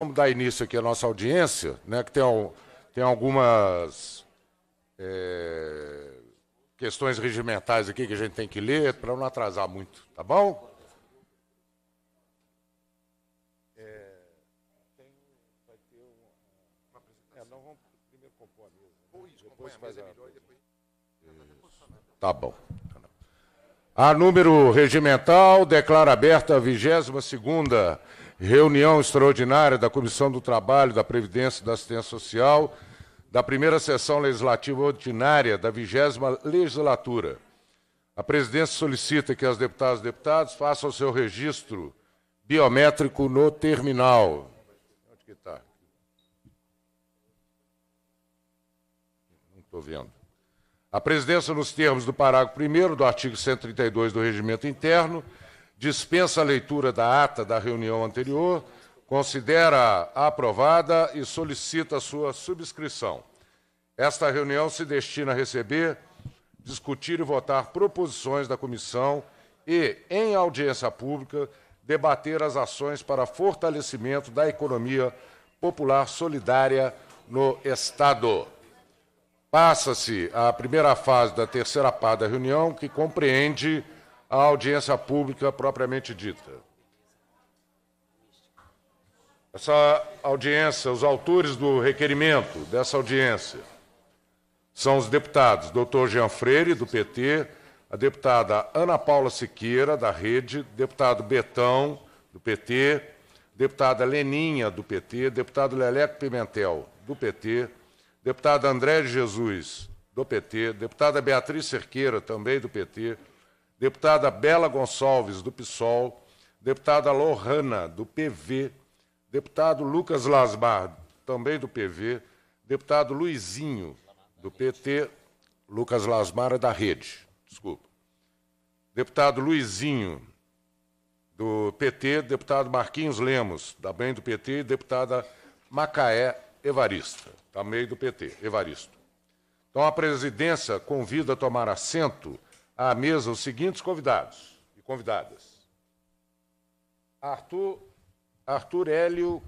Vamos dar início aqui à nossa audiência, né, que tem, tem algumas é, questões regimentais aqui que a gente tem que ler para não atrasar muito, tá bom? É, é, a né? Tá bom. A número regimental declara aberta a 22ª reunião extraordinária da Comissão do Trabalho, da Previdência e da Assistência Social, da primeira sessão legislativa ordinária da vigésima legislatura. A presidência solicita que as deputadas e deputados façam o seu registro biométrico no terminal. Onde que está? Não estou vendo. A presidência, nos termos do parágrafo 1 do artigo 132 do Regimento Interno, dispensa a leitura da ata da reunião anterior, considera aprovada e solicita sua subscrição. Esta reunião se destina a receber, discutir e votar proposições da comissão e, em audiência pública, debater as ações para fortalecimento da economia popular solidária no Estado. Passa-se a primeira fase da terceira parte da reunião, que compreende à audiência pública propriamente dita. Essa audiência, os autores do requerimento dessa audiência são os deputados Dr. Jean Freire, do PT, a deputada Ana Paula Siqueira, da Rede, deputado Betão, do PT, deputada Leninha, do PT, deputado Leleco Pimentel, do PT, deputada André de Jesus, do PT, deputada Beatriz Cerqueira, também do PT, deputada Bela Gonçalves, do PSOL, deputada Lohana, do PV, deputado Lucas Lasmar, também do PV, deputado Luizinho, do PT, Lucas Lasmar é da Rede, desculpa. Deputado Luizinho, do PT, deputado Marquinhos Lemos, também do PT, e deputada Macaé Evarista, também do PT, Evaristo. Então a presidência convida a tomar assento à mesa os seguintes convidados e convidadas: Arthur, Arthur Hélio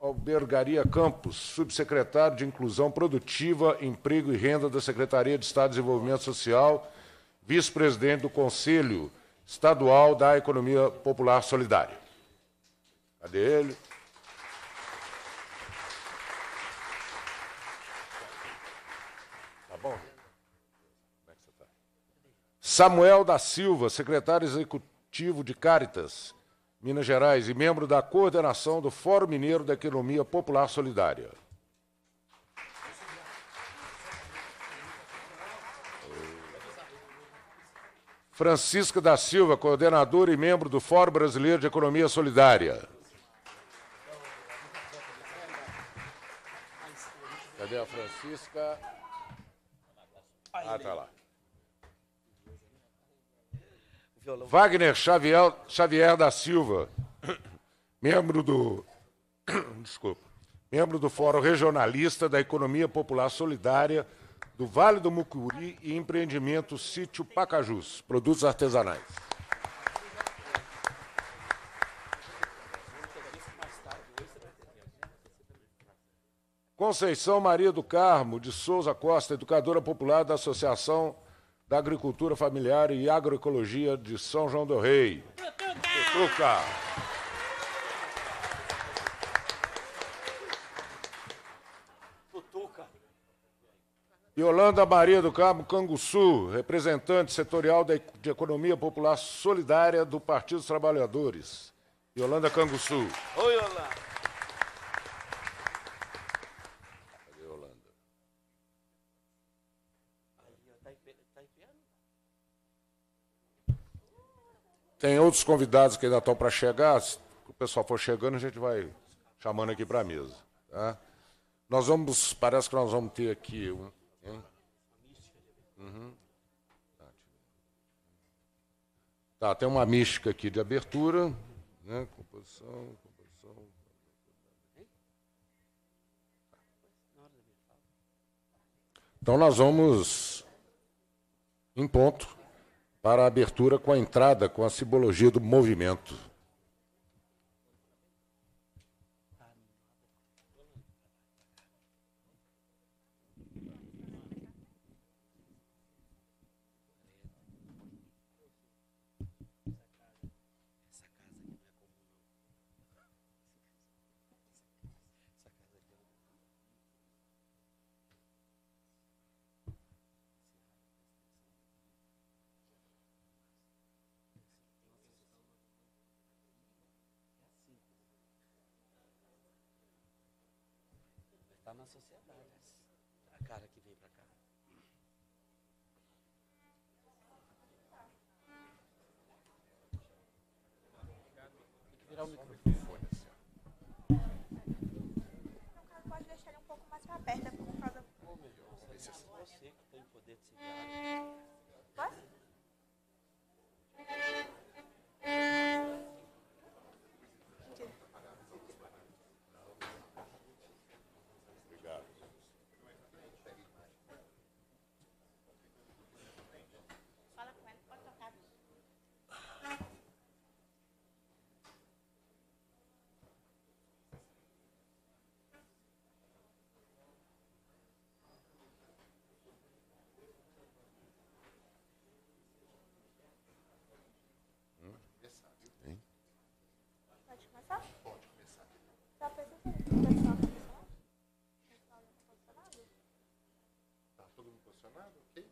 Albergaria Campos, subsecretário de Inclusão Produtiva, Emprego e Renda da Secretaria de Estado de Desenvolvimento Social, vice-presidente do Conselho Estadual da Economia Popular Solidária. Cadê ele? Samuel da Silva, secretário executivo de Caritas, Minas Gerais, e membro da coordenação do Fórum Mineiro da Economia Popular Solidária. Francisca da Silva, coordenadora e membro do Fórum Brasileiro de Economia Solidária. Cadê a Francisca? Ah, tá lá. Wagner Xavier, Xavier da Silva, membro do. Desculpa. Membro do Fórum Regionalista da Economia Popular Solidária do Vale do Mucuri e empreendimento Sítio Pacajus, produtos artesanais. Conceição Maria do Carmo de Souza Costa, educadora popular da Associação da Agricultura Familiar e Agroecologia de São João do Rei. Tutuca! Tutuca! Yolanda Maria do Cabo Canguçu, representante setorial de Economia Popular Solidária do Partido dos Trabalhadores. Yolanda Canguçu. Oi, Yolanda. Tem outros convidados que ainda estão para chegar. Se o pessoal for chegando, a gente vai chamando aqui para a mesa. Tá? Nós vamos, parece que nós vamos ter aqui um. uhum. Tá, tem uma mística aqui de abertura, né? Composição, composição. Então nós vamos em ponto para a abertura com a entrada com a simbologia do movimento. relacionado, ok?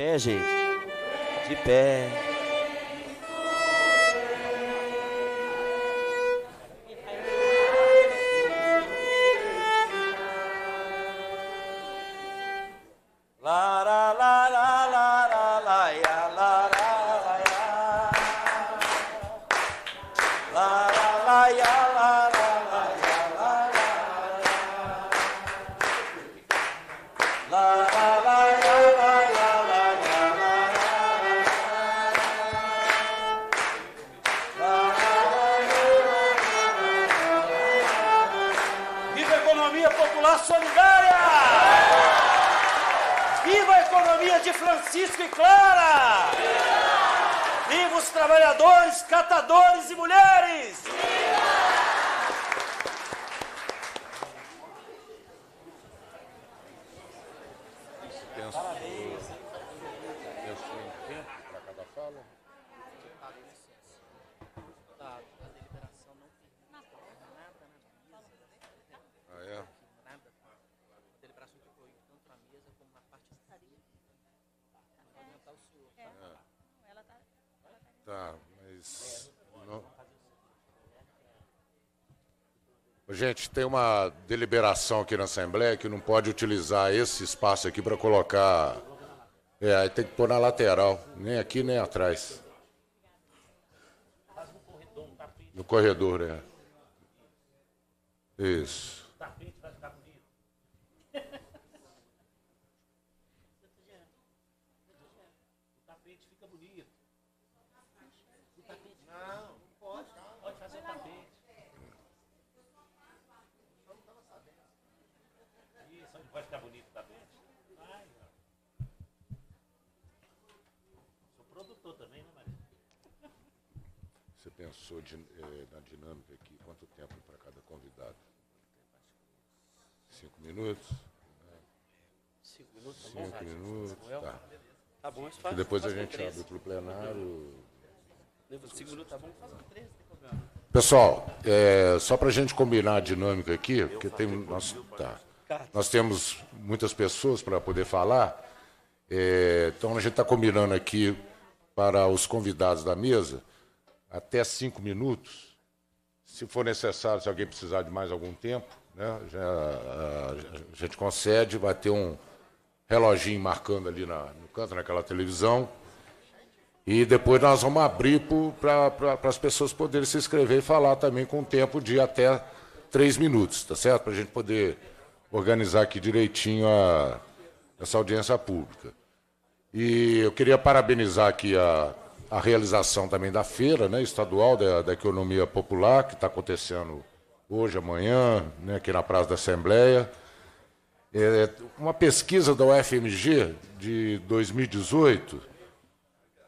pé, gente. De pé. Gente, tem uma deliberação aqui na Assembleia que não pode utilizar esse espaço aqui para colocar. É, aí tem que pôr na lateral, nem aqui nem atrás. No corredor, é. Isso. depois a gente abre para o plenário. Tá tá Pessoal, é, só para a gente combinar a dinâmica aqui, porque tem, nós, tá, nós temos muitas pessoas para poder falar, é, então a gente está combinando aqui para os convidados da mesa até cinco minutos. Se for necessário, se alguém precisar de mais algum tempo, né, já, a, a gente concede, vai ter um, reloginho marcando ali na, no canto, naquela televisão. E depois nós vamos abrir para pra, as pessoas poderem se inscrever e falar também com um tempo de até três minutos, tá certo? Para a gente poder organizar aqui direitinho a, essa audiência pública. E eu queria parabenizar aqui a, a realização também da feira né, estadual da, da economia popular, que está acontecendo hoje, amanhã, né, aqui na Praça da Assembleia. É, é, uma pesquisa da UFMG de 2018,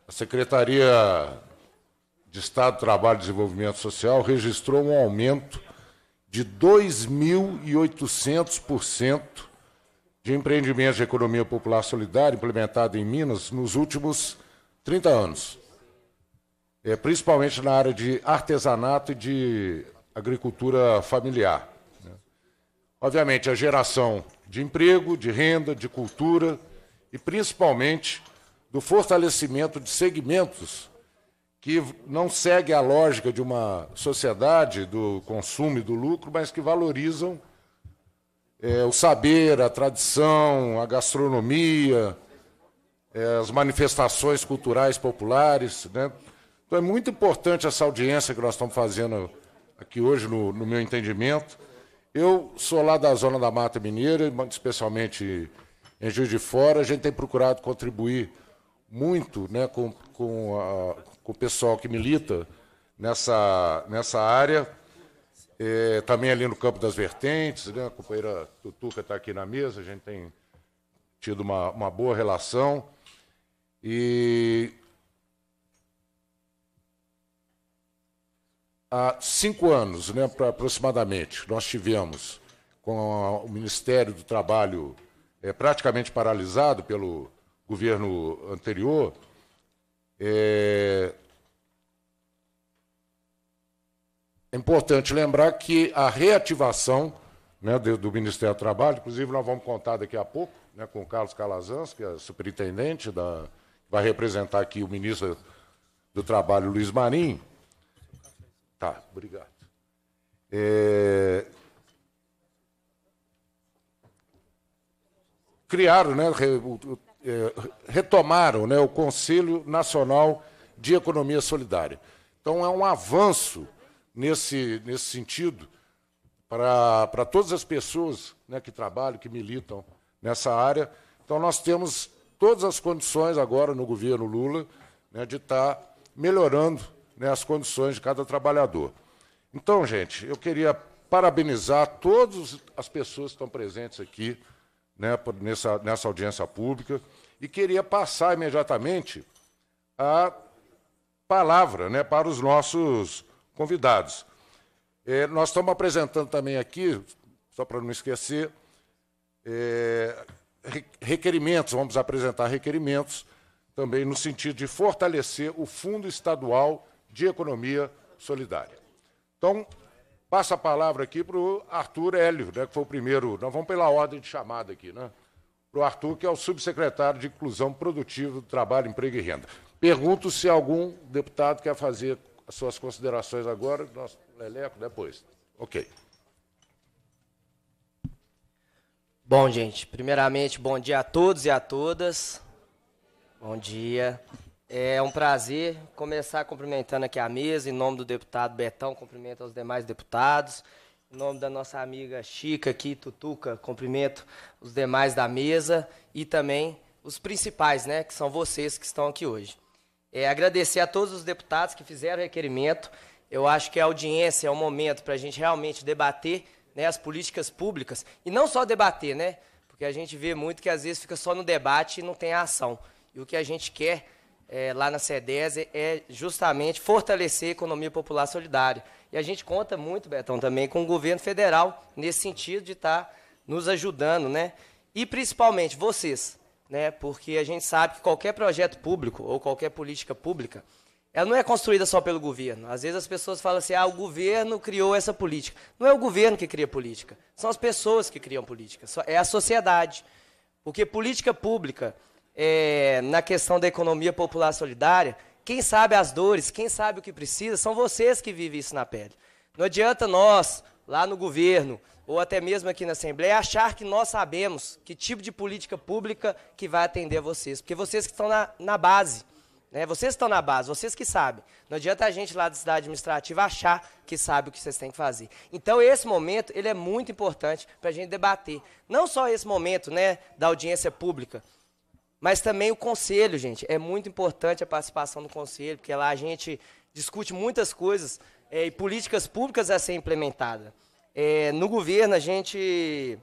a Secretaria de Estado, Trabalho e Desenvolvimento Social registrou um aumento de 2.800% de empreendimentos de economia popular solidária implementado em Minas nos últimos 30 anos. É, principalmente na área de artesanato e de agricultura familiar. Né. Obviamente, a geração de emprego, de renda, de cultura e, principalmente, do fortalecimento de segmentos que não segue a lógica de uma sociedade do consumo e do lucro, mas que valorizam é, o saber, a tradição, a gastronomia, é, as manifestações culturais populares. Né? Então é muito importante essa audiência que nós estamos fazendo aqui hoje, no, no meu entendimento. Eu sou lá da Zona da Mata Mineira, especialmente em Juiz de Fora. A gente tem procurado contribuir muito né, com, com, a, com o pessoal que milita nessa, nessa área. É, também ali no campo das vertentes, né? a companheira Tutuca está aqui na mesa, a gente tem tido uma, uma boa relação. E há cinco anos, né, aproximadamente, nós tivemos com o Ministério do Trabalho é, praticamente paralisado pelo governo anterior, é... é importante lembrar que a reativação né, do Ministério do Trabalho, inclusive nós vamos contar daqui a pouco né, com o Carlos Calazans, que é superintendente, da, vai representar aqui o ministro do Trabalho, Luiz Marinho, Tá, obrigado. É... Criaram, né, é, retomaram né, o Conselho Nacional de Economia Solidária. Então, é um avanço nesse, nesse sentido para todas as pessoas né, que trabalham, que militam nessa área. Então, nós temos todas as condições agora no governo Lula né, de estar tá melhorando né, as condições de cada trabalhador. Então, gente, eu queria parabenizar todas as pessoas que estão presentes aqui né, nessa, nessa audiência pública e queria passar imediatamente a palavra né, para os nossos convidados. É, nós estamos apresentando também aqui, só para não esquecer, é, requerimentos, vamos apresentar requerimentos também no sentido de fortalecer o Fundo Estadual de economia solidária. Então, passo a palavra aqui para o Arthur Hélio, né, que foi o primeiro. Nós vamos pela ordem de chamada aqui, né? Para o Arthur, que é o subsecretário de Inclusão Produtiva do Trabalho, Emprego e Renda. Pergunto se algum deputado quer fazer as suas considerações agora, nosso Leleco, depois. Ok. Bom, gente, primeiramente, bom dia a todos e a todas. Bom dia. É um prazer começar cumprimentando aqui a mesa, em nome do deputado Betão, cumprimento aos demais deputados. Em nome da nossa amiga Chica aqui, Tutuca, cumprimento os demais da mesa e também os principais, né, que são vocês que estão aqui hoje. É, agradecer a todos os deputados que fizeram requerimento. Eu acho que a audiência é o momento para a gente realmente debater né, as políticas públicas. E não só debater, né? Porque a gente vê muito que às vezes fica só no debate e não tem a ação. E o que a gente quer é, lá na CEDES é justamente fortalecer a economia popular solidária. E a gente conta muito, Betão, também com o governo federal nesse sentido de estar tá nos ajudando, né? E principalmente vocês, né? Porque a gente sabe que qualquer projeto público ou qualquer política pública, ela não é construída só pelo governo. Às vezes as pessoas falam assim: "Ah, o governo criou essa política". Não é o governo que cria política, são as pessoas que criam política, é a sociedade. Porque política pública é, na questão da economia popular solidária, quem sabe as dores, quem sabe o que precisa, são vocês que vivem isso na pele. Não adianta nós, lá no governo, ou até mesmo aqui na Assembleia, achar que nós sabemos que tipo de política pública que vai atender vocês. Porque vocês que estão na, na base. Né? Vocês estão na base, vocês que sabem. Não adianta a gente lá da cidade administrativa achar que sabe o que vocês têm que fazer. Então, esse momento ele é muito importante para a gente debater. Não só esse momento né, da audiência pública, mas também o conselho, gente. É muito importante a participação do conselho, porque lá a gente discute muitas coisas é, e políticas públicas a ser implementada. É, no governo, a gente,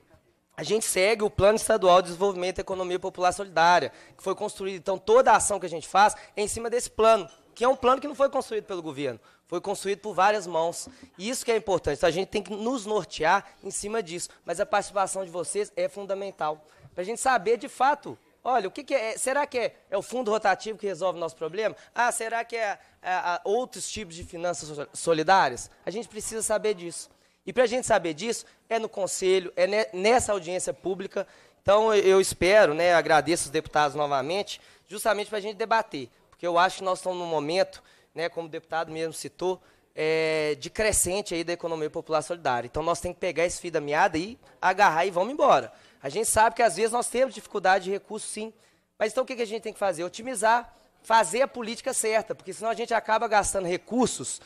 a gente segue o Plano Estadual de Desenvolvimento da Economia Popular Solidária, que foi construído. Então, toda a ação que a gente faz é em cima desse plano, que é um plano que não foi construído pelo governo, foi construído por várias mãos. E isso que é importante. Então, a gente tem que nos nortear em cima disso. Mas a participação de vocês é fundamental, para a gente saber, de fato, Olha, o que, que é, é? Será que é, é, o fundo rotativo que resolve o nosso problema? Ah, será que é, é, é outros tipos de finanças solidárias? A gente precisa saber disso. E para a gente saber disso, é no Conselho, é ne, nessa audiência pública. Então, eu, espero, né, agradeço os deputados novamente, justamente para a gente debater. Porque eu acho que nós estamos num momento, né, como o deputado mesmo citou, é, de crescente aí da economia popular solidária. Então nós temos que pegar esse fio da meada e agarrar e vamos embora. A gente sabe que às vezes nós temos dificuldade de recursos, sim. Mas então o que, a gente tem que fazer? Otimizar, fazer a política certa, porque senão a gente acaba gastando recursos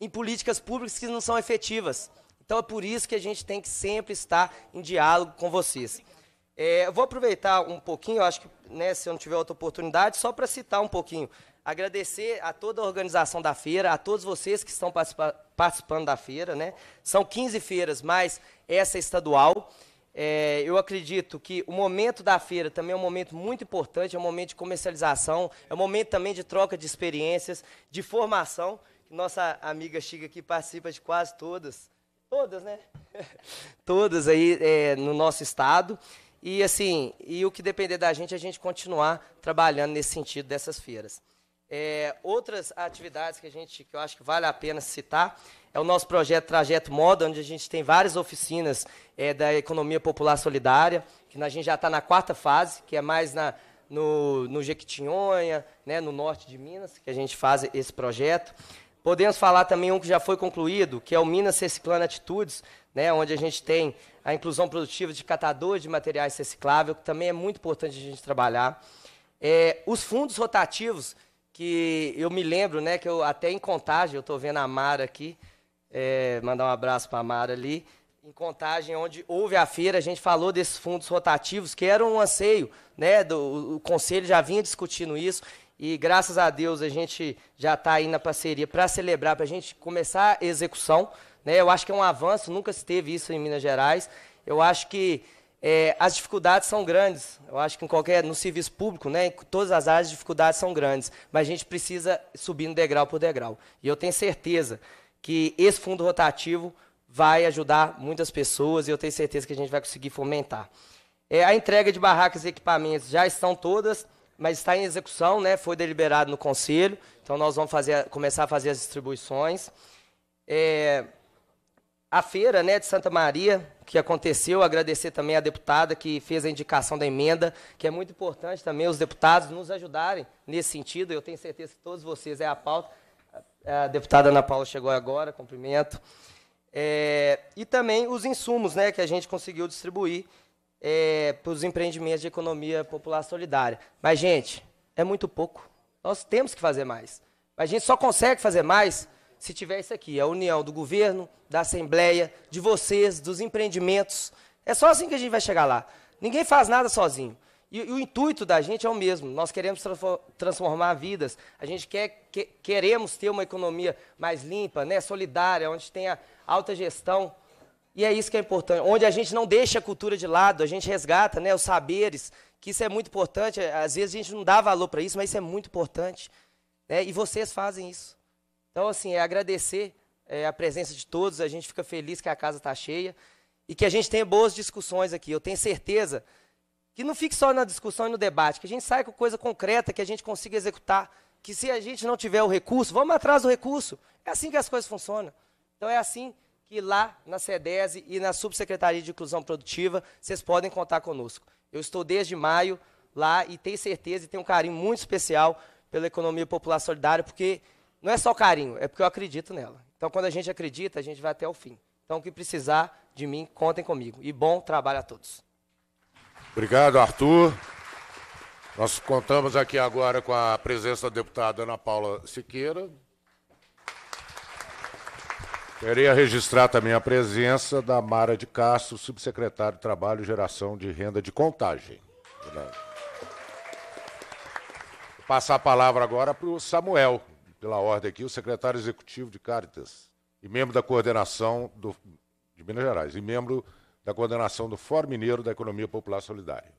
em políticas públicas que não são efetivas. Então é por isso que a gente tem que sempre estar em diálogo com vocês. É, eu vou aproveitar um pouquinho, acho que né, se eu não tiver outra oportunidade, só para citar um pouquinho. Agradecer a toda a organização da feira, a todos vocês que estão participa participando da feira. Né? São 15 feiras, mais essa estadual. É, eu acredito que o momento da feira também é um momento muito importante, é um momento de comercialização, é um momento também de troca de experiências, de formação. Nossa amiga Chica aqui participa de quase todas, todas, né? todas aí é, no nosso estado. E assim, e o que depender da gente, a gente continuar trabalhando nesse sentido dessas feiras. É, outras atividades que a gente, que eu acho que vale a pena citar, é o nosso projeto Trajeto Moda, onde a gente tem várias oficinas é, da economia popular solidária, que a gente já está na quarta fase, que é mais na, no, no Jequitinhonha, né, no norte de Minas, que a gente faz esse projeto. Podemos falar também um que já foi concluído, que é o Minas Reciclando Atitudes, né, onde a gente tem a inclusão produtiva de catadores de materiais recicláveis, que também é muito importante a gente trabalhar. É, os fundos rotativos, que eu me lembro, né, que eu até em contagem, eu estou vendo a Mara aqui, é, mandar um abraço para a Mara ali, em Contagem, onde houve a feira, a gente falou desses fundos rotativos, que era um anseio, né? Do, o Conselho já vinha discutindo isso, e graças a Deus a gente já está aí na parceria para celebrar, para a gente começar a execução. Né? Eu acho que é um avanço, nunca se teve isso em Minas Gerais. Eu acho que é, as dificuldades são grandes. Eu acho que em qualquer, no serviço público, né, em todas as áreas, as dificuldades são grandes. Mas a gente precisa subir no degrau por degrau. E eu tenho certeza que esse fundo rotativo vai ajudar muitas pessoas e eu tenho certeza que a gente vai conseguir fomentar. É, a entrega de barracas e equipamentos já estão todas, mas está em execução, né? foi deliberado no conselho, então nós vamos fazer, começar a fazer as distribuições. É, a feira né, de Santa Maria, que aconteceu, agradecer também à deputada que fez a indicação da emenda, que é muito importante também os deputados nos ajudarem nesse sentido, eu tenho certeza que todos vocês é a pauta, a deputada Ana Paula chegou agora, cumprimento. É, e também os insumos né, que a gente conseguiu distribuir é, para os empreendimentos de economia popular solidária. Mas, gente, é muito pouco. Nós temos que fazer mais. Mas a gente só consegue fazer mais se tiver isso aqui, a união do governo, da Assembleia, de vocês, dos empreendimentos. É só assim que a gente vai chegar lá. Ninguém faz nada sozinho. E, e, o intuito da gente é o mesmo. Nós queremos transformar vidas. A gente quer, que, queremos ter uma economia mais limpa, né, solidária, onde tenha alta gestão. E é isso que é importante. Onde a gente não deixa a cultura de lado, a gente resgata né, os saberes, que isso é muito importante. Às vezes a gente não dá valor para isso, mas isso é muito importante. Né? E vocês fazem isso. Então, assim, é agradecer é, a presença de todos. A gente fica feliz que a casa está cheia e que a gente tenha boas discussões aqui. Eu tenho certeza que não fique só na discussão e no debate, que a gente saia com coisa concreta que a gente consiga executar, que se a gente não tiver o recurso, vamos atrás do recurso. É assim que as coisas funcionam. Então é assim que lá na SEDESE e na Subsecretaria de Inclusão Produtiva, vocês podem contar conosco. Eu estou desde maio lá e tenho certeza e tenho um carinho muito especial pela economia popular solidária, porque não é só carinho, é porque eu acredito nela. Então quando a gente acredita, a gente vai até o fim. Então o que precisar de mim, contem comigo. E bom trabalho a todos. Obrigado, Arthur. Nós contamos aqui agora com a presença da deputada Ana Paula Siqueira. Queria registrar também a presença da Mara de Castro, subsecretária de Trabalho e Geração de Renda de Contagem. Vou passar a palavra agora para o Samuel, pela ordem aqui, o secretário executivo de Caritas e membro da coordenação do, de Minas Gerais e membro da coordenação do Fórum Mineiro da Economia Popular Solidária.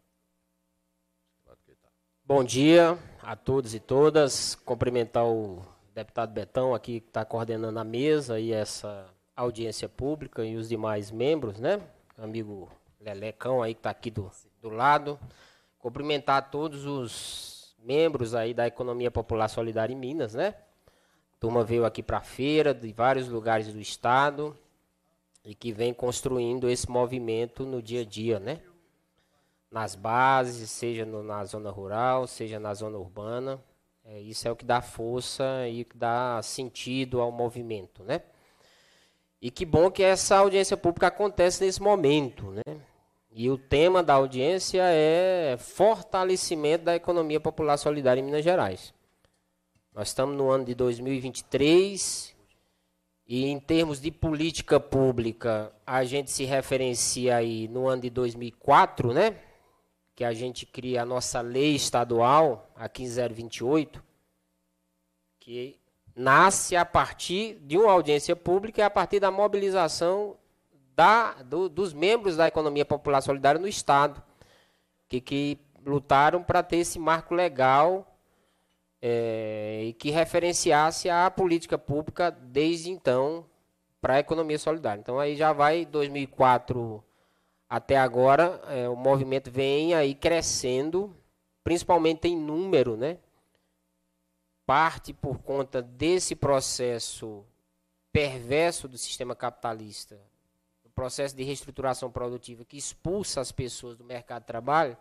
Bom dia a todos e todas. Cumprimentar o deputado Betão aqui que está coordenando a mesa e essa audiência pública e os demais membros, né? Amigo Lelecão aí que está aqui do, do lado. Cumprimentar todos os membros aí da Economia Popular Solidária em Minas, né? A turma veio aqui para a feira de vários lugares do estado e que vem construindo esse movimento no dia a dia, né? Nas bases, seja no, na zona rural, seja na zona urbana. É, isso é o que dá força e que dá sentido ao movimento, né? E que bom que essa audiência pública acontece nesse momento, né? E o tema da audiência é fortalecimento da economia popular solidária em Minas Gerais. Nós estamos no ano de 2023, e em termos de política pública, a gente se referencia aí no ano de 2004, né? Que a gente cria a nossa lei estadual, a 15028, que nasce a partir de uma audiência pública e a partir da mobilização da, do, dos membros da economia popular solidária no Estado, que, que lutaram para ter esse marco legal é, e que referenciasse a política pública desde então para a economia solidária. Então aí já vai 2004 até agora, é, o movimento vem aí crescendo, principalmente em número, né? Parte por conta desse processo perverso do sistema capitalista, o processo de reestruturação produtiva que expulsa as pessoas do mercado de trabalho,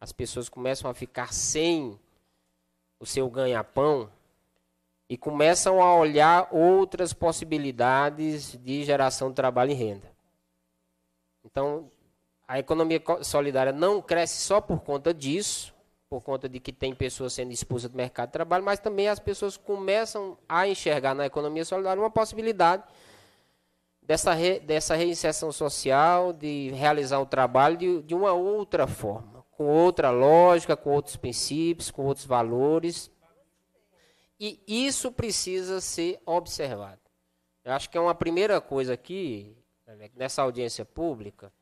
as pessoas começam a ficar sem o seu ganha-pão e começam a olhar outras possibilidades de geração de trabalho e renda. Então, a economia solidária não cresce só por conta disso, por conta de que tem pessoas sendo expulsas do mercado de trabalho, mas também as pessoas começam a enxergar na economia solidária uma possibilidade dessa, re, dessa reinserção social, de realizar o trabalho de, de uma outra forma com outra lógica, com outros princípios, com outros valores. E isso precisa ser observado. Eu acho que é uma primeira coisa aqui, nessa audiência pública,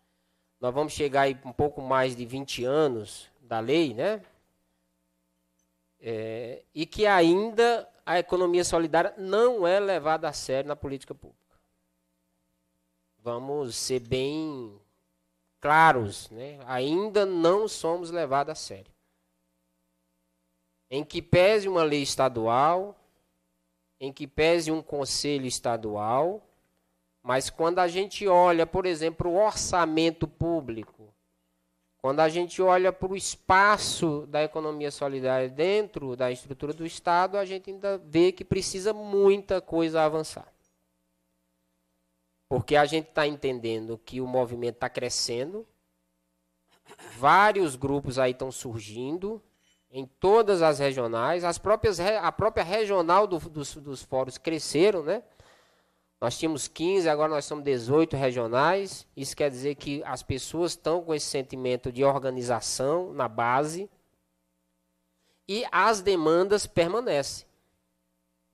nós vamos chegar aí um pouco mais de 20 anos da lei, né? É, e que ainda a economia solidária não é levada a sério na política pública. Vamos ser bem claros, né? ainda não somos levados a sério. Em que pese uma lei estadual, em que pese um conselho estadual, mas quando a gente olha, por exemplo, o orçamento público, quando a gente olha para o espaço da economia solidária dentro da estrutura do Estado, a gente ainda vê que precisa muita coisa avançar. Porque a gente está entendendo que o movimento está crescendo, vários grupos aí estão surgindo, em todas as regionais, as próprias, a própria regional do, dos, dos fóruns cresceram, né? Nós tínhamos 15, agora nós somos 18 regionais. Isso quer dizer que as pessoas estão com esse sentimento de organização na base e as demandas permanecem.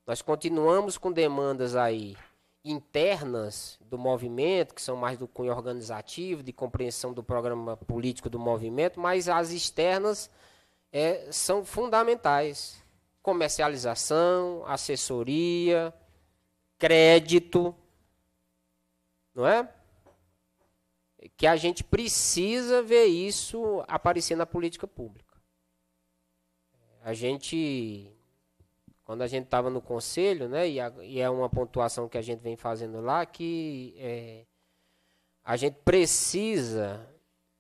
Nós continuamos com demandas aí internas do movimento, que são mais do cunho organizativo, de compreensão do programa político do movimento, mas as externas é, são fundamentais. Comercialização, assessoria, crédito, não é? Que a gente precisa ver isso aparecer na política pública. A gente quando a gente estava no conselho, né, e, a, e, é uma pontuação que a gente vem fazendo lá, que é, a gente precisa,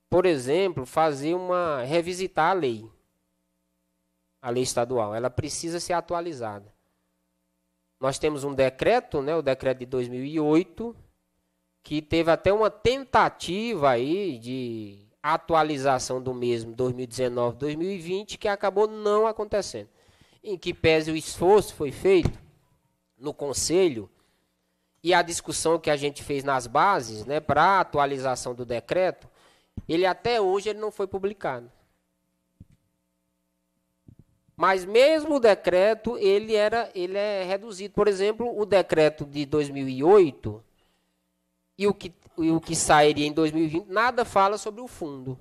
por exemplo, fazer uma. revisitar a lei. A lei estadual. Ela precisa ser atualizada. Nós temos um decreto, né, o decreto de 2008, que teve até uma tentativa aí de atualização do mesmo 2019-2020 que acabou não acontecendo em que pese o esforço foi feito no conselho e a discussão que a gente fez nas bases, né, para a atualização do decreto, ele até hoje ele não foi publicado. Mas mesmo o decreto, ele era, ele é reduzido. Por exemplo, o decreto de 2008 e o que e o que sairia em 2020, nada fala sobre o fundo.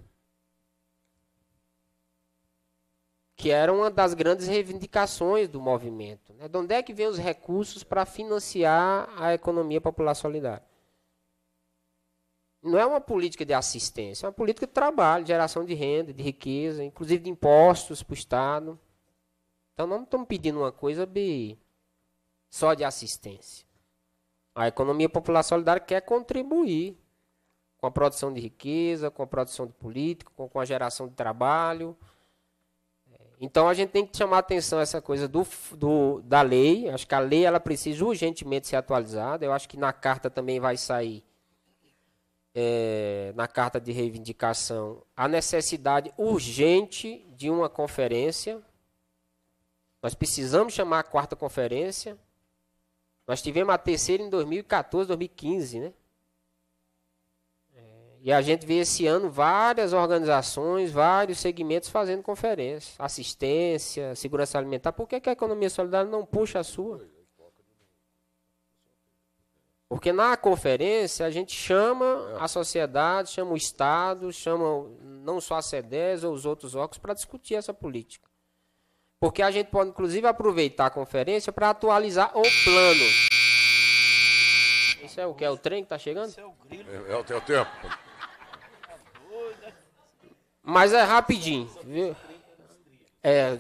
que era uma das grandes reivindicações do movimento. Né? De onde é que vem os recursos para financiar a economia popular solidária? Não é uma política de assistência, é uma política de trabalho, de geração de renda, de riqueza, inclusive de impostos para o Estado. Então não estamos pedindo uma coisa B, só de assistência. A economia popular solidária quer contribuir com a produção de riqueza, com a produção de político, com a geração de trabalho, então a gente tem que chamar atenção essa coisa do, do, da lei. Acho que a lei ela precisa urgentemente ser atualizada. Eu acho que na carta também vai sair, é, na carta de reivindicação, a necessidade urgente de uma conferência. Nós precisamos chamar a quarta conferência. Nós tivemos a terceira em 2014, 2015, né? E a gente vê esse ano várias organizações, vários segmentos fazendo conferência. Assistência, segurança alimentar. Por que, que a economia solidária não puxa a sua? Porque na conferência a gente chama a sociedade, chama o Estado, chama não só a CEDES ou os outros órgãos para discutir essa política. Porque a gente pode, inclusive, aproveitar a conferência para atualizar o plano. Isso é o que? É o trem que está chegando? É, é, é o tempo. Mas é rapidinho, viu? É,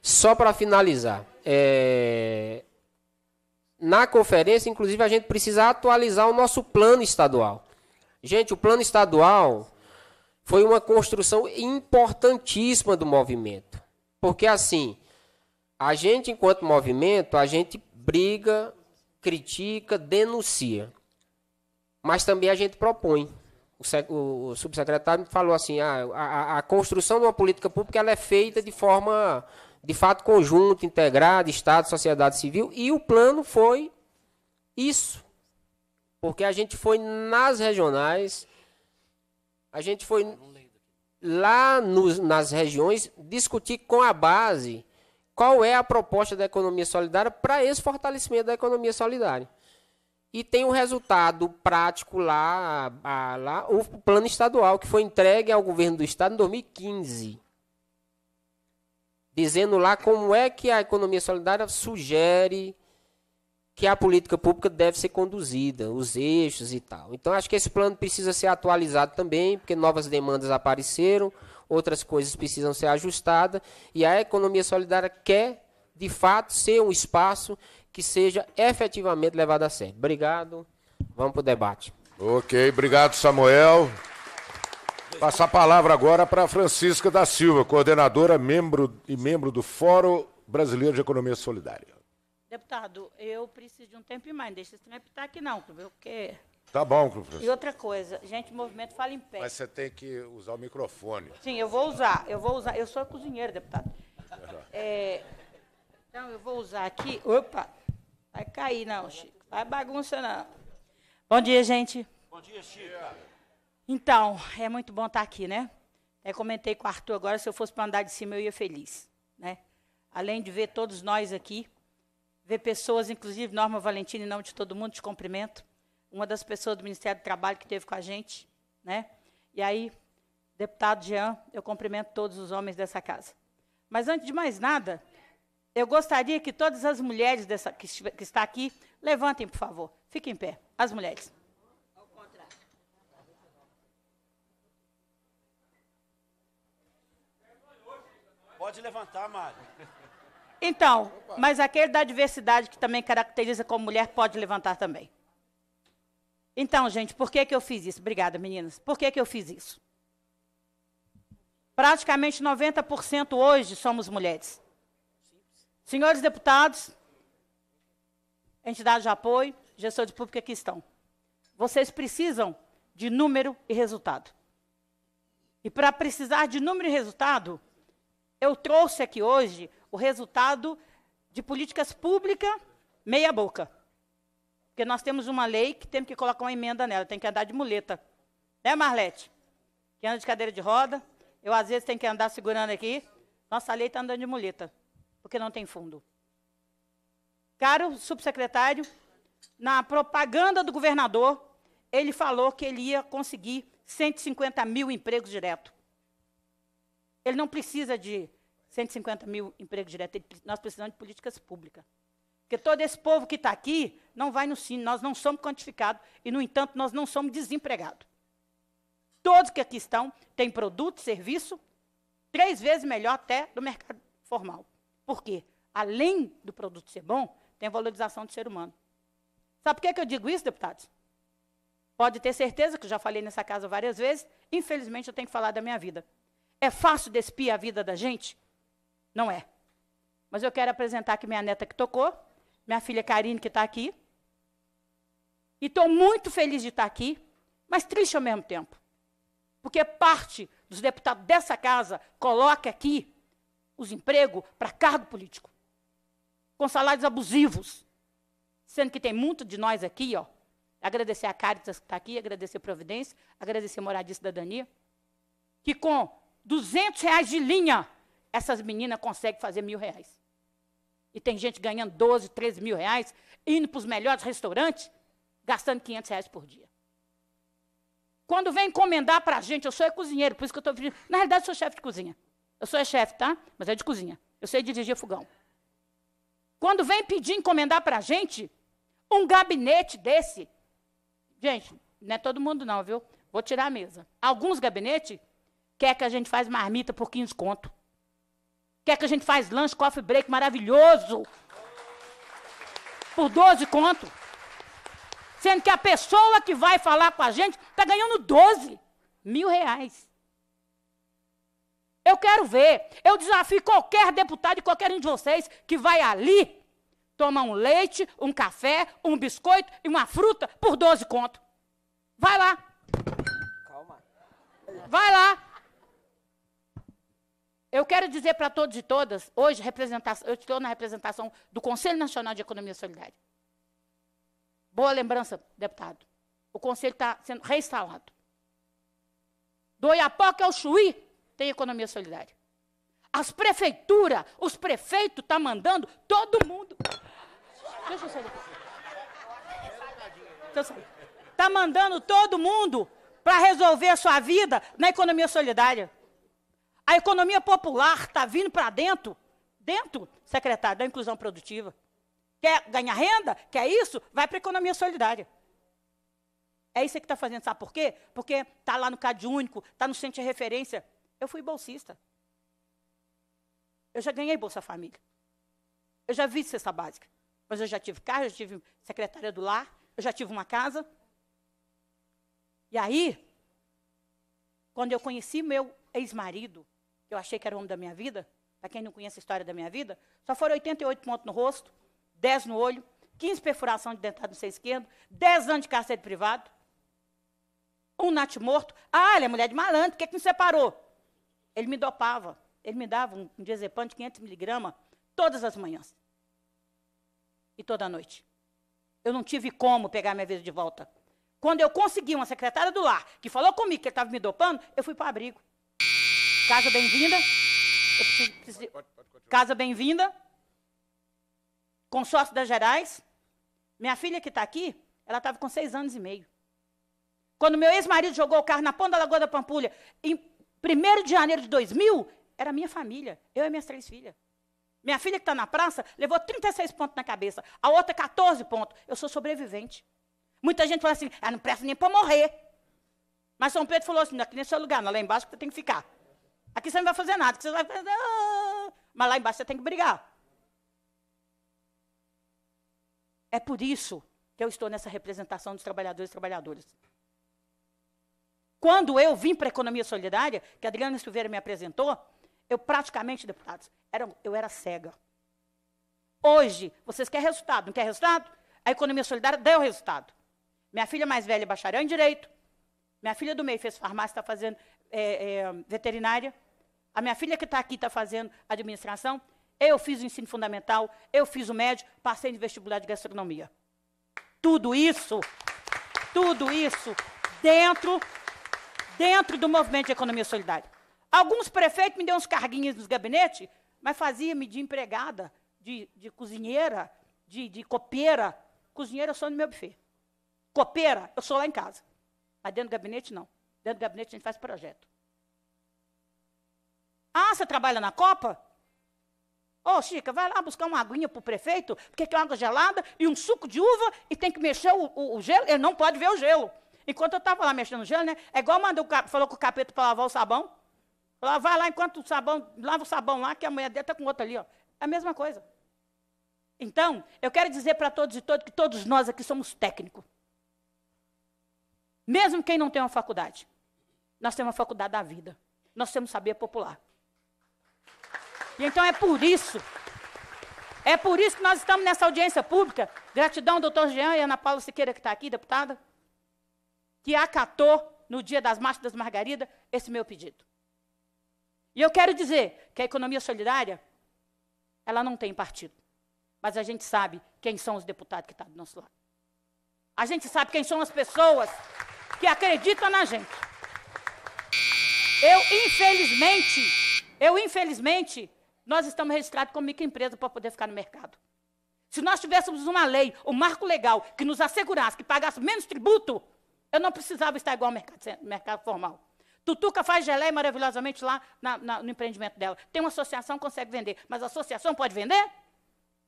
só para finalizar. É, na conferência, inclusive, a gente precisa atualizar o nosso plano estadual. Gente, o plano estadual foi uma construção importantíssima do movimento. Porque assim, a gente, enquanto movimento, a gente briga, critica, denuncia. Mas também a gente propõe o, o subsecretário me falou assim, ah, a, a, construção de uma política pública ela é feita de forma, de fato, conjunta, integrada, Estado, sociedade civil, e o plano foi isso. Porque a gente foi nas regionais, a gente foi lá nos, nas regiões discutir com a base qual é a proposta da economia solidária para esse fortalecimento da economia solidária e tem um resultado prático lá, lá, o plano estadual que foi entregue ao governo do estado em 2015, dizendo lá como é que a economia solidária sugere que a política pública deve ser conduzida, os eixos e tal. Então acho que esse plano precisa ser atualizado também, porque novas demandas apareceram, outras coisas precisam ser ajustadas e a economia solidária quer de fato ser um espaço que seja efetivamente levado a sério. Obrigado. Vamos para o debate. Ok, obrigado, Samuel. Passar a palavra agora para Francisca da Silva, coordenadora membro e membro do Fórum Brasileiro de Economia Solidária. Deputado, eu preciso de um tempo e mais, deixa esse tempo estar aqui não, porque... Tá bom, Clube. E outra coisa, gente, o movimento fala em pé. Mas você tem que usar o microfone. Sim, eu vou usar, eu vou usar. Eu sou cozinheiro, deputado. É, então, eu vou usar aqui... Opa! Vai cair, não, Chico. Vai bagunça, não. Bom dia, gente. Bom dia, Chico. Então, é muito bom estar aqui, né? Eu comentei com o Arthur agora, se eu fosse para andar de cima, eu ia feliz. Né? Além de ver todos nós aqui, ver pessoas, inclusive Norma Valentina, em nome de todo mundo, te cumprimento. Uma das pessoas do Ministério do Trabalho que esteve com a gente. Né? E aí, deputado Jean, eu cumprimento todos os homens dessa casa. Mas antes de mais nada, eu gostaria que todas as mulheres dessa, que, que está aqui levantem, por favor. Fiquem em pé. As mulheres. Pode levantar, Mário. Então, Opa. mas aquele da diversidade que também caracteriza como mulher pode levantar também. Então, gente, por que, que eu fiz isso? Obrigada, meninas. Por que, que eu fiz isso? Praticamente 90% hoje somos mulheres. Senhores deputados, entidades de apoio, gestores públicos que aqui estão. Vocês precisam de número e resultado. E para precisar de número e resultado, eu trouxe aqui hoje o resultado de políticas públicas meia boca. Porque nós temos uma lei que temos que colocar uma emenda nela, tem que andar de muleta. Né, Marlete? Que anda de cadeira de roda. Eu, às vezes, tenho que andar segurando aqui. Nossa lei está andando de muleta porque não tem fundo. Caro subsecretário, na propaganda do governador, ele falou que ele ia conseguir 150 mil empregos direto. Ele não precisa de 150 mil empregos diretos, ele, nós precisamos de políticas públicas. Porque todo esse povo que está aqui não vai no sino, nós não somos quantificados e, no entanto, nós não somos desempregados. Todos que aqui estão têm produto, serviço, três vezes melhor até do mercado formal. Porque, além do produto ser bom, tem valorização do ser humano. Sabe por que, é que eu digo isso, deputados? Pode ter certeza, que eu já falei nessa casa várias vezes, infelizmente eu tenho que falar da minha vida. É fácil despir a vida da gente? Não é. Mas eu quero apresentar aqui minha neta que tocou, minha filha Karine que está aqui. E estou muito feliz de estar tá aqui, mas triste ao mesmo tempo. Porque parte dos deputados dessa casa coloca aqui os empregos para cargo político, com salários abusivos. Sendo que tem muito de nós aqui, ó, agradecer a Caritas que está aqui, agradecer a Providência, agradecer a Moradia e Cidadania, que com 200 reais de linha, essas meninas conseguem fazer mil reais. E tem gente ganhando 12, 13 mil reais, indo para os melhores restaurantes, gastando 500 reais por dia. Quando vem encomendar para a gente, eu sou é cozinheiro, por isso que eu estou... Na realidade, sou chefe de cozinha. Eu sou chefe, tá? Mas é de cozinha. Eu sei dirigir fogão. Quando vem pedir, encomendar para a gente, um gabinete desse. Gente, não é todo mundo não, viu? Vou tirar a mesa. Alguns gabinetes quer que a gente faz marmita por 15 conto. Quer que a gente faz lanche, coffee break maravilhoso. Por 12 conto. Sendo que a pessoa que vai falar com a gente está ganhando 12 mil reais. Eu quero ver. Eu desafio qualquer deputado e qualquer um de vocês que vai ali tomar um leite, um café, um biscoito e uma fruta por 12 conto. Vai lá. Calma. Vai lá. Eu quero dizer para todos e todas, hoje eu estou na representação do Conselho Nacional de Economia Solidária. Boa lembrança, deputado. O Conselho está sendo reinstalado. Do Iapoca ao é Chuí, tem economia solidária. As prefeituras, os prefeitos estão tá mandando todo mundo. Deixa eu sair daqui. Está mandando todo mundo para resolver a sua vida na economia solidária. A economia popular está vindo para dentro, dentro, secretário, da inclusão produtiva. Quer ganhar renda? Quer isso? Vai para a economia solidária. É isso que está fazendo, sabe por quê? Porque está lá no Cade Único, está no centro de referência. Eu fui bolsista. Eu já ganhei Bolsa Família. Eu já vi cesta básica. Mas eu já tive carro, eu já tive secretária do lar, eu já tive uma casa. E aí, quando eu conheci meu ex-marido, que eu achei que era o homem da minha vida, para quem não conhece a história da minha vida, só foram 88 pontos no rosto, 10 no olho, 15 perfuração de dentado no seio esquerdo, 10 anos de cárcere privado, um morto. Ah, ele é mulher de malandro, por que, que me separou? Ele me dopava. Ele me dava um diazepam de 500 miligramas todas as manhãs. E toda noite. Eu não tive como pegar minha vez de volta. Quando eu consegui uma secretária do lar que falou comigo que ele estava me dopando, eu fui para o abrigo. Casa bem-vinda. Casa bem-vinda. Consórcio das Gerais. Minha filha que está aqui, ela estava com seis anos e meio. Quando meu ex-marido jogou o carro na ponta da Lagoa da Pampulha, em 1 de janeiro de 2000, era minha família, eu e minhas três filhas. Minha filha que está na praça levou 36 pontos na cabeça, a outra 14 pontos. Eu sou sobrevivente. Muita gente fala assim, ah, não presta nem para morrer. Mas São Pedro falou assim, aqui nesse é seu lugar, não, lá embaixo você tem que ficar. Aqui você não vai fazer nada, você vai fazer... Ah. mas lá embaixo você tem que brigar. É por isso que eu estou nessa representação dos trabalhadores e trabalhadoras. Quando eu vim para a economia solidária, que a Adriana Silveira me apresentou, eu praticamente, deputados, era, eu era cega. Hoje, vocês querem resultado, não querem resultado? A economia solidária deu resultado. Minha filha mais velha é bacharel em Direito. Minha filha do meio fez farmácia, está fazendo é, é, veterinária. A minha filha que está aqui está fazendo administração. Eu fiz o ensino fundamental, eu fiz o médio, passei no vestibular de gastronomia. Tudo isso, tudo isso dentro dentro do movimento de economia solidária. Alguns prefeitos me deu uns carguinhos nos gabinetes, mas fazia-me de empregada, de, de cozinheira, de, de, copeira. Cozinheira eu sou no meu buffet. Copeira, eu sou lá em casa. Mas dentro do gabinete, não. Dentro do gabinete a gente faz projeto. Ah, você trabalha na Copa? Ô, oh, Chica, vai lá buscar uma aguinha para o prefeito, porque tem água gelada e um suco de uva e tem que mexer o, o, o gelo. Ele não pode ver o gelo. Enquanto eu estava lá mexendo no gelo, né? É igual mandou, falou com o capeta para lavar o sabão. Lá, vai lá enquanto o sabão, lava o sabão lá, que a mulher dele está com outro ali, ó. É a mesma coisa. Então, eu quero dizer para todos e todos que todos nós aqui somos técnicos. Mesmo quem não tem uma faculdade. Nós temos uma faculdade da vida. Nós temos saber popular. E então é por isso, é por isso que nós estamos nessa audiência pública. Gratidão, doutor Jean e Ana Paula Siqueira, que está aqui, deputada que acatou no dia das marchas das Margaridas esse meu pedido. E eu quero dizer que a economia solidária, ela não tem partido. Mas a gente sabe quem são os deputados que estão tá do nosso lado. A gente sabe quem são as pessoas que acreditam na gente. Eu, infelizmente, eu, infelizmente, nós estamos registrados como microempresa para poder ficar no mercado. Se nós tivéssemos uma lei, um marco legal que nos assegurasse que pagasse menos tributo, eu não precisava estar igual ao mercado, mercado formal. Tutuca faz geleia maravilhosamente lá na, na, no empreendimento dela. Tem uma associação, consegue vender. Mas a associação pode vender?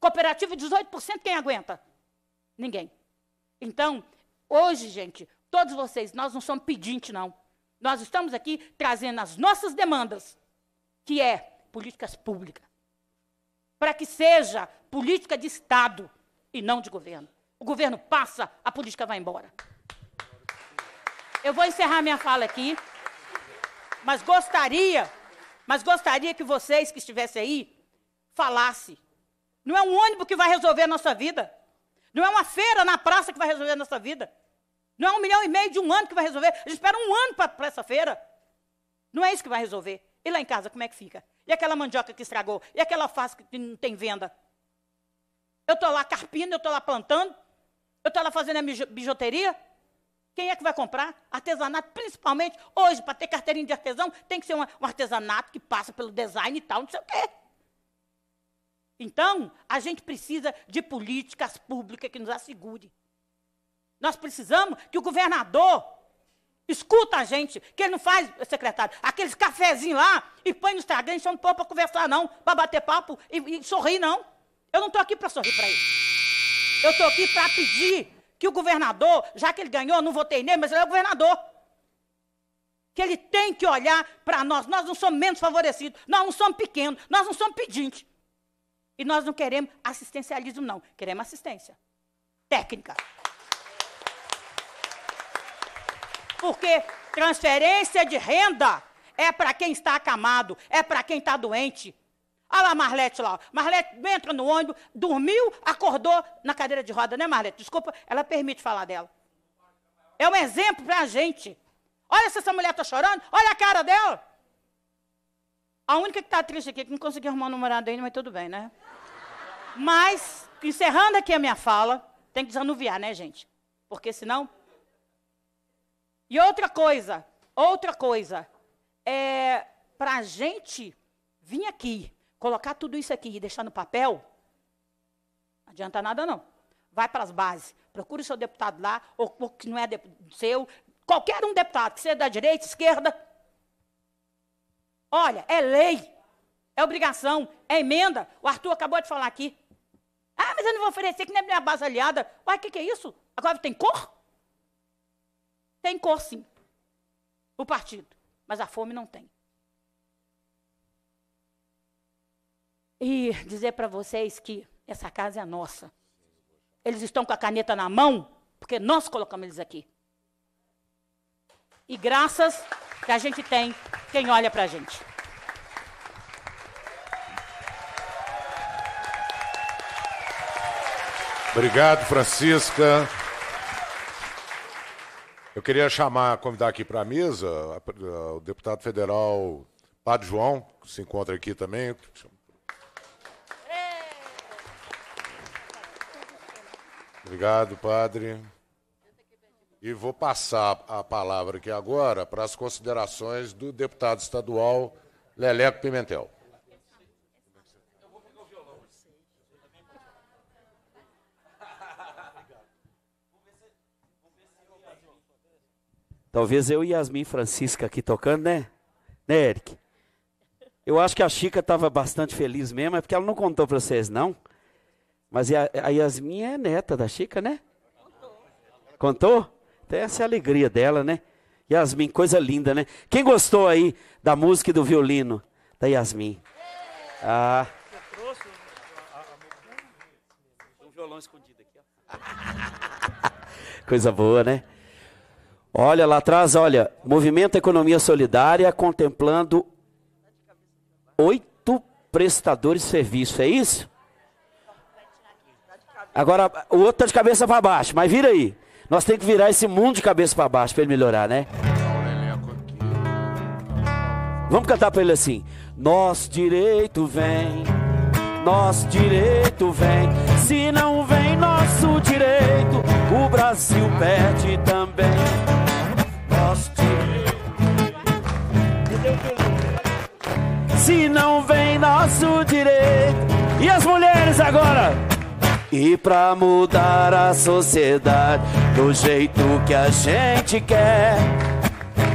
Cooperativa, 18%, quem aguenta? Ninguém. Então, hoje, gente, todos vocês, nós não somos pedinte, não. Nós estamos aqui trazendo as nossas demandas, que é políticas públicas. Para que seja política de Estado e não de governo. O governo passa, a política vai embora. Eu vou encerrar minha fala aqui. Mas gostaria, mas gostaria que vocês que estivessem aí falasse. Não é um ônibus que vai resolver a nossa vida. Não é uma feira na praça que vai resolver a nossa vida. Não é um milhão e meio de um ano que vai resolver. A gente espera um ano para essa feira. Não é isso que vai resolver. E lá em casa, como é que fica? E aquela mandioca que estragou? E aquela face que não tem venda? Eu estou lá carpindo, eu estou lá plantando, eu estou lá fazendo a bijuteria, quem é que vai comprar? Artesanato, principalmente hoje, para ter carteirinha de artesão, tem que ser um, um artesanato que passa pelo design e tal, não sei o quê. Então, a gente precisa de políticas públicas que nos assegure. Nós precisamos que o governador escuta a gente, que ele não faz, secretário, aqueles cafezinhos lá e põe no Instagram e chama o povo para conversar, não, para bater papo e, e sorrir, não. Eu não estou aqui para sorrir para ele. Eu estou aqui para pedir que o governador, já que ele ganhou, não votei nele, mas ele é o governador. Que ele tem que olhar para nós. Nós não somos menos favorecidos, nós não somos pequenos, nós não somos pedintes. E nós não queremos assistencialismo, não. Queremos assistência técnica. Porque transferência de renda é para quem está acamado, é para quem está doente. Olha lá a Marlete lá. Marlete entra no ônibus, dormiu, acordou na cadeira de roda, né, Marlete? Desculpa, ela permite falar dela. É um exemplo para a gente. Olha se essa mulher está chorando, olha a cara dela. A única que está triste aqui, que não conseguiu arrumar um namorado ainda, mas tudo bem, né? Mas, encerrando aqui a minha fala, tem que desanuviar, né, gente? Porque senão. E outra coisa, outra coisa, é para a gente vir aqui colocar tudo isso aqui e deixar no papel, não adianta nada não. Vai para as bases, procure o seu deputado lá, ou que não é seu, qualquer um deputado, que seja da direita, esquerda. Olha, é lei, é obrigação, é emenda. O Arthur acabou de falar aqui. Ah, mas eu não vou oferecer, que nem a minha base aliada. Uai, o que, que é isso? Agora tem cor? Tem cor, sim. O partido. Mas a fome não tem. e dizer para vocês que essa casa é nossa. Eles estão com a caneta na mão, porque nós colocamos eles aqui. E graças que a gente tem quem olha para a gente. Obrigado, Francisca. Eu queria chamar, convidar aqui para a mesa o deputado federal Padre João, que se encontra aqui também. Obrigado, padre. E vou passar a palavra aqui agora para as considerações do deputado estadual Leleco Pimentel. Talvez eu e Yasmin Francisca aqui tocando, né? Né, Eric? Eu acho que a Chica estava bastante feliz mesmo, é porque ela não contou para vocês, não. Mas a Yasmin é neta da Chica, né? Contou? Então essa é a alegria dela, né? Yasmin, coisa linda, né? Quem gostou aí da música e do violino? Da Yasmin. Ah. Coisa boa, né? Olha lá atrás, olha. Movimento Economia Solidária contemplando oito prestadores de serviço, é isso? Agora, o outro tá de cabeça para baixo, mas vira aí. Nós temos que virar esse mundo de cabeça para baixo para ele melhorar, né? Vamos cantar para ele assim: Nosso direito vem, nosso direito vem. Se não vem nosso direito, o Brasil perde também. Nosso direito. Se não vem nosso direito. E as mulheres agora? E pra mudar a sociedade do jeito que a gente quer.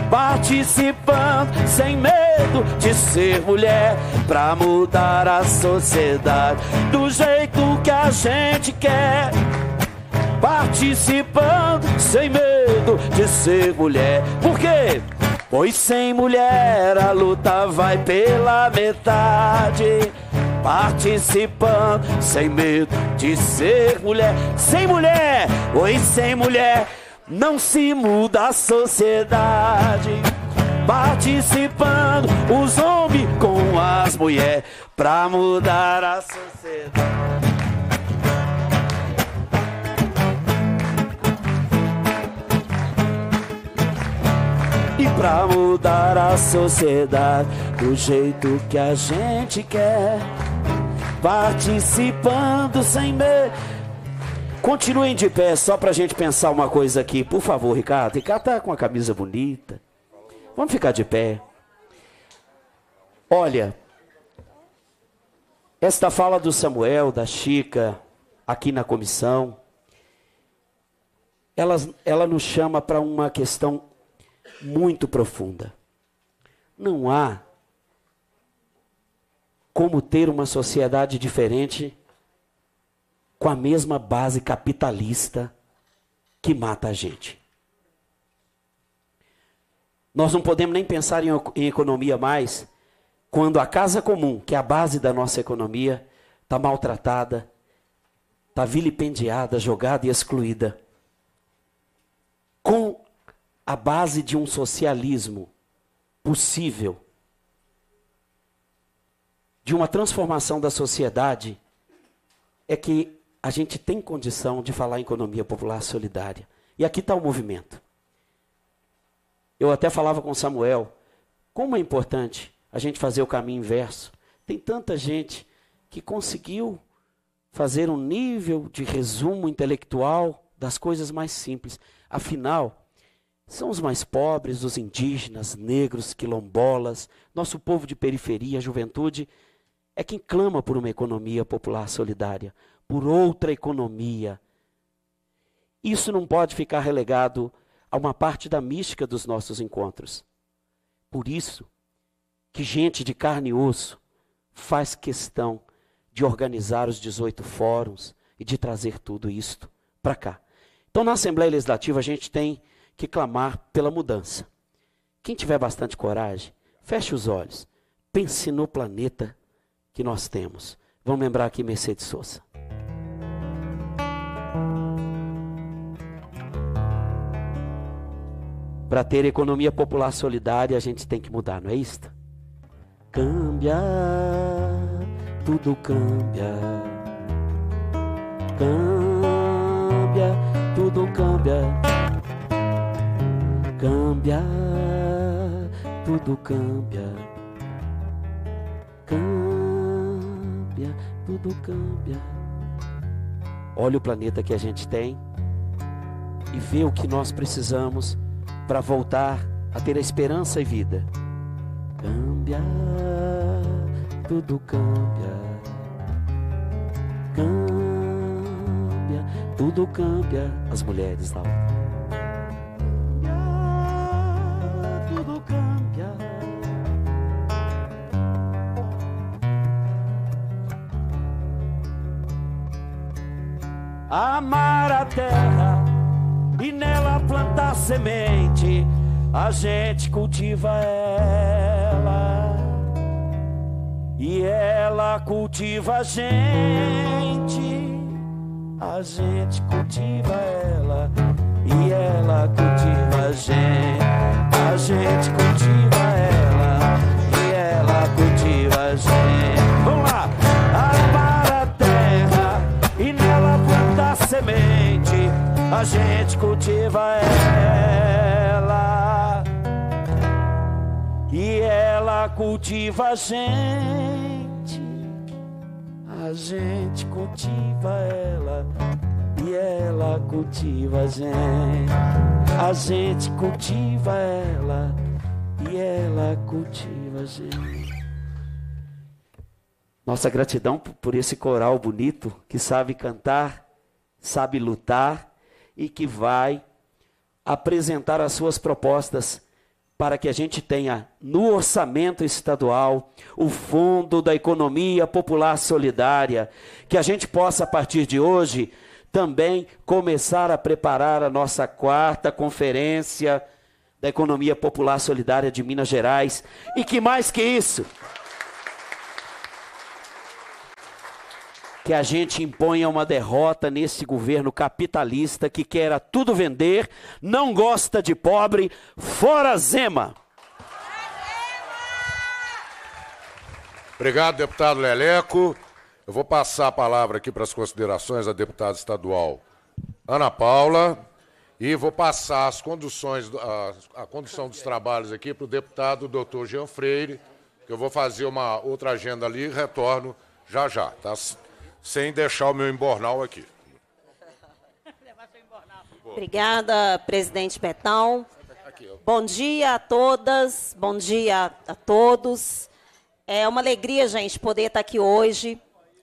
Participando sem medo de ser mulher. Pra mudar a sociedade do jeito que a gente quer participando sem medo de ser mulher. Por quê? Pois sem mulher a luta vai pela metade participando, sem medo de ser mulher. Sem mulher, oi, sem mulher, não se muda a sociedade. Participando os homens com as mulheres, pra mudar a sociedade. E pra mudar a sociedade do jeito que a gente quer participando sem medo. Continuem de pé só para a gente pensar uma coisa aqui, por favor, Ricardo. Ricardo tá com a camisa bonita. Vamos ficar de pé. Olha, esta fala do Samuel, da Chica, aqui na comissão, ela, ela nos chama para uma questão muito profunda. Não há como ter uma sociedade diferente com a mesma base capitalista que mata a gente. Nós não podemos nem pensar em, em economia mais quando a casa comum, que é a base da nossa economia, está maltratada, está vilipendiada, jogada e excluída. Com a base de um socialismo possível de uma transformação da sociedade é que a gente tem condição de falar em economia popular solidária. E aqui está o movimento. Eu até falava com Samuel, como é importante a gente fazer o caminho inverso. Tem tanta gente que conseguiu fazer um nível de resumo intelectual das coisas mais simples. Afinal, são os mais pobres, os indígenas, negros, quilombolas, nosso povo de periferia, juventude, é quem clama por uma economia popular solidária, por outra economia. Isso não pode ficar relegado a uma parte da mística dos nossos encontros. Por isso que gente de carne e osso faz questão de organizar os 18 fóruns e de trazer tudo isto para cá. Então, na Assembleia Legislativa, a gente tem que clamar pela mudança. Quem tiver bastante coragem, feche os olhos, pense no planeta que nós temos. Vamos lembrar aqui Mercedes Souza. Para ter economia popular solidária, a gente tem que mudar, não é isto? Cambia, tudo cambia. Cambia, tudo cambia. Cambia, tudo cambia. tudo cambia. Olha o planeta que a gente tem e vê o que nós precisamos para voltar a ter a esperança e vida. Cambia, tudo cambia. Cambia, tudo cambia. As mulheres da amar a terra e nela plantar semente, a gente cultiva ela e ela cultiva a gente. A gente cultiva ela e ela cultiva a gente. A gente cultiva ela e ela cultiva a gente. a gente cultiva ela e ela cultiva a gente. A gente cultiva ela e ela cultiva a gente. A gente cultiva ela e ela cultiva a gente. Nossa gratidão por esse coral bonito que sabe cantar, sabe lutar e que vai apresentar as suas propostas para que a gente tenha no orçamento estadual o fundo da economia popular solidária, que a gente possa a partir de hoje também começar a preparar a nossa quarta conferência da economia popular solidária de Minas Gerais e que mais que isso, que a gente imponha uma derrota nesse governo capitalista que quer a tudo vender, não gosta de pobre, fora Zema. Obrigado, deputado Leleco. Eu vou passar a palavra aqui para as considerações da deputada estadual Ana Paula e vou passar as conduções, a, a condução dos trabalhos aqui para o deputado doutor Jean Freire, que eu vou fazer uma outra agenda ali e retorno já já. Tá, sem deixar o meu embornal aqui. Obrigada, presidente Betão. Bom dia a todas, bom dia a todos. É uma alegria, gente, poder estar aqui hoje,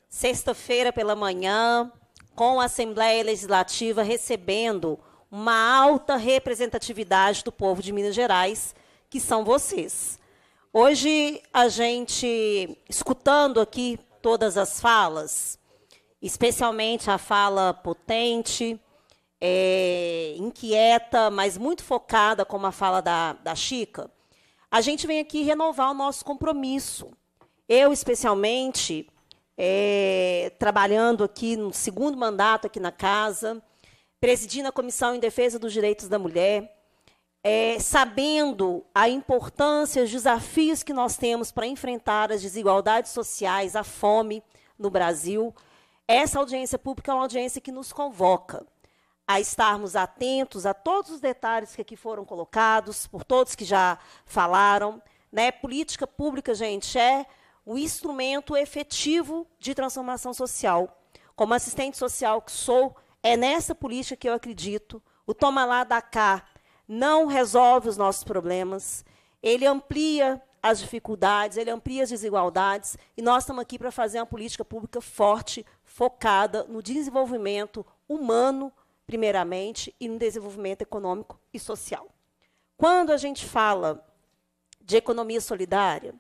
sexta-feira pela manhã, com a Assembleia Legislativa recebendo uma alta representatividade do povo de Minas Gerais, que são vocês. Hoje, a gente, escutando aqui todas as falas, especialmente a fala potente, é, inquieta, mas muito focada, como a fala da, da Chica, a gente vem aqui renovar o nosso compromisso. Eu, especialmente, é, trabalhando aqui no segundo mandato aqui na casa, presidindo a Comissão em Defesa dos Direitos da Mulher, é, sabendo a importância, os desafios que nós temos para enfrentar as desigualdades sociais, a fome no Brasil, essa audiência pública é uma audiência que nos convoca a estarmos atentos a todos os detalhes que aqui foram colocados, por todos que já falaram. Né? Política pública, gente, é o instrumento efetivo de transformação social. Como assistente social que sou, é nessa política que eu acredito. O toma lá da cá não resolve os nossos problemas, ele amplia as dificuldades, ele amplia as desigualdades, e nós estamos aqui para fazer uma política pública forte, focada no desenvolvimento humano, primeiramente, e no desenvolvimento econômico e social. Quando a gente fala de economia solidária,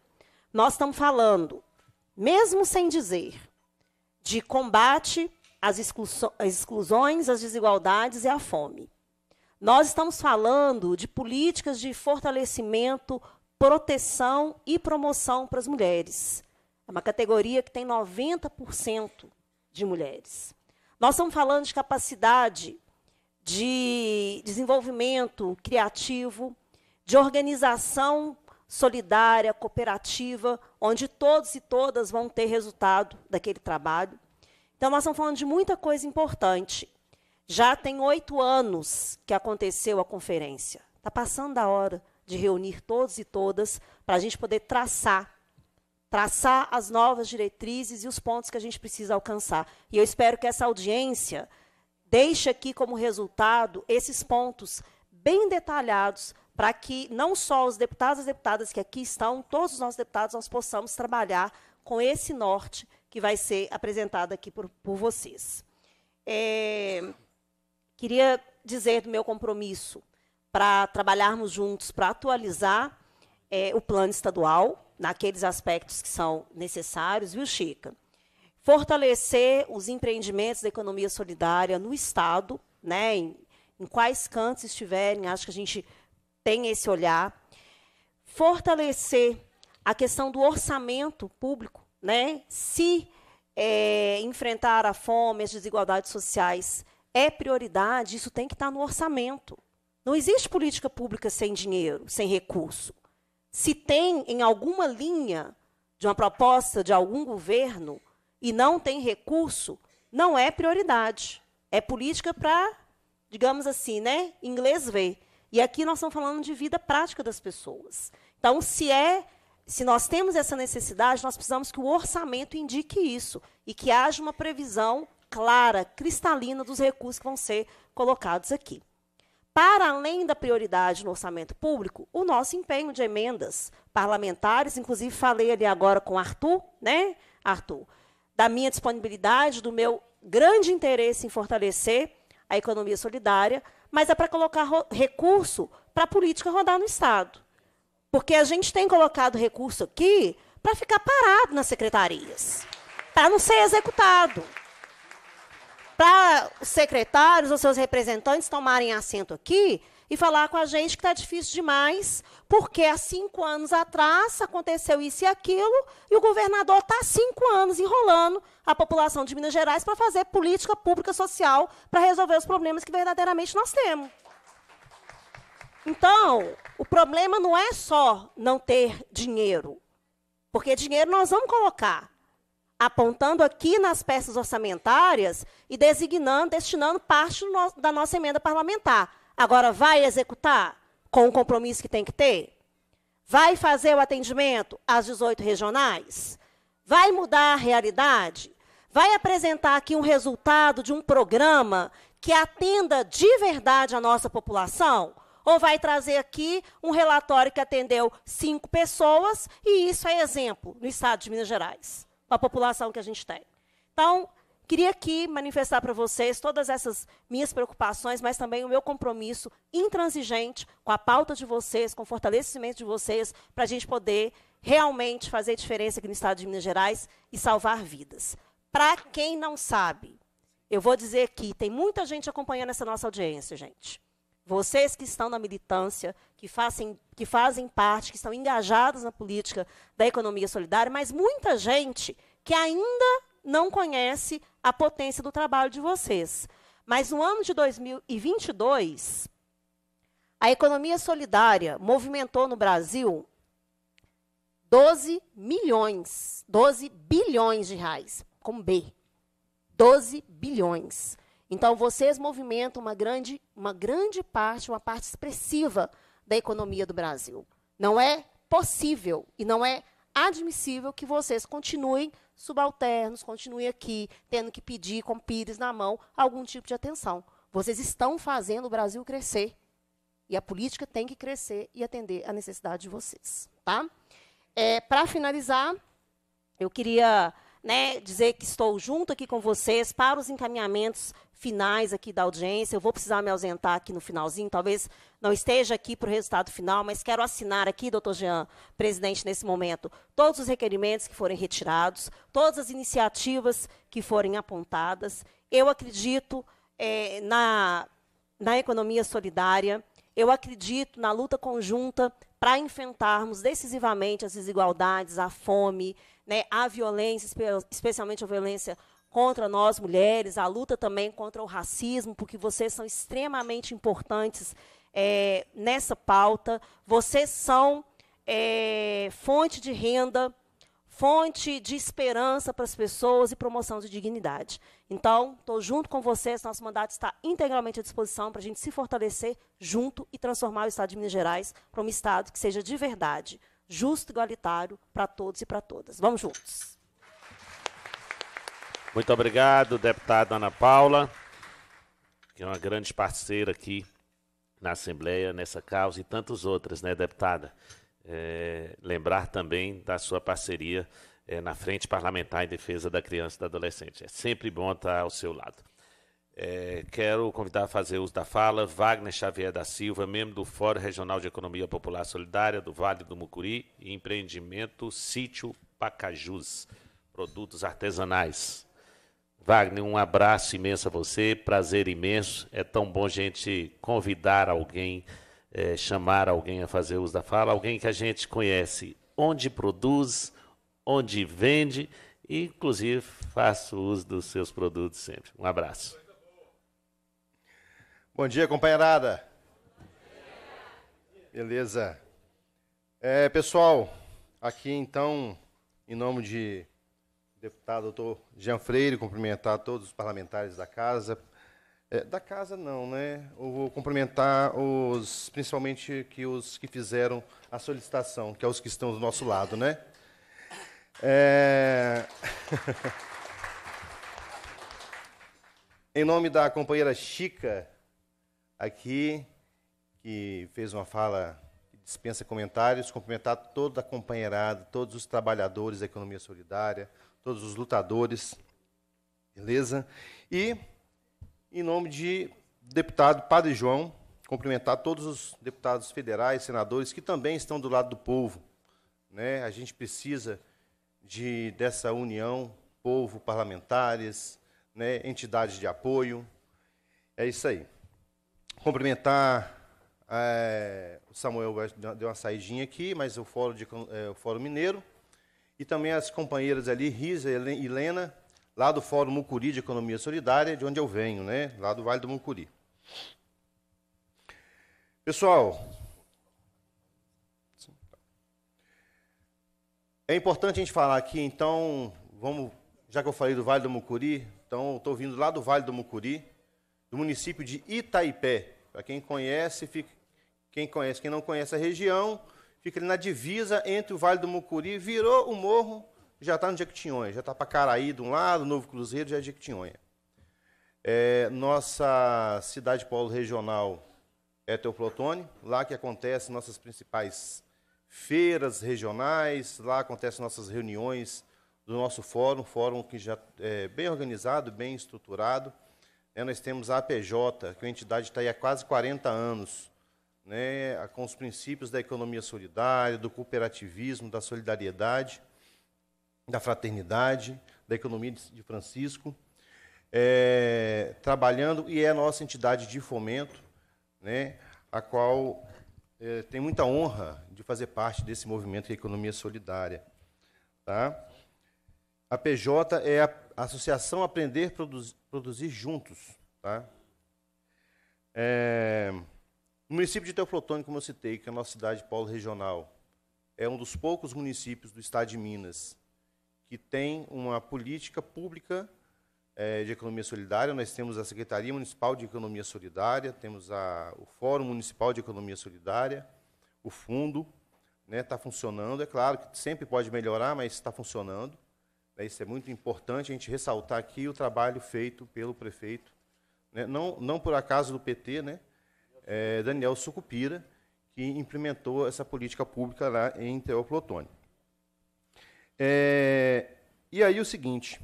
nós estamos falando, mesmo sem dizer, de combate às exclusões, às desigualdades e à fome. Nós estamos falando de políticas de fortalecimento, proteção e promoção para as mulheres. É uma categoria que tem 90% de mulheres. Nós estamos falando de capacidade de desenvolvimento criativo, de organização solidária, cooperativa, onde todos e todas vão ter resultado daquele trabalho. Então, nós estamos falando de muita coisa importante. Já tem oito anos que aconteceu a conferência. Está passando a hora de reunir todos e todas para a gente poder traçar traçar as novas diretrizes e os pontos que a gente precisa alcançar. E eu espero que essa audiência deixe aqui como resultado esses pontos bem detalhados para que não só os deputados e as deputadas que aqui estão, todos os nossos deputados, nós possamos trabalhar com esse norte que vai ser apresentado aqui por, por vocês. É, queria dizer do meu compromisso para trabalharmos juntos para atualizar é, o plano estadual, naqueles aspectos que são necessários, viu, Chica? Fortalecer os empreendimentos da economia solidária no Estado, né, em, em quais cantos estiverem, acho que a gente tem esse olhar. Fortalecer a questão do orçamento público, né? Se é, enfrentar a fome, as desigualdades sociais é prioridade, isso tem que estar no orçamento. Não existe política pública sem dinheiro, sem recurso se tem em alguma linha de uma proposta de algum governo e não tem recurso, não é prioridade. É política para, digamos assim, né, inglês ver. E aqui nós estamos falando de vida prática das pessoas. Então, se é, se nós temos essa necessidade, nós precisamos que o orçamento indique isso e que haja uma previsão clara, cristalina dos recursos que vão ser colocados aqui. Para além da prioridade no orçamento público, o nosso empenho de emendas parlamentares, inclusive falei ali agora com Arthur, né, Arthur, da minha disponibilidade, do meu grande interesse em fortalecer a economia solidária, mas é para colocar recurso para a política rodar no Estado. Porque a gente tem colocado recurso aqui para ficar parado nas secretarias, para não ser executado para os secretários ou seus representantes tomarem assento aqui e falar com a gente que está difícil demais, porque há cinco anos atrás aconteceu isso e aquilo, e o governador está há cinco anos enrolando a população de Minas Gerais para fazer política pública social para resolver os problemas que verdadeiramente nós temos. Então, o problema não é só não ter dinheiro, porque dinheiro nós vamos colocar apontando aqui nas peças orçamentárias e designando, destinando parte da nossa emenda parlamentar. Agora, vai executar com o compromisso que tem que ter? Vai fazer o atendimento às 18 regionais? Vai mudar a realidade? Vai apresentar aqui um resultado de um programa que atenda de verdade a nossa população? Ou vai trazer aqui um relatório que atendeu cinco pessoas e isso é exemplo no estado de Minas Gerais? com a população que a gente tem. Então, queria aqui manifestar para vocês todas essas minhas preocupações, mas também o meu compromisso intransigente com a pauta de vocês, com o fortalecimento de vocês, para a gente poder realmente fazer diferença aqui no estado de Minas Gerais e salvar vidas. Para quem não sabe, eu vou dizer aqui, tem muita gente acompanhando essa nossa audiência, gente. Vocês que estão na militância, que fazem, que fazem parte, que estão engajados na política da economia solidária, mas muita gente que ainda não conhece a potência do trabalho de vocês. Mas no ano de 2022, a economia solidária movimentou no Brasil 12 milhões, 12 bilhões de reais, com B. 12 bilhões. Então, vocês movimentam uma grande, uma grande parte, uma parte expressiva da economia do Brasil. Não é possível e não é admissível que vocês continuem subalternos, continuem aqui, tendo que pedir com pires na mão algum tipo de atenção. Vocês estão fazendo o Brasil crescer. E a política tem que crescer e atender à necessidade de vocês. Tá? É, Para finalizar, eu queria né, dizer que estou junto aqui com vocês para os encaminhamentos finais aqui da audiência. Eu vou precisar me ausentar aqui no finalzinho, talvez não esteja aqui para o resultado final, mas quero assinar aqui, doutor Jean, presidente, nesse momento, todos os requerimentos que forem retirados, todas as iniciativas que forem apontadas. Eu acredito é, na, na economia solidária, eu acredito na luta conjunta para enfrentarmos decisivamente as desigualdades, a fome, né, a violência, especialmente a violência contra nós mulheres, a luta também contra o racismo, porque vocês são extremamente importantes é, nessa pauta. Vocês são é, fonte de renda, fonte de esperança para as pessoas e promoção de dignidade. Então, estou junto com vocês, nosso mandato está integralmente à disposição para a gente se fortalecer junto e transformar o Estado de Minas Gerais para um Estado que seja de verdade justo e igualitário para todos e para todas. Vamos juntos. Muito obrigado, deputada Ana Paula, que é uma grande parceira aqui na Assembleia, nessa causa e tantas outras, né, deputada? É, lembrar também da sua parceria é, na Frente Parlamentar em Defesa da Criança e do Adolescente. É sempre bom estar ao seu lado. É, quero convidar a fazer uso da fala Wagner Xavier da Silva, membro do Fórum Regional de Economia Popular Solidária do Vale do Mucuri e empreendimento Sítio Pacajus, produtos artesanais. Wagner, um abraço imenso a você, prazer imenso. É tão bom a gente convidar alguém, é, chamar alguém a fazer uso da fala, alguém que a gente conhece, onde produz, onde vende e, inclusive, faço uso dos seus produtos sempre. Um abraço. Bom dia, companheirada. Beleza. É, pessoal, aqui então, em nome de deputado doutor Jean Freire, cumprimentar todos os parlamentares da casa. É, da casa não, né? Eu vou cumprimentar os, principalmente que os que fizeram a solicitação, que é os que estão do nosso lado, né? É... em nome da companheira Chica, aqui, que fez uma fala que dispensa comentários, cumprimentar toda a companheirada, todos os trabalhadores da economia solidária, todos os lutadores, beleza? E, em nome de deputado Padre João, cumprimentar todos os deputados federais, senadores que também estão do lado do povo. Né? A gente precisa de dessa união, povo, parlamentares, né? entidades de apoio. É isso aí cumprimentar é, o Samuel deu uma saidinha aqui, mas o Fórum, de, é, o Fórum Mineiro, e também as companheiras ali, Risa e Helena, lá do Fórum Mucuri de Economia Solidária, de onde eu venho, né? lá do Vale do Mucuri. Pessoal, é importante a gente falar aqui, então, vamos, já que eu falei do Vale do Mucuri, então estou vindo lá do Vale do Mucuri, do município de Itaipé. Para quem conhece, fica, quem conhece, quem não conhece a região, fica ali na divisa entre o Vale do Mucuri, virou o morro, já está no Jequitinhonha, já está para Caraí de um lado, Novo Cruzeiro já é Jequitinhonha. É, nossa cidade polo regional é Teoplotone, lá que acontecem nossas principais feiras regionais, lá acontecem nossas reuniões do nosso fórum, fórum que já é bem organizado, bem estruturado. Né, nós temos a APJ, que é uma entidade que está aí há quase 40 anos, né, com os princípios da economia solidária, do cooperativismo, da solidariedade, da fraternidade, da economia de Francisco, é, trabalhando, e é a nossa entidade de fomento, né, a qual é, tem muita honra de fazer parte desse movimento de economia solidária. Tá? A PJ é a associação Aprender Produzir, produzir Juntos. Tá? É, o município de Teoflotone, como eu citei, que é a nossa cidade polo regional, é um dos poucos municípios do estado de Minas que tem uma política pública é, de economia solidária. Nós temos a Secretaria Municipal de Economia Solidária, temos a, o Fórum Municipal de Economia Solidária, o fundo está né, tá funcionando. É claro que sempre pode melhorar, mas está funcionando. Né, isso é muito importante a gente ressaltar aqui o trabalho feito pelo prefeito, né, não, não por acaso do PT, né, é, Daniel Sucupira, que implementou essa política pública lá em Teoplotônio. É, eh, e aí o seguinte,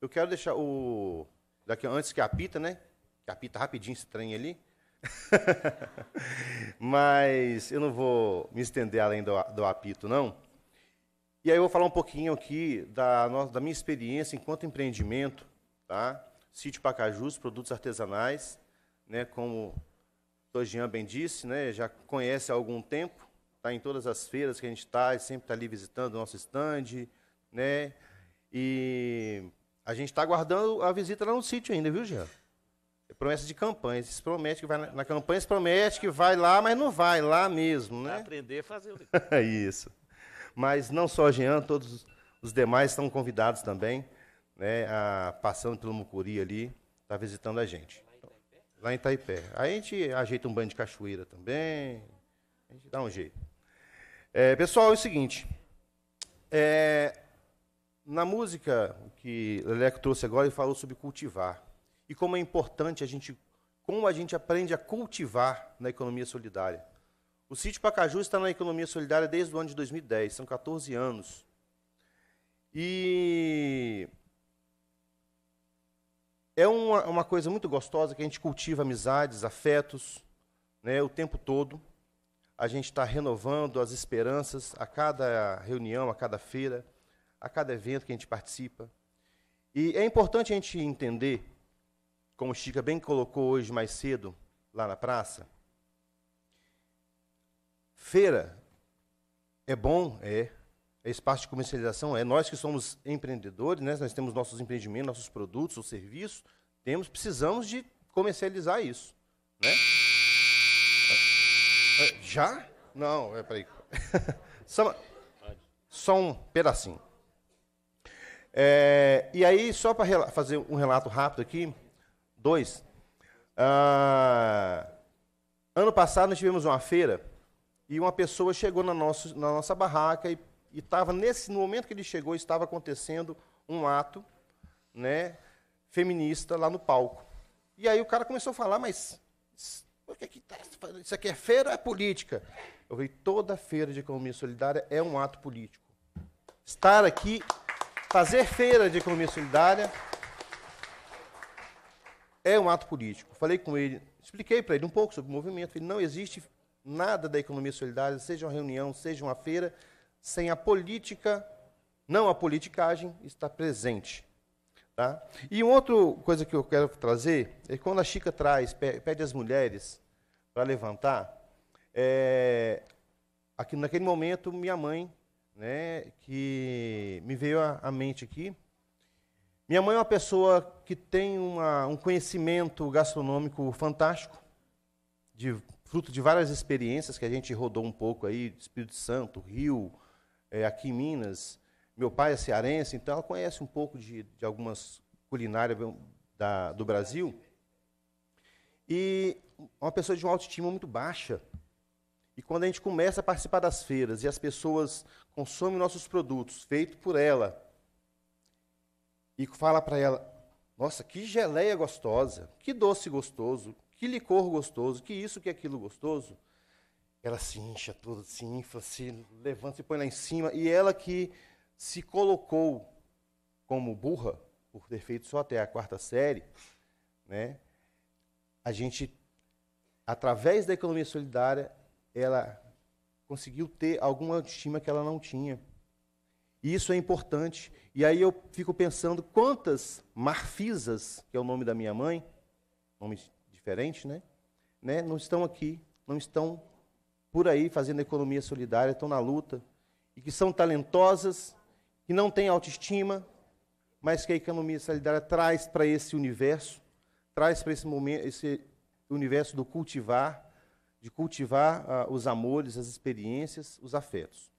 eu quero deixar o... Daqui, antes que apita, né? Que apita rapidinho esse trem ali. Mas eu não vou me estender além do, do apito, não. E aí eu vou falar um pouquinho aqui da, da minha experiência enquanto empreendimento, tá? Sítio Pacajus, produtos artesanais, né? Como o Jean bem disse, né? Já conhece há algum tempo, tá? Em todas as feiras que a gente está, sempre está ali visitando o nosso stand, né? E a gente está aguardando a visita lá no sítio ainda, viu, Jean? É promessa de campanha. Se promete que vai na, na campanha, se promete que vai lá, mas não vai lá mesmo, né? Pra aprender a fazer o Isso mas não só Jean, todos os demais estão convidados também, né, a, passando pelo Mucuri ali, está visitando a gente. Lá em Itaipé. Aí a gente ajeita um banho de cachoeira também, a gente dá um jeito. É, pessoal, é o seguinte, é, na música que Leleco trouxe agora, ele falou sobre cultivar. E como é importante a gente, como a gente aprende a cultivar na economia solidária. O sítio Pacaju está na economia solidária desde o ano de 2010, são 14 anos. E é uma, uma coisa muito gostosa que a gente cultiva amizades, afetos, né, o tempo todo. A gente está renovando as esperanças a cada reunião, a cada feira, a cada evento que a gente participa. E é importante a gente entender, como o Chica bem colocou hoje mais cedo lá na praça, Feira é bom, é. É espaço de comercialização, é. Nós que somos empreendedores, né, nós temos nossos empreendimentos, nossos produtos ou serviços, temos, precisamos de comercializar isso. Né? É. É, já? Não, é, peraí. só, só um pedacinho. É, e aí, só para fazer um relato rápido aqui, dois. Ah, ano passado nós tivemos uma feira e uma pessoa chegou na nossa, na nossa barraca e estava nesse no momento que ele chegou estava acontecendo um ato, né, feminista lá no palco. E aí o cara começou a falar, mas que que tá, isso aqui é feira, é política. Eu falei, toda feira de economia solidária é um ato político. Estar aqui, fazer feira de economia solidária é um ato político. Falei com ele, expliquei para ele um pouco sobre o movimento. Ele não existe nada da economia solidária, seja uma reunião, seja uma feira, sem a política, não a politicagem, está presente. Tá? E uma outra coisa que eu quero trazer é quando a Chica traz, pede as mulheres para levantar, é, aqui, naquele momento, minha mãe, né, que me veio à mente aqui, minha mãe é uma pessoa que tem uma, um conhecimento gastronômico fantástico, de fruto de várias experiências que a gente rodou um pouco aí, Espírito Santo, Rio, é, aqui em Minas. Meu pai é cearense, então ela conhece um pouco de, de algumas culinárias da, do Brasil. E uma pessoa de uma autoestima muito baixa. E quando a gente começa a participar das feiras e as pessoas consomem nossos produtos, feito por ela, e fala para ela: Nossa, que geleia gostosa, que doce gostoso, que licor gostoso, que isso, que aquilo gostoso. Ela se incha toda, se infla, se levanta, se põe lá em cima. E ela que se colocou como burra, por ter feito só até a quarta série, né? a gente, através da economia solidária, ela conseguiu ter alguma autoestima que ela não tinha. E isso é importante. E aí eu fico pensando quantas marfisas, que é o nome da minha mãe, nome diferente, né? né? Não estão aqui, não estão por aí fazendo economia solidária, estão na luta, e que são talentosas, que não têm autoestima, mas que a economia solidária traz para esse universo, traz para esse momento, esse universo do cultivar, de cultivar uh, os amores, as experiências, os afetos.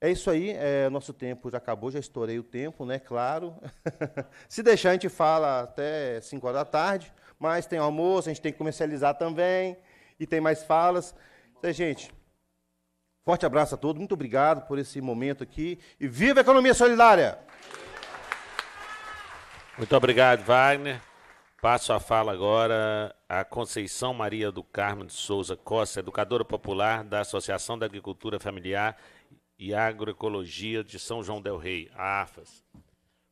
É isso aí, é, nosso tempo já acabou, já estourei o tempo, né? Claro. Se deixar, a gente fala até 5 horas da tarde mas tem almoço, a gente tem que comercializar também, e tem mais falas. Então, gente, forte abraço a todos, muito obrigado por esse momento aqui, e viva a economia solidária! Muito obrigado, Wagner. Passo a fala agora a Conceição Maria do Carmo de Souza Costa, educadora popular da Associação da Agricultura Familiar e Agroecologia de São João del Rei, a AFAS.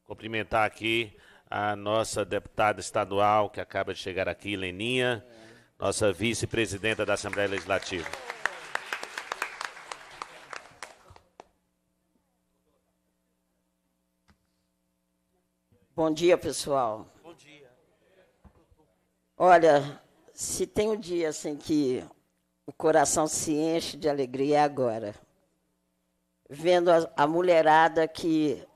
Cumprimentar aqui a nossa deputada estadual que acaba de chegar aqui, Leninha, nossa vice-presidenta da Assembleia Legislativa. Bom dia, pessoal. Bom dia. Olha, se tem um dia assim que o coração se enche de alegria é agora. Vendo a, a mulherada que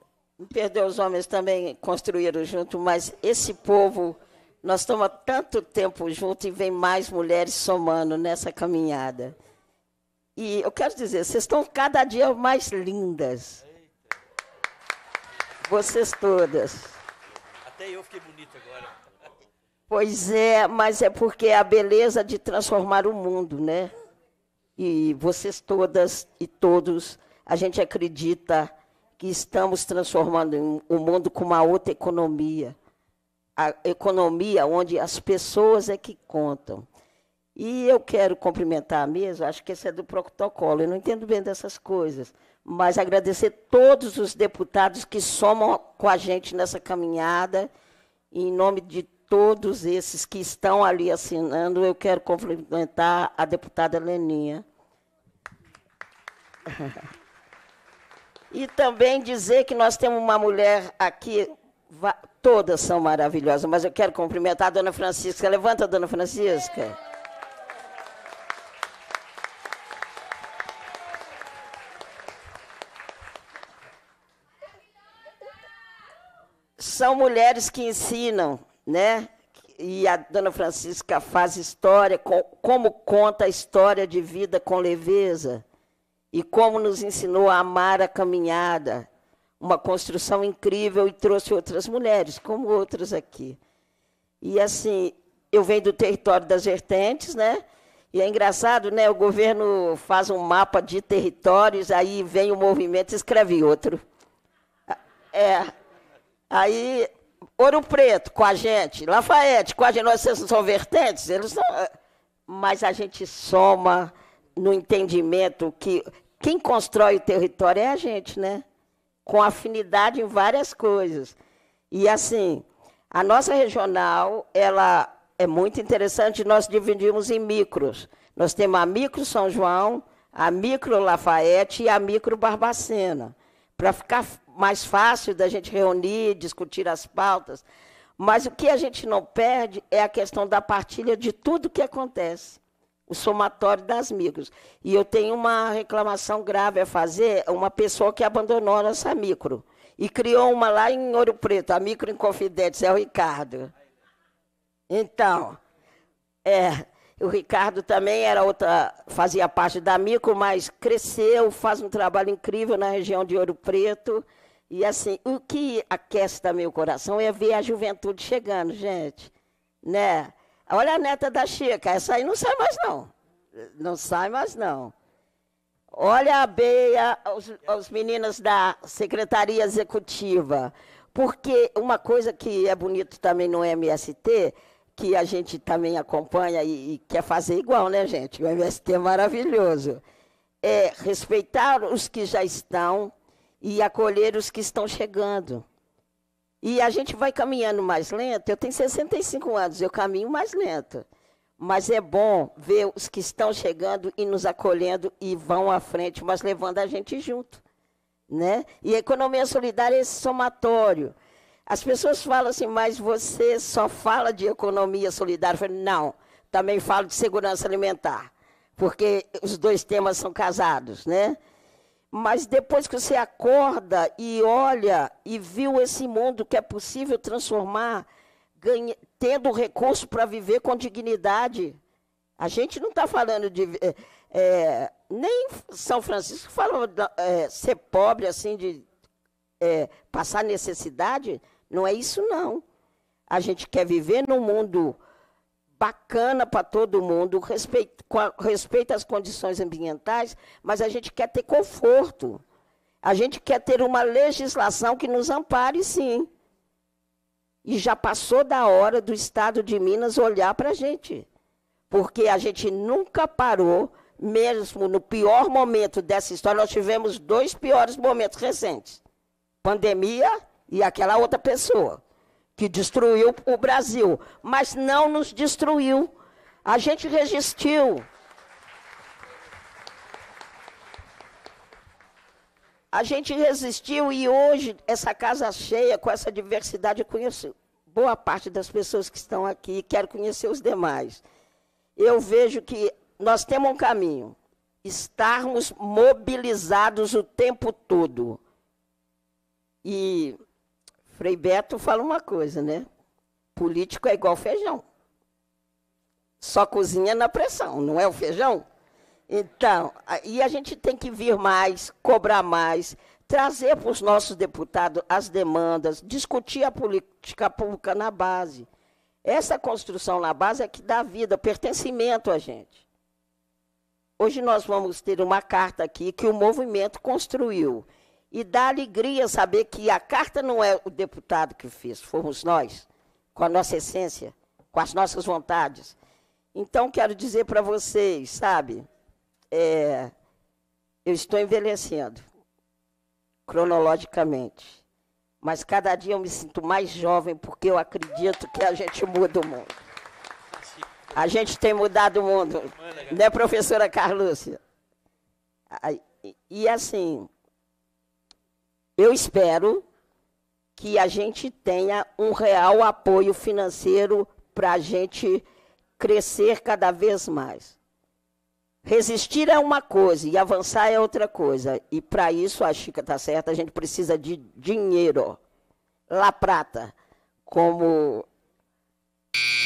perdeu os homens também construíram junto, mas esse povo, nós estamos há tanto tempo junto e vem mais mulheres somando nessa caminhada. E eu quero dizer, vocês estão cada dia mais lindas. Vocês todas. Até eu fiquei bonito agora. Pois é, mas é porque é a beleza de transformar o mundo, né? E vocês todas e todos, a gente acredita que estamos transformando o mundo com uma outra economia. A economia onde as pessoas é que contam. E eu quero cumprimentar mesmo, acho que esse é do protocolo, eu não entendo bem dessas coisas, mas agradecer todos os deputados que somam com a gente nessa caminhada, em nome de todos esses que estão ali assinando, eu quero cumprimentar a deputada Leninha. E também dizer que nós temos uma mulher aqui, todas são maravilhosas, mas eu quero cumprimentar a dona Francisca. Levanta, dona Francisca. São mulheres que ensinam, né? E a dona Francisca faz história, como conta a história de vida com leveza e como nos ensinou a amar a caminhada, uma construção incrível e trouxe outras mulheres, como outras aqui. E assim, eu venho do território das vertentes, né? E é engraçado, né? O governo faz um mapa de territórios, aí vem o movimento e escreve outro. É. Aí, Ouro Preto com a gente, Lafayette com a gente, nós são vertentes, eles são, mas a gente soma no entendimento que quem constrói o território é a gente, né? Com afinidade em várias coisas. E assim, a nossa regional, ela é muito interessante, nós dividimos em micros. Nós temos a micro São João, a micro Lafayette e a micro Barbacena, para ficar mais fácil da gente reunir, discutir as pautas. Mas o que a gente não perde é a questão da partilha de tudo que acontece o somatório das micros. E eu tenho uma reclamação grave a fazer, uma pessoa que abandonou a nossa micro e criou uma lá em Ouro Preto, a Micro Inconfidentes, é o Ricardo. Então, é, o Ricardo também era outra, fazia parte da Micro, mas cresceu, faz um trabalho incrível na região de Ouro Preto. E assim, o que aquece também o coração é ver a juventude chegando, gente, né? Olha a neta da Chica, essa aí não sai mais não. Não sai mais não. Olha a Beia, os, os meninos da Secretaria Executiva. Porque uma coisa que é bonito também no MST, que a gente também acompanha e, e quer fazer igual, né, gente? O MST é maravilhoso. É respeitar os que já estão e acolher os que estão chegando. E a gente vai caminhando mais lento. Eu tenho 65 anos, eu caminho mais lento. Mas é bom ver os que estão chegando e nos acolhendo e vão à frente, mas levando a gente junto. Né? E a economia solidária é esse somatório. As pessoas falam assim, mas você só fala de economia solidária. Eu falo, não, também falo de segurança alimentar, porque os dois temas são casados. Né? Mas depois que você acorda e olha e viu esse mundo que é possível transformar, ganha, tendo recurso para viver com dignidade. A gente não está falando de. É, nem São Francisco falou é, ser pobre, assim, de é, passar necessidade. Não é isso, não. A gente quer viver num mundo bacana para todo mundo, respeita, respeita as condições ambientais, mas a gente quer ter conforto. A gente quer ter uma legislação que nos ampare, sim. E já passou da hora do Estado de Minas olhar para a gente. Porque a gente nunca parou, mesmo no pior momento dessa história, nós tivemos dois piores momentos recentes: pandemia e aquela outra pessoa que destruiu o Brasil, mas não nos destruiu. A gente resistiu. A gente resistiu e hoje essa casa cheia com essa diversidade, eu conheço boa parte das pessoas que estão aqui, quero conhecer os demais. Eu vejo que nós temos um caminho, estarmos mobilizados o tempo todo. E Frei Beto fala uma coisa, né? Político é igual feijão. Só cozinha na pressão, não é o feijão? Então, e a gente tem que vir mais, cobrar mais, trazer para os nossos deputados as demandas, discutir a política pública na base. Essa construção na base é que dá vida, pertencimento a gente. Hoje nós vamos ter uma carta aqui que o movimento construiu. E dá alegria saber que a carta não é o deputado que fez, fomos nós, com a nossa essência, com as nossas vontades. Então, quero dizer para vocês, sabe, é, eu estou envelhecendo, cronologicamente, mas cada dia eu me sinto mais jovem porque eu acredito que a gente muda o mundo. A gente tem mudado o mundo, é né, professora Carlúcia? E assim, eu espero que a gente tenha um real apoio financeiro para a gente crescer cada vez mais. Resistir é uma coisa e avançar é outra coisa. E para isso, a Chica está certa, a gente precisa de dinheiro. La Prata, como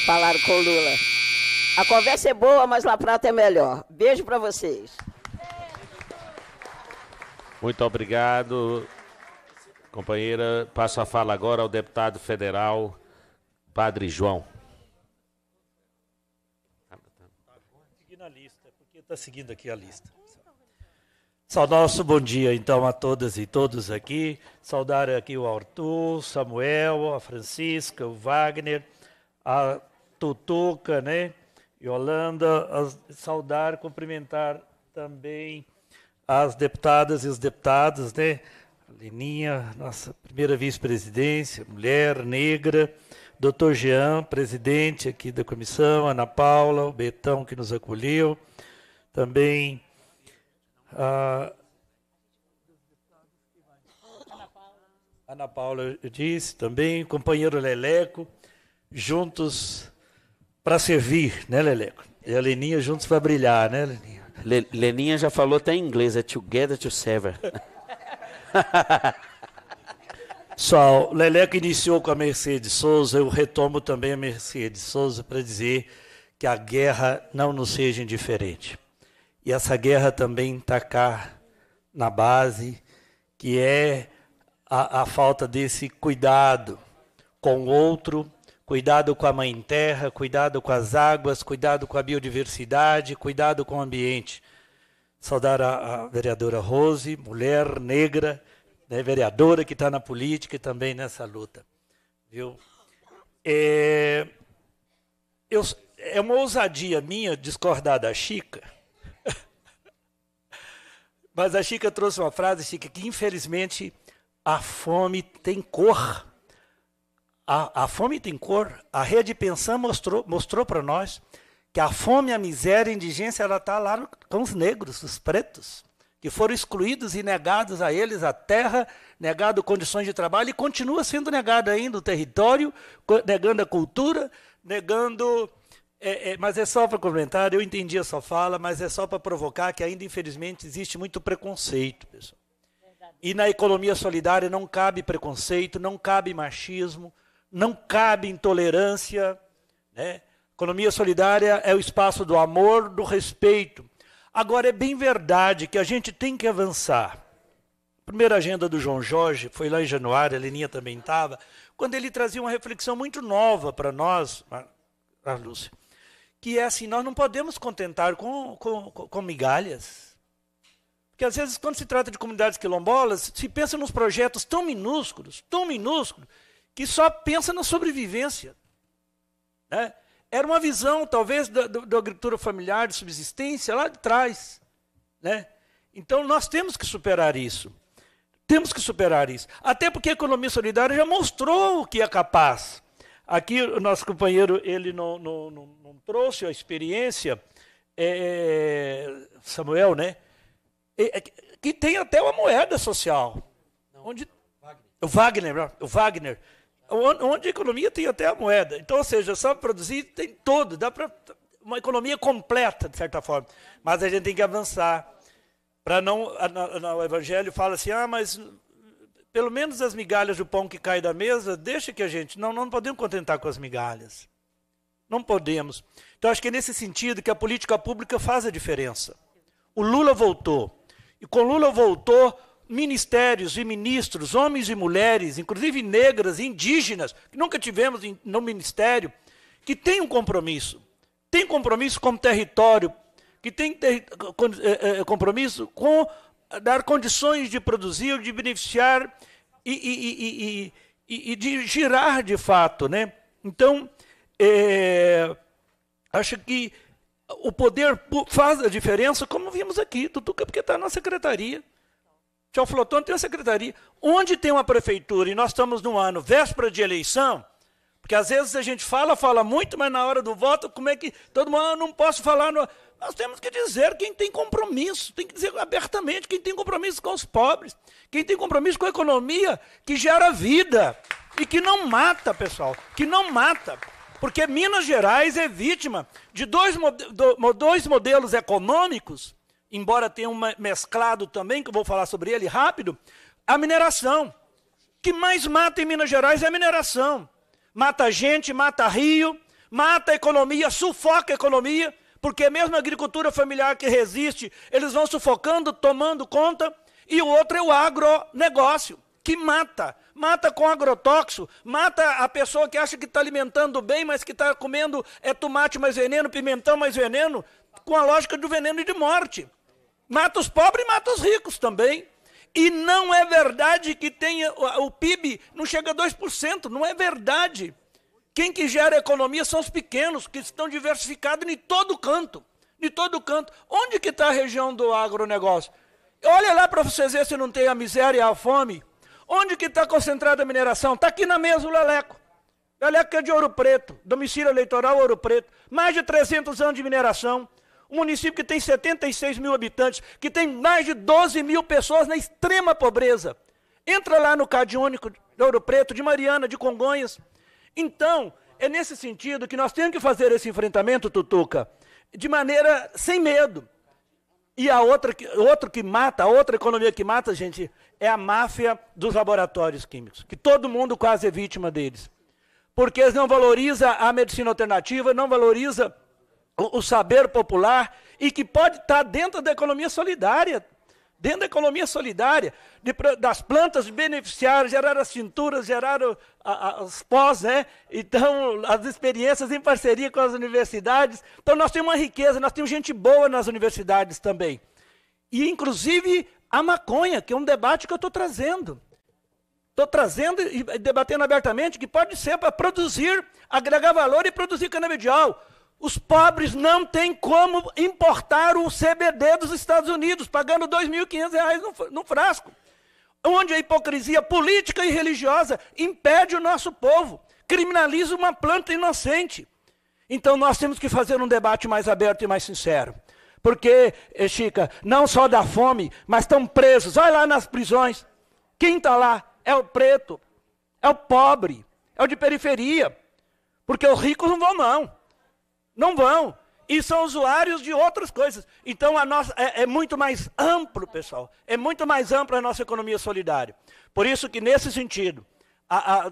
falaram com o Lula. A conversa é boa, mas La Prata é melhor. Beijo para vocês. Muito obrigado. Companheira, passo a fala agora ao deputado federal Padre João. Seguindo a lista, é porque está seguindo aqui a lista. Só nosso bom dia, então, a todas e todos aqui. Saudar aqui o Arthur, Samuel, a Francisca, o Wagner, a Tutuca, né? Yolanda. A saudar, cumprimentar também as deputadas e os deputados, né? Leninha, nossa primeira vice-presidência, mulher negra, doutor Jean, presidente aqui da comissão, Ana Paula, o Betão que nos acolheu, também a Ana Paula disse também, companheiro Leleco, juntos para servir, né, Leleco? E a Leninha juntos para brilhar, né, Leninha? Leninha já falou até em inglês, é together to serve. Pessoal, Leleco iniciou com a Mercedes Souza, eu retomo também a Mercedes Souza para dizer que a guerra não nos seja indiferente. E essa guerra também tá cá na base, que é a, a falta desse cuidado com o outro, cuidado com a mãe terra, cuidado com as águas, cuidado com a biodiversidade, cuidado com o ambiente saudar a, a vereadora Rose, mulher negra, né, vereadora que está na política e também nessa luta. Viu? É, eu, é uma ousadia minha discordar da Chica, mas a Chica trouxe uma frase, Chica, que infelizmente a fome tem cor. A, a fome tem cor. A rede Pensar mostrou, mostrou para nós que a fome, a miséria, a indigência, ela está lá com os negros, os pretos, que foram excluídos e negados a eles a terra, negado condições de trabalho e continua sendo negado ainda o território, negando a cultura, negando é, é, mas é só para comentar, eu entendi a sua fala, mas é só para provocar que ainda, infelizmente, existe muito preconceito, pessoal. E na economia solidária não cabe preconceito, não cabe machismo, não cabe intolerância, né? Economia solidária é o espaço do amor, do respeito. Agora, é bem verdade que a gente tem que avançar. A primeira agenda do João Jorge foi lá em januário, a Leninha também estava, quando ele trazia uma reflexão muito nova para nós, a Lúcia, que é assim: nós não podemos contentar com, com, com migalhas. Porque às vezes, quando se trata de comunidades quilombolas, se pensa nos projetos tão minúsculos, tão minúsculos, que só pensa na sobrevivência. Né? Era uma visão, talvez, da, da agricultura familiar, de subsistência, lá de trás. Né? Então, nós temos que superar isso. Temos que superar isso. Até porque a economia solidária já mostrou o que é capaz. Aqui, o nosso companheiro ele não, não, não, não trouxe a experiência, é, é Samuel, né? É, é, que tem até uma moeda social. Onde... Wagner. O Wagner. O Wagner onde a economia tem até a moeda. Então, ou seja, sabe produzir, tem todo, dá para uma economia completa, de certa forma. Mas a gente tem que avançar. Para não. O Evangelho fala assim, ah, mas pelo menos as migalhas do pão que cai da mesa, deixa que a gente. Não, não podemos contentar com as migalhas. Não podemos. Então, acho que é nesse sentido que a política pública faz a diferença. O Lula voltou. E com Lula voltou ministérios e ministros, homens e mulheres, inclusive negras, indígenas, que nunca tivemos no ministério, que têm um compromisso. Tem compromisso com o território, que tem ter, com, é, compromisso com eh, dar condições de produzir, de beneficiar e, e, e, e de girar de fato. Né? Então, é, acho que o poder faz a diferença, como vimos aqui. Tutuca, porque está na secretaria Tchau, falou, então tem uma secretaria. Onde tem uma prefeitura e nós estamos no ano véspera de eleição, porque às vezes a gente fala, fala muito, mas na hora do voto, como é que todo mundo, ah, não posso falar. No... Nós temos que dizer quem tem compromisso, tem que dizer abertamente quem tem compromisso com os pobres, quem tem compromisso com a economia que gera vida e que não mata, pessoal, que não mata. Porque Minas Gerais é vítima de dois, dois modelos econômicos embora tenha um mesclado também, que eu vou falar sobre ele rápido, a mineração. que mais mata em Minas Gerais é a mineração. Mata gente, mata rio, mata a economia, sufoca a economia, porque mesmo a agricultura familiar que resiste, eles vão sufocando, tomando conta. E o outro é o agronegócio, que mata. Mata com agrotóxico, mata a pessoa que acha que está alimentando bem, mas que está comendo é tomate mais veneno, pimentão mais veneno, com a lógica do veneno e de morte. Mata os pobres e mata os ricos também. E não é verdade que tenha o PIB não chega a 2%, não é verdade. Quem que gera a economia são os pequenos, que estão diversificados em todo canto. De todo canto. Onde que está a região do agronegócio? Olha lá para vocês ver se não tem a miséria e a fome. Onde que está concentrada a mineração? Está aqui na mesa o Leleco. Leleco é de Ouro Preto, domicílio eleitoral Ouro Preto. Mais de 300 anos de mineração um município que tem 76 mil habitantes, que tem mais de 12 mil pessoas na extrema pobreza. Entra lá no Cadiônico de Ouro Preto, de Mariana, de Congonhas. Então, é nesse sentido que nós temos que fazer esse enfrentamento, Tutuca, de maneira sem medo. E a outra, outro que mata, a outra economia que mata, gente, é a máfia dos laboratórios químicos, que todo mundo quase é vítima deles. Porque eles não valorizam a medicina alternativa, não valorizam o, saber popular e que pode estar dentro da economia solidária. Dentro da economia solidária, de, das plantas beneficiárias, geraram as cinturas, geraram os pós, né? Então, as experiências em parceria com as universidades. Então, nós temos uma riqueza, nós temos gente boa nas universidades também. E, inclusive, a maconha, que é um debate que eu estou trazendo. Estou trazendo e debatendo abertamente que pode ser para produzir, agregar valor e produzir canabidiol. Os pobres não têm como importar o CBD dos Estados Unidos, pagando R$ 2.500 no frasco. Onde a hipocrisia política e religiosa impede o nosso povo, criminaliza uma planta inocente. Então nós temos que fazer um debate mais aberto e mais sincero. Porque, eh, Chica, não só da fome, mas estão presos. Olha lá nas prisões. Quem está lá? É o preto, é o pobre, é o de periferia. Porque os ricos não vão, não. Não vão. E são usuários de outras coisas. Então a nossa, é, é muito mais amplo, pessoal. É muito mais ampla a nossa economia solidária. Por isso que, nesse sentido, a, a,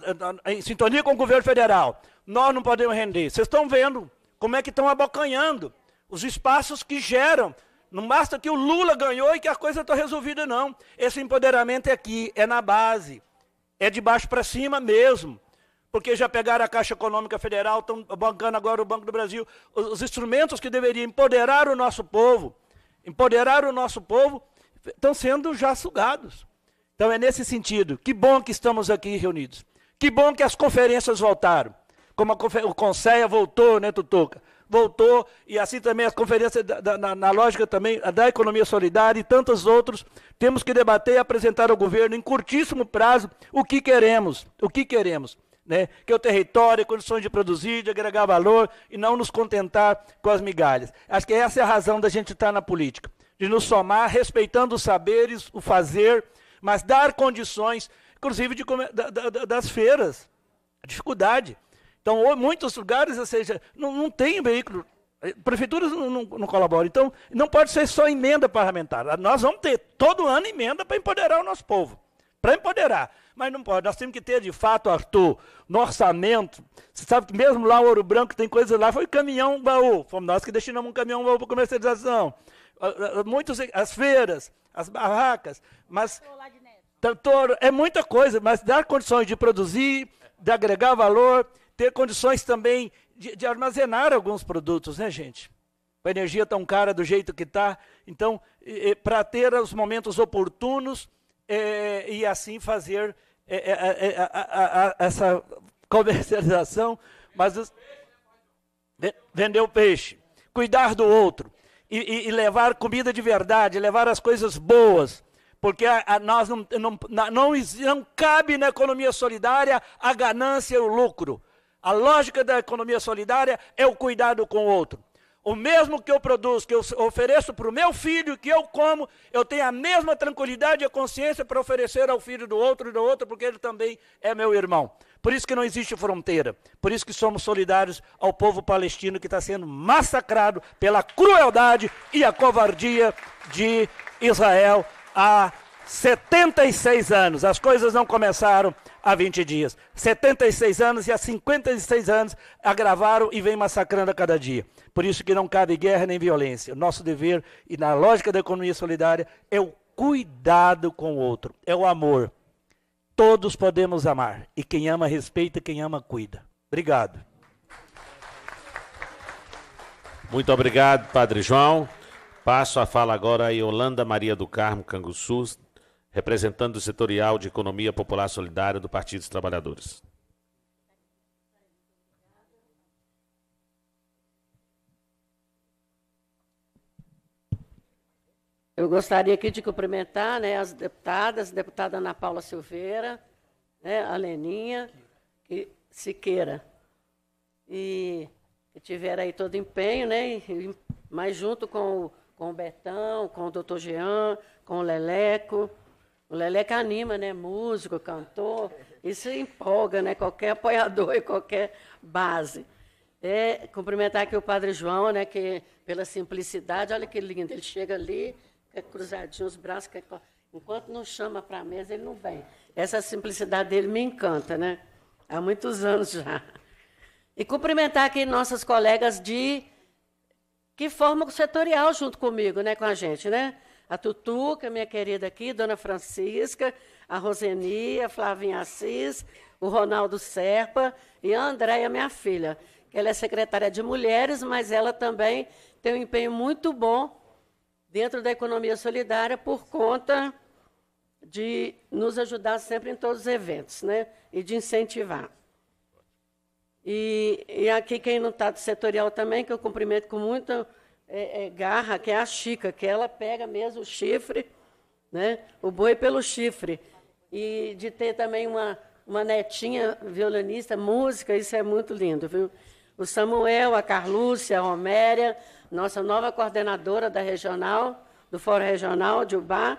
a, em sintonia com o governo federal, nós não podemos render. Vocês estão vendo como é que estão abocanhando os espaços que geram. Não basta que o Lula ganhou e que a coisa está resolvida, não. Esse empoderamento é aqui, é na base, é de baixo para cima mesmo porque já pegaram a Caixa Econômica Federal, estão bancando agora o Banco do Brasil. Os instrumentos que deveriam empoderar o nosso povo, empoderar o nosso povo, estão sendo já sugados. Então é nesse sentido. Que bom que estamos aqui reunidos. Que bom que as conferências voltaram. Como o Conselho voltou, né, Tutuca? Voltou, e assim também as conferências da, da, na, na, lógica também da economia solidária e tantos outros. Temos que debater e apresentar ao governo em curtíssimo prazo o que queremos. O que queremos né? que é o território, condições de produzir, de agregar valor e não nos contentar com as migalhas. Acho que essa é a razão da gente estar tá na política, de nos somar, respeitando os saberes, o fazer, mas dar condições, inclusive de, da, da, das feiras, a dificuldade. Então, muitos lugares, ou seja, não, não tem veículo eh, Prefeituras não, não, não, colaboram. Então, não pode ser só emenda parlamentar. Nós vamos ter todo ano emenda para empoderar o nosso povo. Para empoderar. Mas não pode. Nós temos que ter, de fato, Arthur, no orçamento. Você sabe que mesmo lá o Ouro Branco tem coisas lá, foi caminhão baú. Fomos nós que destinamos um caminhão baú para comercialização. Ah, ah, muitos, as feiras, as barracas, mas. Tantor, é muita coisa, mas dar condições de produzir, de agregar valor, ter condições também de, de armazenar alguns produtos, né, gente? A energia tão cara do jeito que está. Então, para ter os momentos oportunos é, e assim fazer é, é, é, é essa comercialização, mas os, vender o peixe, cuidar do outro e, e, levar comida de verdade, levar as coisas boas, porque a, a nós não, não, não, não cabe na economia solidária a ganância e o lucro. A lógica da economia solidária é o cuidado com o outro. O mesmo que eu produzo, que eu ofereço para o meu filho, que eu como, eu tenho a mesma tranquilidade e a consciência para oferecer ao filho do outro e do outro, porque ele também é meu irmão. Por isso que não existe fronteira. Por isso que somos solidários ao povo palestino que está sendo massacrado pela crueldade e a covardia de Israel há 76 anos. As coisas não começaram há 20 dias. 76 anos e há 56 anos agravaram e vem massacrando a cada dia. Por isso que não cabe guerra nem violência. Nosso dever, e na lógica da economia solidária, é o cuidado com o outro, é o amor. Todos podemos amar. E quem ama, respeita, quem ama, cuida. Obrigado. Muito obrigado, Padre João. Passo a fala agora a Yolanda Maria do Carmo Canguçu Representando o setorial de Economia Popular Solidária do Partido dos Trabalhadores. Eu gostaria aqui de cumprimentar né, as deputadas, a deputada Ana Paula Silveira, né, a Leninha e Siqueira. E que tiveram aí todo o empenho, né, mas junto com o, com o Betão, com o doutor Jean, com o Leleco, o Leleca anima, né? Músico, cantor, isso empolga, né? Qualquer apoiador e qualquer base. É, cumprimentar aqui o Padre João, né? Que pela simplicidade, olha que lindo, ele chega ali, cruzadinho os braços, é enquanto não chama para a mesa, ele não vem. Essa simplicidade dele me encanta, né? Há muitos anos já. E cumprimentar aqui nossas colegas de que formam o setorial junto comigo, né? Com a gente, né? a Tutuca, minha querida aqui, Dona Francisca, a Roseni, a Flavinha Assis, o Ronaldo Serpa e a Andréia, minha filha. Ela é secretária de Mulheres, mas ela também tem um empenho muito bom dentro da economia solidária por conta de nos ajudar sempre em todos os eventos, né? E de incentivar. E, e aqui quem não está do setorial também, que eu cumprimento com muito é, é, garra, que é a chica, que ela pega mesmo o chifre, né? o boi pelo chifre. E de ter também uma, uma netinha violinista música, isso é muito lindo, viu? O Samuel, a Carlúcia, a Roméria, nossa nova coordenadora da regional, do Fórum Regional de Ubá,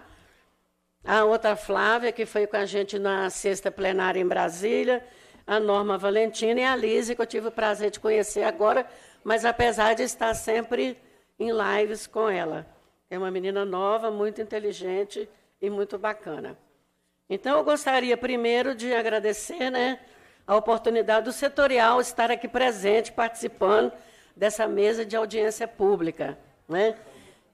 a outra Flávia, que foi com a gente na sexta plenária em Brasília, a Norma Valentina e a Lise, que eu tive o prazer de conhecer agora, mas apesar de estar sempre em lives com ela. É uma menina nova, muito inteligente e muito bacana. Então, eu gostaria primeiro de agradecer né, a oportunidade do setorial estar aqui presente, participando dessa mesa de audiência pública. Né?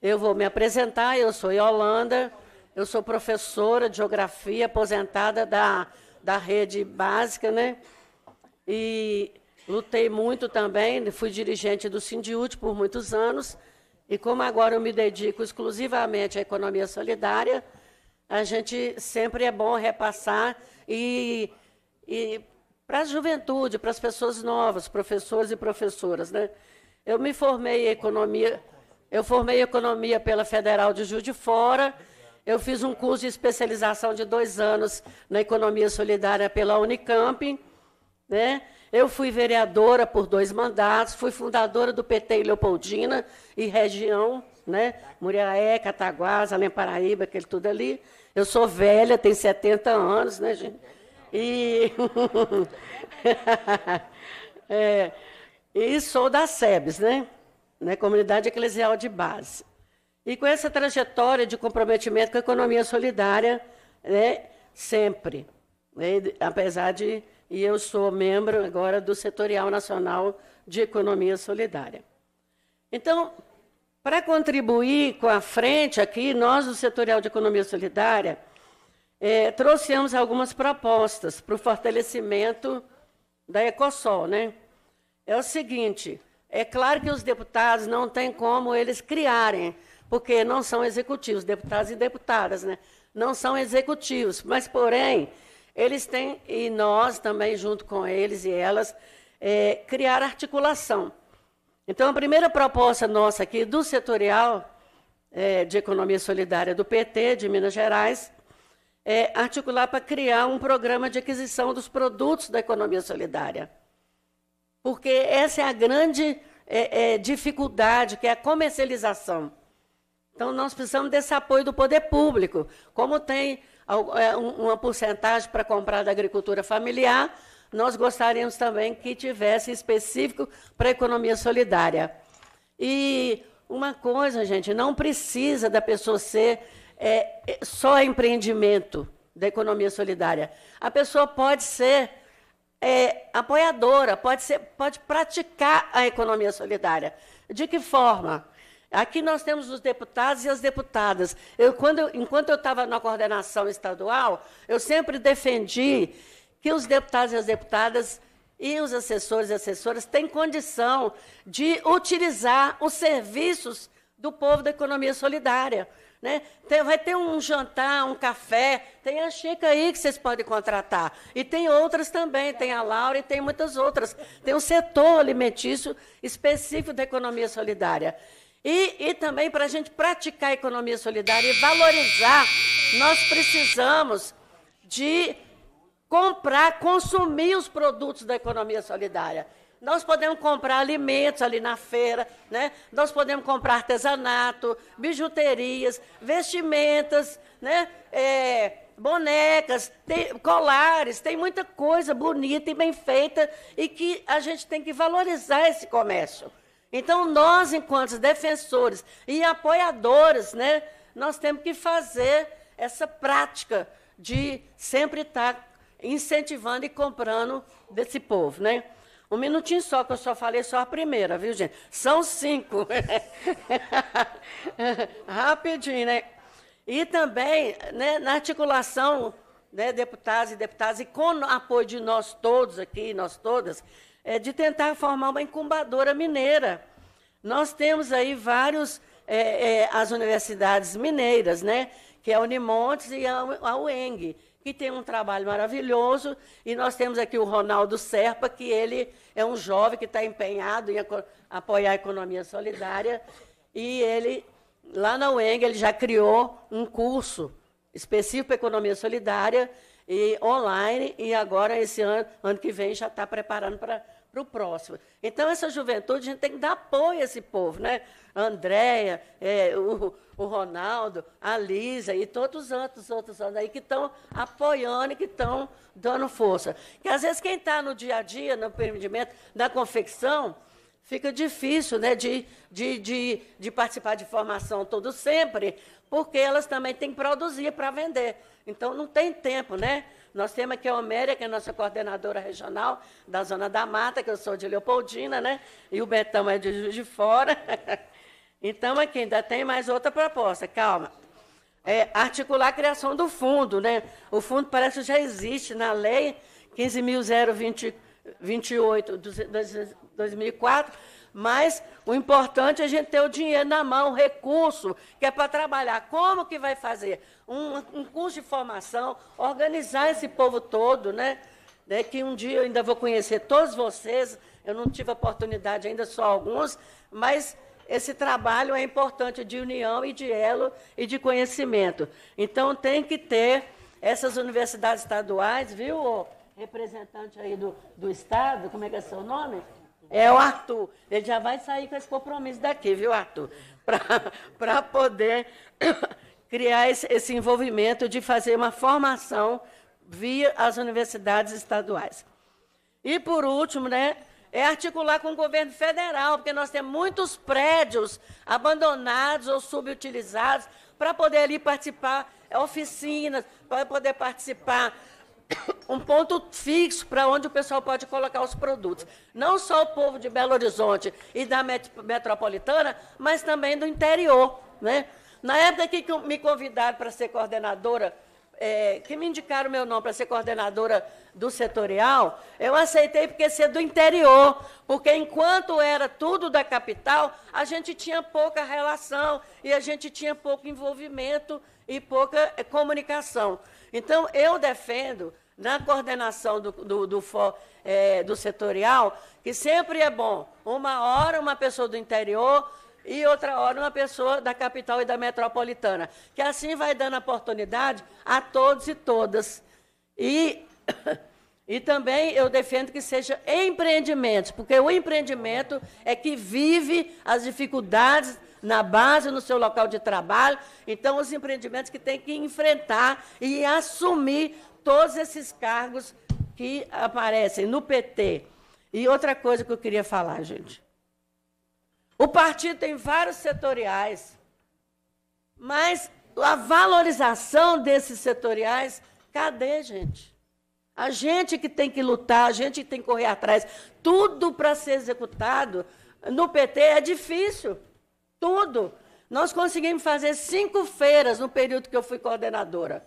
Eu vou me apresentar, eu sou Yolanda, eu sou professora de geografia aposentada da, da rede básica, né? E lutei muito também, fui dirigente do Sindiúte por muitos anos e como agora eu me dedico exclusivamente à economia solidária, a gente sempre é bom repassar e, e para a juventude, para as pessoas novas, professores e professoras. Né? Eu me formei em economia, eu formei economia pela Federal de Juiz de Fora, eu fiz um curso de especialização de dois anos na economia solidária pela Unicamp, né? Eu fui vereadora por dois mandatos, fui fundadora do PT em Leopoldina e região, né? Muriaé, Cataguás, Além Paraíba, aquele tudo ali. Eu sou velha, tenho 70 anos, né, gente? E. é, e sou da SEBS, né? né? Comunidade Eclesial de Base. E com essa trajetória de comprometimento com a economia solidária, né? Sempre. Né? Apesar de e eu sou membro agora do Setorial Nacional de Economia Solidária. Então, para contribuir com a frente aqui, nós do Setorial de Economia Solidária é, trouxemos algumas propostas para o fortalecimento da Ecosol. Né? É o seguinte: é claro que os deputados não têm como eles criarem, porque não são executivos, deputados e deputadas, né? não são executivos, mas, porém, eles têm, e nós também, junto com eles e elas, é, criar articulação. Então, a primeira proposta nossa aqui do setorial é, de economia solidária do PT, de Minas Gerais, é articular para criar um programa de aquisição dos produtos da economia solidária. Porque essa é a grande é, é, dificuldade, que é a comercialização. Então, nós precisamos desse apoio do poder público. Como tem é, uma porcentagem para comprar da agricultura familiar, nós gostaríamos também que tivesse específico para a economia solidária. E uma coisa, gente, não precisa da pessoa ser é, é só empreendimento da economia solidária. A pessoa pode ser é, apoiadora, pode, ser, pode praticar a economia solidária. De que forma? Aqui nós temos os deputados e as deputadas. Eu, quando eu, enquanto eu estava na coordenação estadual, eu sempre defendi que os deputados e as deputadas e os assessores e assessoras têm condição de utilizar os serviços do povo da economia solidária. Né? Tem, vai ter um jantar, um café, tem a Chica aí que vocês podem contratar. E tem outras também, tem a Laura e tem muitas outras. Tem um setor alimentício específico da economia solidária. E, e também para a gente praticar a economia solidária e valorizar, nós precisamos de comprar, consumir os produtos da economia solidária. Nós podemos comprar alimentos ali na feira, né? nós podemos comprar artesanato, bijuterias, vestimentas, né? É, bonecas, tem, colares, tem muita coisa bonita e bem feita e que a gente tem que valorizar esse comércio. Então, nós, enquanto defensores e apoiadores, né, nós temos que fazer essa prática de sempre estar incentivando e comprando desse povo. Né? Um minutinho só, que eu só falei só a primeira, viu, gente? São cinco. Rapidinho, né? E também, né, na articulação, né, deputados e deputadas, e com o apoio de nós todos aqui, nós todas, é, de tentar formar uma incubadora mineira. Nós temos aí vários, é, é, as universidades mineiras, né? que é a Unimontes e a UENG, que tem um trabalho maravilhoso. E nós temos aqui o Ronaldo Serpa, que ele é um jovem que está empenhado em apoiar a economia solidária. E ele, lá na UENG, ele já criou um curso específico para economia solidária e online. E agora, esse ano, ano que vem, já está preparando para para o próximo. Então, essa juventude, a gente tem que dar apoio a esse povo, né? Andréia, é, o, o, Ronaldo, a Lisa e todos os outros, outros aí que estão apoiando e que estão dando força. Que às vezes quem está no dia a dia, no permitimento na confecção, fica difícil né, de, de, de, de, participar de formação todo sempre, porque elas também têm que produzir para vender. Então, não tem tempo, né? Nós temos aqui a é Homéria, que é nossa coordenadora regional da Zona da Mata, que eu sou de Leopoldina, né? E o Betão é de Juiz de Fora. então, aqui ainda tem mais outra proposta, calma. É, articular a criação do fundo, né? O fundo parece que já existe na lei 15.028 2004 mas o importante é a gente ter o dinheiro na mão, o recurso, que é para trabalhar. Como que vai fazer? Um, um, curso de formação, organizar esse povo todo, né? né? Que um dia eu ainda vou conhecer todos vocês. Eu não tive oportunidade ainda, só alguns, mas esse trabalho é importante de união e de elo e de conhecimento. Então tem que ter essas universidades estaduais, viu, representante aí do, do Estado, como é que é seu nome? É o Arthur. Ele já vai sair com esse compromisso daqui, viu, Arthur? Para poder criar esse, esse envolvimento de fazer uma formação via as universidades estaduais. E, por último, né, é articular com o governo federal, porque nós temos muitos prédios abandonados ou subutilizados para poder ali participar, oficinas, para poder participar um ponto fixo para onde o pessoal pode colocar os produtos. Não só o povo de Belo Horizonte e da metropolitana, mas também do interior. Né? Na época que me convidaram para ser coordenadora, é, que me indicaram meu nome para ser coordenadora do setorial, eu aceitei porque ser do interior, porque enquanto era tudo da capital, a gente tinha pouca relação e a gente tinha pouco envolvimento e pouca é, comunicação. Então, eu defendo, na coordenação do, do, do, é, do setorial, que sempre é bom, uma hora uma pessoa do interior e outra hora uma pessoa da capital e da metropolitana, que assim vai dando oportunidade a todos e todas. E, e também eu defendo que seja empreendimentos, porque o empreendimento é que vive as dificuldades na base, no seu local de trabalho. Então, os empreendimentos que têm que enfrentar e assumir todos esses cargos que aparecem no PT. E outra coisa que eu queria falar, gente. O partido tem vários setoriais, mas a valorização desses setoriais, cadê, gente? A gente que tem que lutar, a gente que tem que correr atrás. Tudo para ser executado no PT é difícil. Tudo. Nós conseguimos fazer cinco feiras no período que eu fui coordenadora.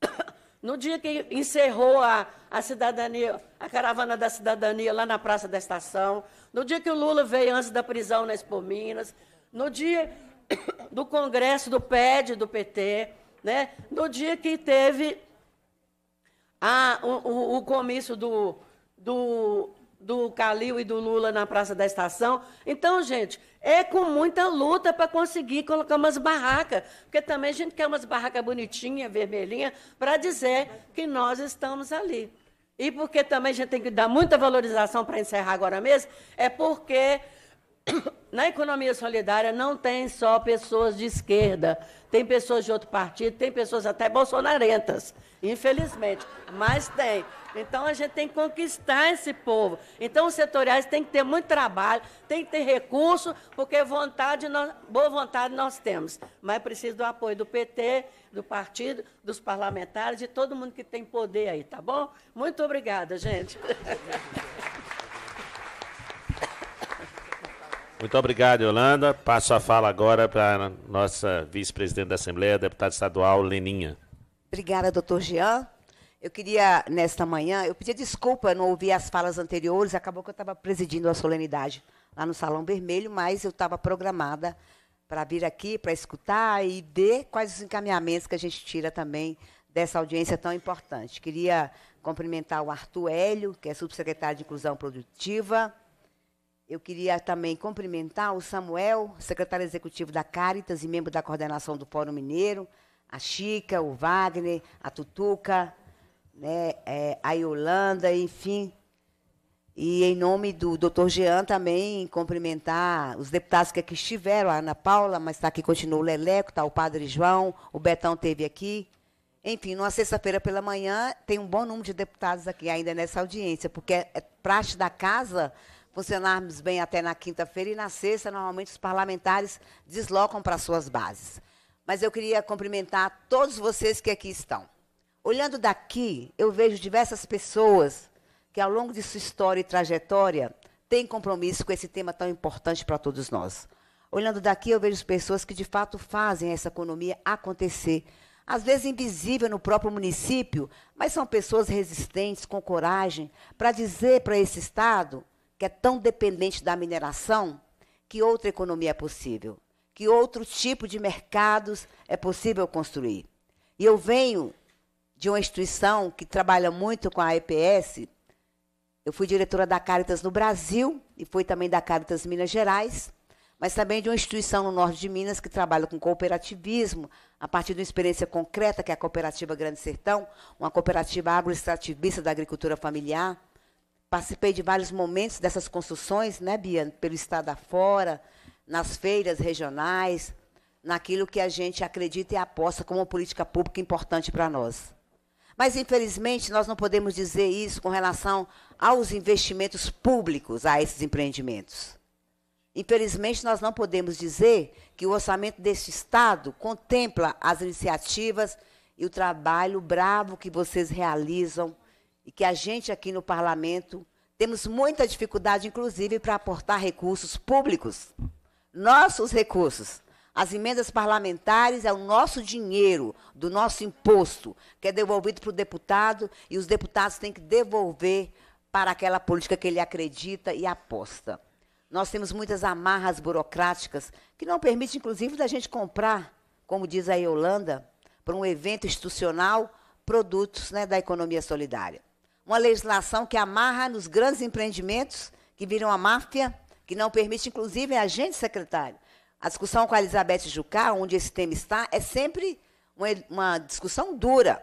No dia que encerrou a, a cidadania, a caravana da cidadania lá na Praça da Estação, no dia que o Lula veio antes da prisão na Expo Minas, no dia do congresso do PED, do PT, né? no dia que teve a, o, o comício do, do, do Calil e do Lula na Praça da Estação. Então, gente, é com muita luta para conseguir colocar umas barracas, porque também a gente quer umas barracas bonitinhas, vermelhinhas, para dizer que nós estamos ali. E porque também a gente tem que dar muita valorização para encerrar agora mesmo, é porque na economia solidária não tem só pessoas de esquerda, tem pessoas de outro partido, tem pessoas até bolsonarentas, infelizmente, mas tem. Então a gente tem que conquistar esse povo. Então os setoriais têm que ter muito trabalho, tem que ter recurso, porque vontade nós, boa vontade nós temos, mas precisa do apoio do PT, do partido, dos parlamentares, de todo mundo que tem poder aí, tá bom? Muito obrigada, gente. Muito obrigado, Yolanda. Passo a fala agora para a nossa vice-presidente da Assembleia, deputada estadual Leninha. Obrigada, doutor Jean. Eu queria, nesta manhã, eu pedi desculpa, eu não ouvi as falas anteriores, acabou que eu estava presidindo a solenidade lá no Salão Vermelho, mas eu estava programada para vir aqui, para escutar e ver quais os encaminhamentos que a gente tira também dessa audiência tão importante. Queria cumprimentar o Arthur Hélio, que é subsecretário de Inclusão Produtiva, eu queria também cumprimentar o Samuel, secretário executivo da Caritas e membro da coordenação do Fórum Mineiro, a Chica, o Wagner, a Tutuca, né, é, a Yolanda, enfim. E em nome do doutor Jean também cumprimentar os deputados que aqui estiveram, a Ana Paula, mas está aqui, continua o Leleco, está o Padre João, o Betão teve aqui. Enfim, numa sexta-feira pela manhã tem um bom número de deputados aqui ainda nessa audiência, porque é, é praxe da casa funcionarmos bem até na quinta-feira e na sexta, normalmente, os parlamentares deslocam para suas bases. Mas eu queria cumprimentar todos vocês que aqui estão. Olhando daqui, eu vejo diversas pessoas que, ao longo de sua história e trajetória, têm compromisso com esse tema tão importante para todos nós. Olhando daqui, eu vejo pessoas que, de fato, fazem essa economia acontecer às vezes invisível no próprio município, mas são pessoas resistentes, com coragem, para dizer para esse Estado que é tão dependente da mineração, que outra economia é possível, que outro tipo de mercados é possível construir. E eu venho de uma instituição que trabalha muito com a EPS. Eu fui diretora da Caritas no Brasil e fui também da Caritas Minas Gerais, mas também de uma instituição no norte de Minas que trabalha com cooperativismo, a partir de uma experiência concreta que é a Cooperativa Grande Sertão, uma cooperativa agroextrativista da agricultura familiar Participei de vários momentos dessas construções, né, Bia, pelo estado afora, nas feiras regionais, naquilo que a gente acredita e aposta como uma política pública importante para nós. Mas, infelizmente, nós não podemos dizer isso com relação aos investimentos públicos a esses empreendimentos. Infelizmente, nós não podemos dizer que o orçamento deste Estado contempla as iniciativas e o trabalho bravo que vocês realizam e que a gente aqui no parlamento temos muita dificuldade, inclusive, para aportar recursos públicos. Nossos recursos. As emendas parlamentares é o nosso dinheiro, do nosso imposto, que é devolvido para o deputado e os deputados têm que devolver para aquela política que ele acredita e aposta. Nós temos muitas amarras burocráticas que não permitem, inclusive, da gente comprar, como diz a Yolanda, para um evento institucional, produtos né, da economia solidária uma legislação que amarra nos grandes empreendimentos que viram a máfia, que não permite, inclusive, a gente, secretário. A discussão com a Elizabeth Jucá, onde esse tema está, é sempre uma, uma discussão dura.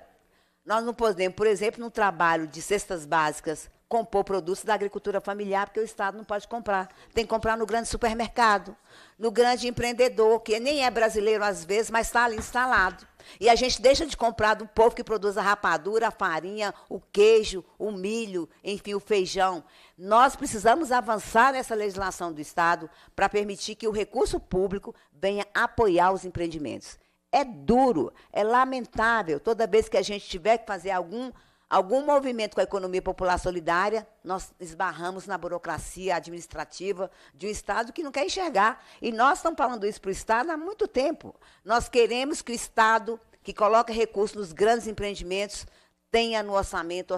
Nós não podemos, por exemplo, no trabalho de cestas básicas compor produtos da agricultura familiar, porque o Estado não pode comprar. Tem que comprar no grande supermercado, no grande empreendedor, que nem é brasileiro às vezes, mas está ali instalado. E a gente deixa de comprar do povo que produz a rapadura, a farinha, o queijo, o milho, enfim, o feijão. Nós precisamos avançar nessa legislação do Estado para permitir que o recurso público venha apoiar os empreendimentos. É duro, é lamentável toda vez que a gente tiver que fazer algum algum movimento com a economia popular solidária, nós esbarramos na burocracia administrativa de um Estado que não quer enxergar. E nós estamos falando isso para o Estado há muito tempo. Nós queremos que o Estado, que coloca recursos nos grandes empreendimentos, tenha no orçamento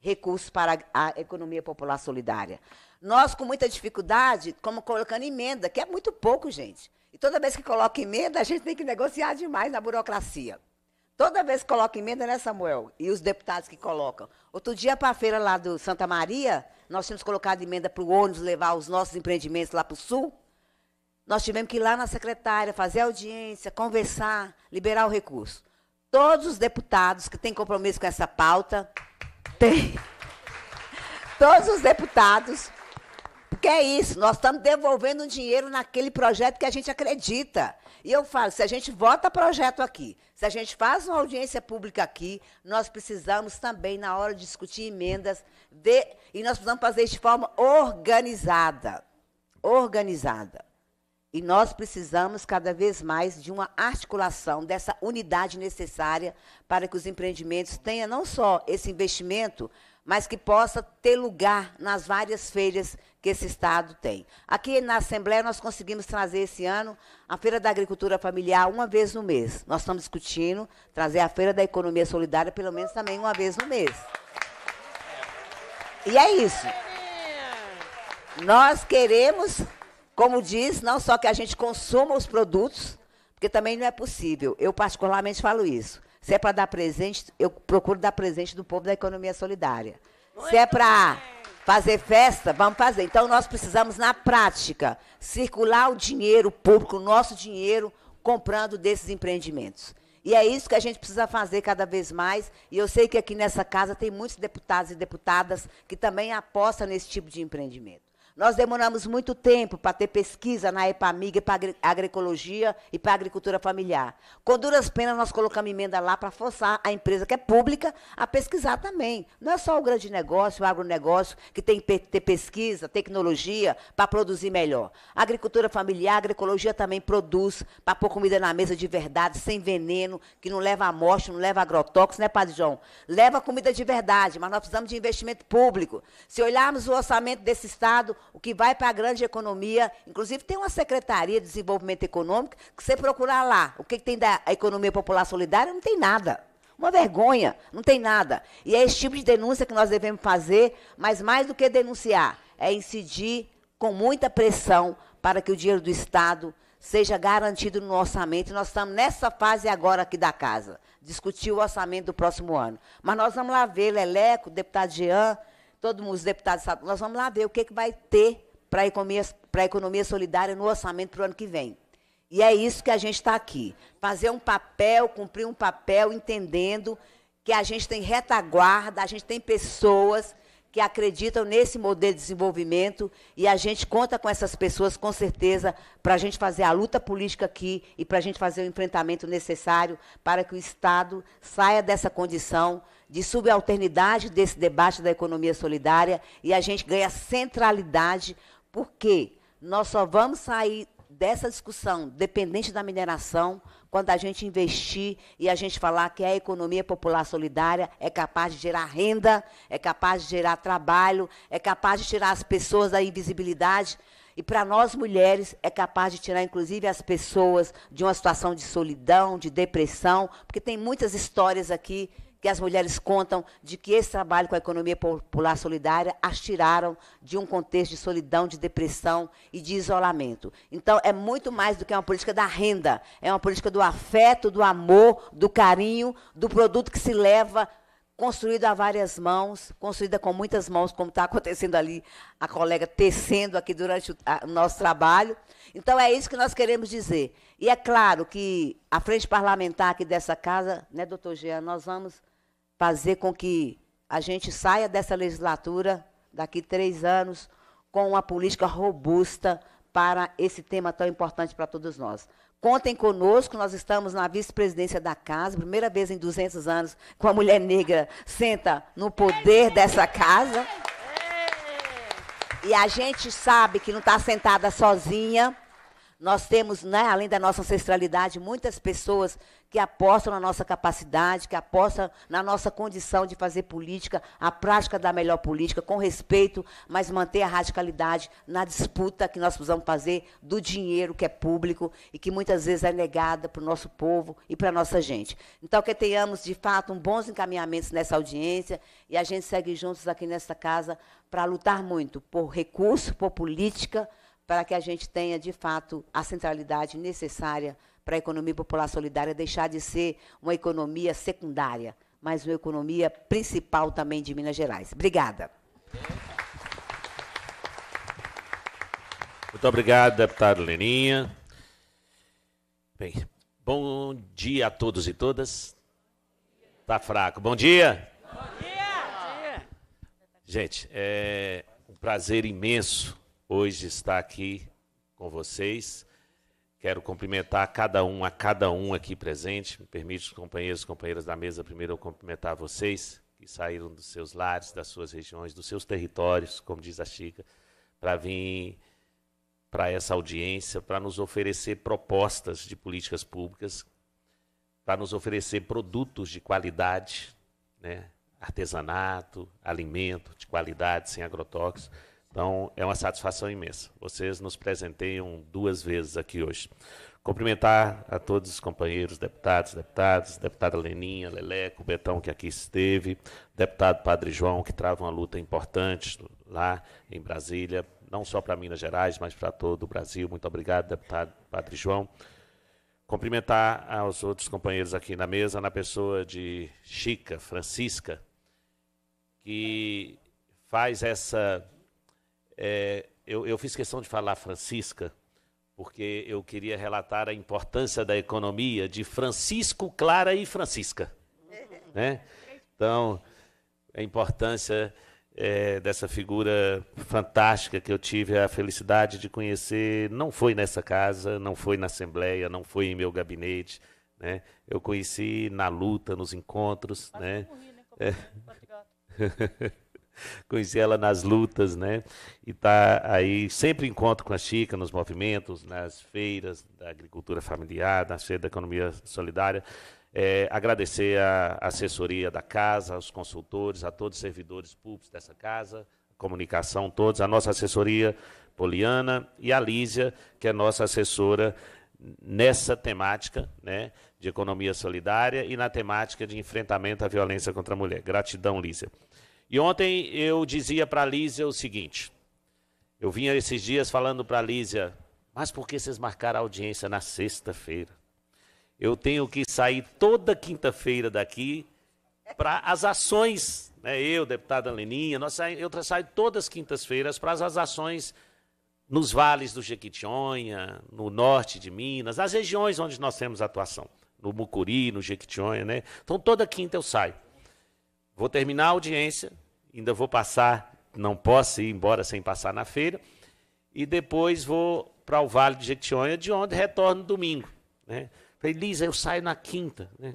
recursos para a economia popular solidária. Nós, com muita dificuldade, como colocando emenda, que é muito pouco, gente. E toda vez que coloca emenda, a gente tem que negociar demais na burocracia. Toda vez que coloca emenda, né, Samuel? E os deputados que colocam. Outro dia, para a feira lá do Santa Maria, nós tínhamos colocado emenda para o ônibus levar os nossos empreendimentos lá para o sul. Nós tivemos que ir lá na secretária, fazer audiência, conversar, liberar o recurso. Todos os deputados que têm compromisso com essa pauta, têm. Todos os deputados, porque é isso, nós estamos devolvendo dinheiro naquele projeto que a gente acredita. E eu falo, se a gente vota projeto aqui, se a gente faz uma audiência pública aqui, nós precisamos também, na hora de discutir emendas, de, e nós precisamos fazer isso de forma organizada. Organizada. E nós precisamos cada vez mais de uma articulação, dessa unidade necessária para que os empreendimentos tenham não só esse investimento, mas que possa ter lugar nas várias feiras que esse Estado tem. Aqui na Assembleia, nós conseguimos trazer esse ano a Feira da Agricultura Familiar uma vez no mês. Nós estamos discutindo trazer a Feira da Economia Solidária, pelo menos também uma vez no mês. E é isso. Nós queremos, como diz, não só que a gente consuma os produtos, porque também não é possível. Eu, particularmente, falo isso. Se é para dar presente, eu procuro dar presente do povo da economia solidária. Muito Se é para Fazer festa, vamos fazer. Então, nós precisamos, na prática, circular o dinheiro público, o nosso dinheiro, comprando desses empreendimentos. E é isso que a gente precisa fazer cada vez mais. E eu sei que aqui nessa casa tem muitos deputados e deputadas que também apostam nesse tipo de empreendimento. Nós demoramos muito tempo para ter pesquisa na EPAMIG para agroecologia e para agricultura familiar. Com duras penas, nós colocamos emenda lá para forçar a empresa que é pública a pesquisar também. Não é só o grande negócio, o agronegócio, que tem que ter pesquisa, tecnologia para produzir melhor. A agricultura familiar, a agroecologia também produz para pôr comida na mesa de verdade, sem veneno, que não leva a morte, não leva agrotóxicos, né, Padre João? Leva comida de verdade, mas nós precisamos de investimento público. Se olharmos o orçamento desse Estado, o que vai para a grande economia. Inclusive, tem uma Secretaria de Desenvolvimento Econômico que você procurar lá o que, que tem da economia popular solidária, não tem nada. Uma vergonha, não tem nada. E é esse tipo de denúncia que nós devemos fazer, mas mais do que denunciar, é incidir com muita pressão para que o dinheiro do Estado seja garantido no orçamento. Nós estamos nessa fase agora aqui da casa, discutir o orçamento do próximo ano. Mas nós vamos lá ver Leleco, deputado Jean, todos os deputados Estado, nós vamos lá ver o que, é que vai ter para a economia, economia solidária no orçamento para o ano que vem. E é isso que a gente está aqui. Fazer um papel, cumprir um papel, entendendo que a gente tem retaguarda, a gente tem pessoas que acreditam nesse modelo de desenvolvimento e a gente conta com essas pessoas, com certeza, para a gente fazer a luta política aqui e para a gente fazer o enfrentamento necessário para que o Estado saia dessa condição de subalternidade desse debate da economia solidária e a gente ganha centralidade, porque nós só vamos sair dessa discussão dependente da mineração quando a gente investir e a gente falar que a economia popular solidária é capaz de gerar renda, é capaz de gerar trabalho, é capaz de tirar as pessoas da invisibilidade. E para nós mulheres é capaz de tirar inclusive as pessoas de uma situação de solidão, de depressão, porque tem muitas histórias aqui que as mulheres contam de que esse trabalho com a economia popular solidária as tiraram de um contexto de solidão, de depressão e de isolamento. Então, é muito mais do que uma política da renda, é uma política do afeto, do amor, do carinho, do produto que se leva construído a várias mãos, construída com muitas mãos, como está acontecendo ali a colega tecendo aqui durante o, a, o, nosso trabalho. Então é isso que nós queremos dizer. E é claro que a frente parlamentar aqui dessa casa, né, doutor Jean, nós vamos fazer com que a gente saia dessa legislatura, daqui três anos, com uma política robusta para esse tema tão importante para todos nós. Contem conosco, nós estamos na vice-presidência da casa, primeira vez em 200 anos que uma mulher negra senta no poder dessa casa. E a gente sabe que não está sentada sozinha, nós temos, né, além da nossa ancestralidade, muitas pessoas que apostam na nossa capacidade, que apostam na nossa condição de fazer política, a prática da melhor política, com respeito, mas manter a radicalidade na disputa que nós precisamos fazer do dinheiro que é público e que muitas vezes é negada para o nosso povo e para a nossa gente. Então, que tenhamos, de fato, um bons encaminhamentos nessa audiência e a gente segue juntos aqui nesta casa para lutar muito por recurso, por política para que a gente tenha, de fato, a centralidade necessária para a economia popular solidária deixar de ser uma economia secundária, mas uma economia principal também de Minas Gerais. Obrigada. Muito obrigado, deputado Leninha. Bem, bom dia a todos e todas. Tá fraco. Bom dia. Bom dia. Gente, é um prazer imenso hoje está aqui com vocês. Quero cumprimentar cada um, a cada um aqui presente. Me permite, companheiros e companheiras da mesa, primeiro eu cumprimentar vocês que saíram dos seus lares, das suas regiões, dos seus territórios, como diz a Chica, para vir para essa audiência, para nos oferecer propostas de políticas públicas, para nos oferecer produtos de qualidade, né? artesanato, alimento de qualidade, sem agrotóxicos então, é uma satisfação imensa. Vocês nos presenteiam duas vezes aqui hoje. Cumprimentar a todos os companheiros, deputados, deputadas, deputada Leninha, Leleco, Betão, que aqui esteve, deputado Padre João, que trava uma luta importante lá em Brasília, não só para Minas Gerais, mas para todo o Brasil. Muito obrigado, deputado Padre João. Cumprimentar aos outros companheiros aqui na mesa, na pessoa de Chica, Francisca, que faz essa é, eu, eu fiz questão de falar Francisca, porque eu queria relatar a importância da economia de Francisco, Clara e Francisca. Né? Então, a importância é, dessa figura fantástica que eu tive a felicidade de conhecer, não foi nessa casa, não foi na Assembleia, não foi em meu gabinete. Né? Eu conheci na luta, nos encontros. Né? Morri, né? Conheci ela nas lutas, né? E tá aí sempre encontro com a Chica nos movimentos, nas feiras da agricultura familiar, na feira da economia solidária. É, agradecer a assessoria da casa, aos consultores, a todos os servidores públicos dessa casa, comunicação, todos, a nossa assessoria Poliana e a Lísia, que é nossa assessora nessa temática né, de economia solidária e na temática de enfrentamento à violência contra a mulher. Gratidão, Lísia. E ontem eu dizia para a Lízia o seguinte: eu vinha esses dias falando para a Lízia, mas por que vocês marcaram a audiência na sexta-feira? Eu tenho que sair toda quinta-feira daqui para as ações. Né? Eu, deputada Leninha, nós saímos, eu saio todas as quintas-feiras para as ações nos vales do Jequitinhonha, no norte de Minas, nas regiões onde nós temos atuação, no Mucuri, no Jequitinhonha, né? Então toda quinta eu saio. Vou terminar a audiência, Ainda vou passar, não posso ir embora sem passar na feira. E depois vou para o Vale de Jequitinhonha, de onde retorno domingo. Né? Falei, Lisa, eu saio na quinta. Né?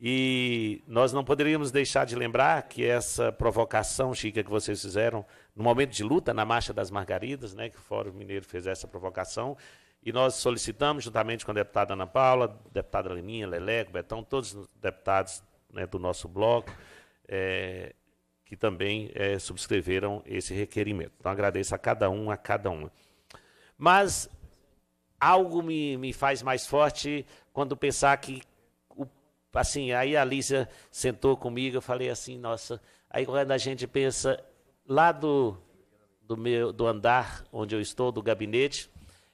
E nós não poderíamos deixar de lembrar que essa provocação, Chica, que vocês fizeram no momento de luta na Marcha das Margaridas, né, que o Fórum Mineiro fez essa provocação, e nós solicitamos, juntamente com a deputada Ana Paula, deputada Leninha, Leleco, Betão, todos os deputados né, do nosso bloco, é, que também é, subscreveram esse requerimento. Então, agradeço a cada um, a cada uma. Mas algo me, me faz mais forte quando pensar que, o, assim, aí a Lícia sentou comigo, eu falei assim, nossa, aí quando a gente pensa lá do, do, meu, do andar onde eu estou, do gabinete,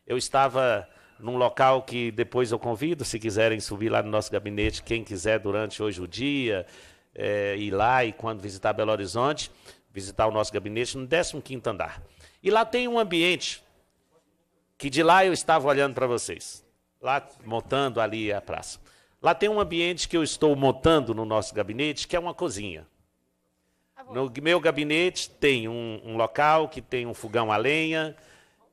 eu estava num local que depois eu convido, se quiserem subir lá no nosso gabinete, quem quiser durante hoje o dia, é, ir lá e quando visitar Belo Horizonte, visitar o nosso gabinete no 15 andar. E lá tem um ambiente que de lá eu estava olhando para vocês, lá montando ali a praça. Lá tem um ambiente que eu estou montando no nosso gabinete, que é uma cozinha. Tá no meu gabinete tem um, um local que tem um fogão a lenha,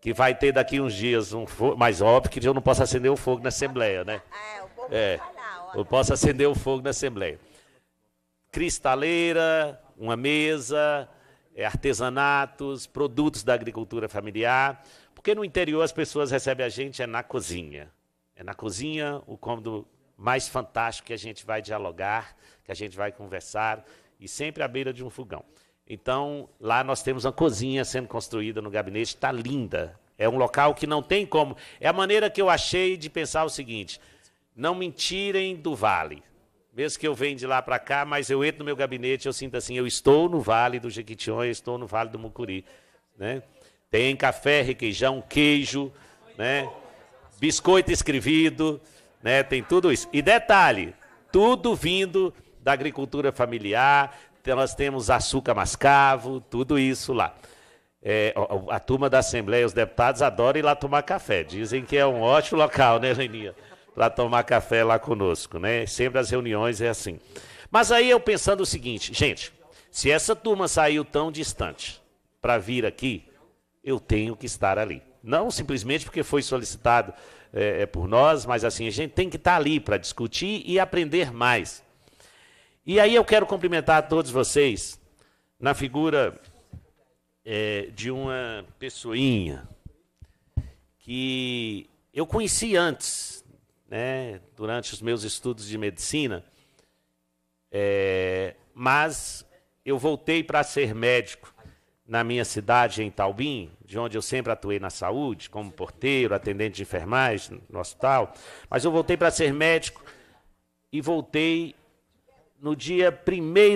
que vai ter daqui uns dias um fogo, mas óbvio que eu não posso acender o fogo na Assembleia, né? É, o povo é, vai Eu posso acender o fogo na Assembleia cristaleira, uma mesa, é, artesanatos, produtos da agricultura familiar, porque no interior as pessoas recebem a gente é na cozinha. É na cozinha o cômodo mais fantástico que a gente vai dialogar, que a gente vai conversar e sempre à beira de um fogão. Então, lá nós temos uma cozinha sendo construída no gabinete, está linda. É um local que não tem como. É a maneira que eu achei de pensar o seguinte: não mentirem do vale. Mesmo que eu venha de lá para cá, mas eu entro no meu gabinete, eu sinto assim, eu estou no Vale do Jequitinhonha, eu estou no Vale do Mucuri, né? Tem café, requeijão, queijo, né? Biscoito escrevido, né? Tem tudo isso. E detalhe, tudo vindo da agricultura familiar. Então nós temos açúcar mascavo, tudo isso lá. É, a, a, turma da Assembleia, os deputados adoram ir lá tomar café. Dizem que é um ótimo local, né, Leninha? para tomar café lá conosco, né? Sempre as reuniões é assim. Mas aí eu pensando o seguinte, gente, se essa turma saiu tão distante para vir aqui, eu tenho que estar ali. Não simplesmente porque foi solicitado é, é por nós, mas assim, a gente tem que estar ali para discutir e aprender mais. E aí eu quero cumprimentar a todos vocês na figura é, de uma pessoinha que eu conheci antes né, durante os meus estudos de medicina, é, mas eu voltei para ser médico na minha cidade, em Taubim, de onde eu sempre atuei na saúde, como porteiro, atendente de enfermagem no hospital, mas eu voltei para ser médico e voltei no dia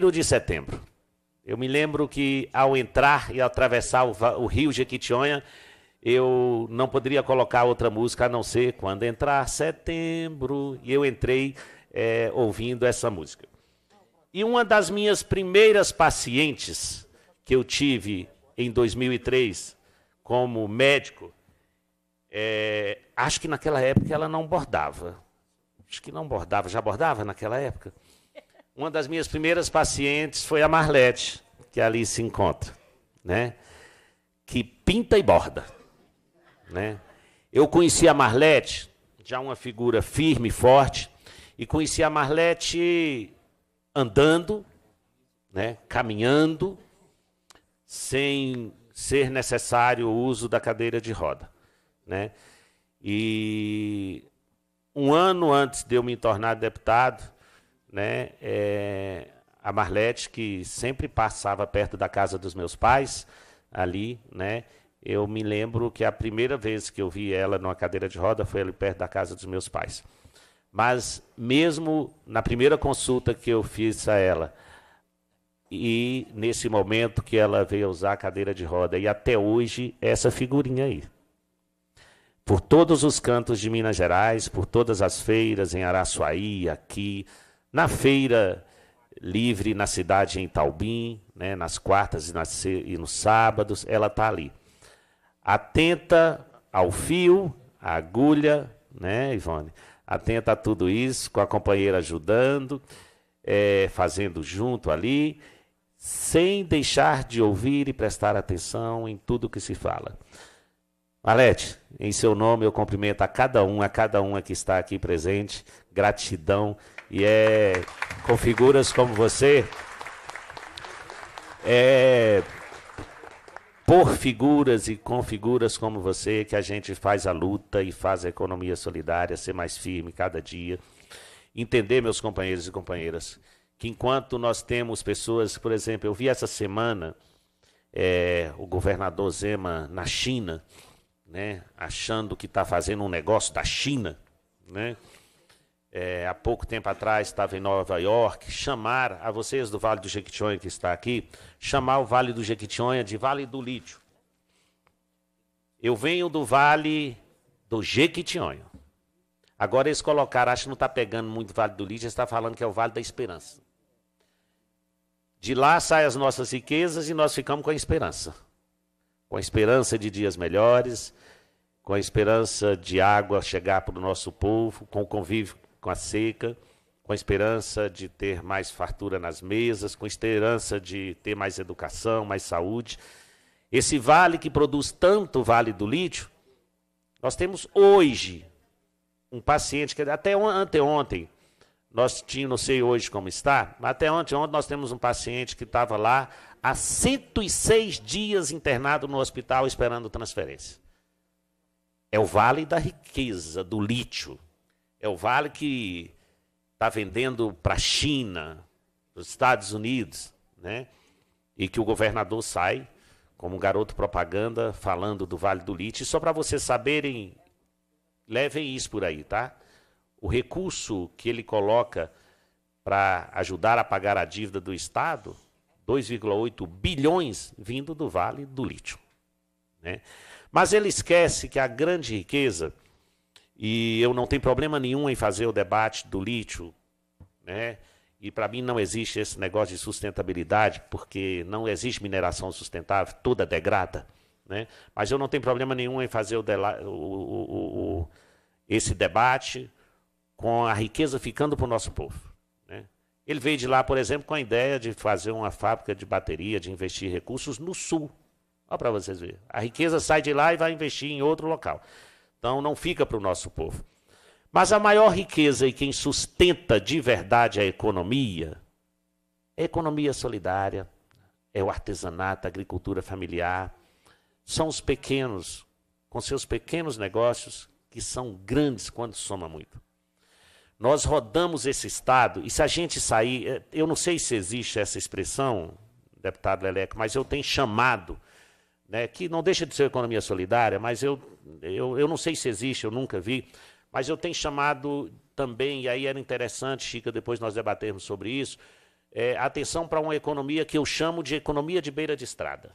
1 de setembro. Eu me lembro que ao entrar e atravessar o, o rio Jequitinhonha, eu não poderia colocar outra música a não ser quando entrar setembro. E eu entrei é, ouvindo essa música. E uma das minhas primeiras pacientes que eu tive em 2003 como médico, é, acho que naquela época ela não bordava. Acho que não bordava, já bordava naquela época. Uma das minhas primeiras pacientes foi a Marlete, que ali se encontra, né? Que pinta e borda. Né? Eu conheci a Marlete, já uma figura firme, forte, e conheci a Marlete andando, né, caminhando, sem ser necessário o uso da cadeira de roda. Né? E um ano antes de eu me tornar deputado, né, é, a Marlete, que sempre passava perto da casa dos meus pais, ali, né, eu me lembro que a primeira vez que eu vi ela numa cadeira de roda foi ali perto da casa dos meus pais. Mas mesmo na primeira consulta que eu fiz a ela, e nesse momento que ela veio usar a cadeira de roda, e até hoje essa figurinha aí. Por todos os cantos de Minas Gerais, por todas as feiras em Araçuaí, aqui, na feira livre na cidade em Taubim, né, nas quartas e, nas, e nos sábados, ela está ali atenta ao fio, à agulha, né, Ivone? Atenta a tudo isso, com a companheira ajudando, é, fazendo junto ali, sem deixar de ouvir e prestar atenção em tudo que se fala. Alete, em seu nome eu cumprimento a cada um, a cada uma que está aqui presente, gratidão e é com figuras como você. É por figuras e com figuras como você que a gente faz a luta e faz a economia solidária ser mais firme cada dia. Entender, meus companheiros e companheiras, que enquanto nós temos pessoas, por exemplo, eu vi essa semana é, o governador Zema na China, né, achando que está fazendo um negócio da China, né? é, há pouco tempo atrás estava em Nova York, chamar a vocês do Vale do Jequitinhonha que está aqui, chamar o Vale do Jequitinhonha de Vale do Lítio. Eu venho do Vale do Jequitinhonha. Agora eles colocaram, acho que não está pegando muito o Vale do Lítio, está falando que é o Vale da Esperança. De lá saem as nossas riquezas e nós ficamos com a esperança. Com a esperança de dias melhores, com a esperança de água chegar para o nosso povo, com o convívio com a seca, com a esperança de ter mais fartura nas mesas, com a esperança de ter mais educação, mais saúde. Esse vale que produz tanto vale do lítio, nós temos hoje um paciente que até anteontem nós tínhamos, não sei hoje como está, mas até ontem, nós temos um paciente que estava lá há 106 dias internado no hospital esperando transferência. É o vale da riqueza, do lítio. É o vale que está vendendo para a China, para os Estados Unidos, né? E que o governador sai como um garoto propaganda falando do Vale do Lítio. só para vocês saberem, levem isso por aí, tá? O recurso que ele coloca para ajudar a pagar a dívida do Estado, 2,8 bilhões vindo do Vale do Lítio. Né? Mas ele esquece que a grande riqueza e eu não tenho problema nenhum em fazer o debate do lítio, né? E para mim não existe esse negócio de sustentabilidade, porque não existe mineração sustentável, toda é degrada, né? Mas eu não tenho problema nenhum em fazer o, o, o, o esse debate com a riqueza ficando para o nosso povo. Né? Ele veio de lá, por exemplo, com a ideia de fazer uma fábrica de bateria, de investir recursos no sul. Olha para vocês verem. A riqueza sai de lá e vai investir em outro local. Então não fica para o nosso povo. Mas a maior riqueza e quem sustenta de verdade a economia é a economia solidária, é o artesanato, a agricultura familiar. São os pequenos, com seus pequenos negócios, que são grandes quando soma muito. Nós rodamos esse Estado, e se a gente sair, é, eu não sei se existe essa expressão, deputado Leleco, mas eu tenho chamado, né, que não deixa de ser economia solidária, mas eu eu, eu não sei se existe, eu nunca vi, mas eu tenho chamado também, e aí era interessante, Chica, depois nós debatermos sobre isso, é, atenção para uma economia que eu chamo de economia de beira de estrada.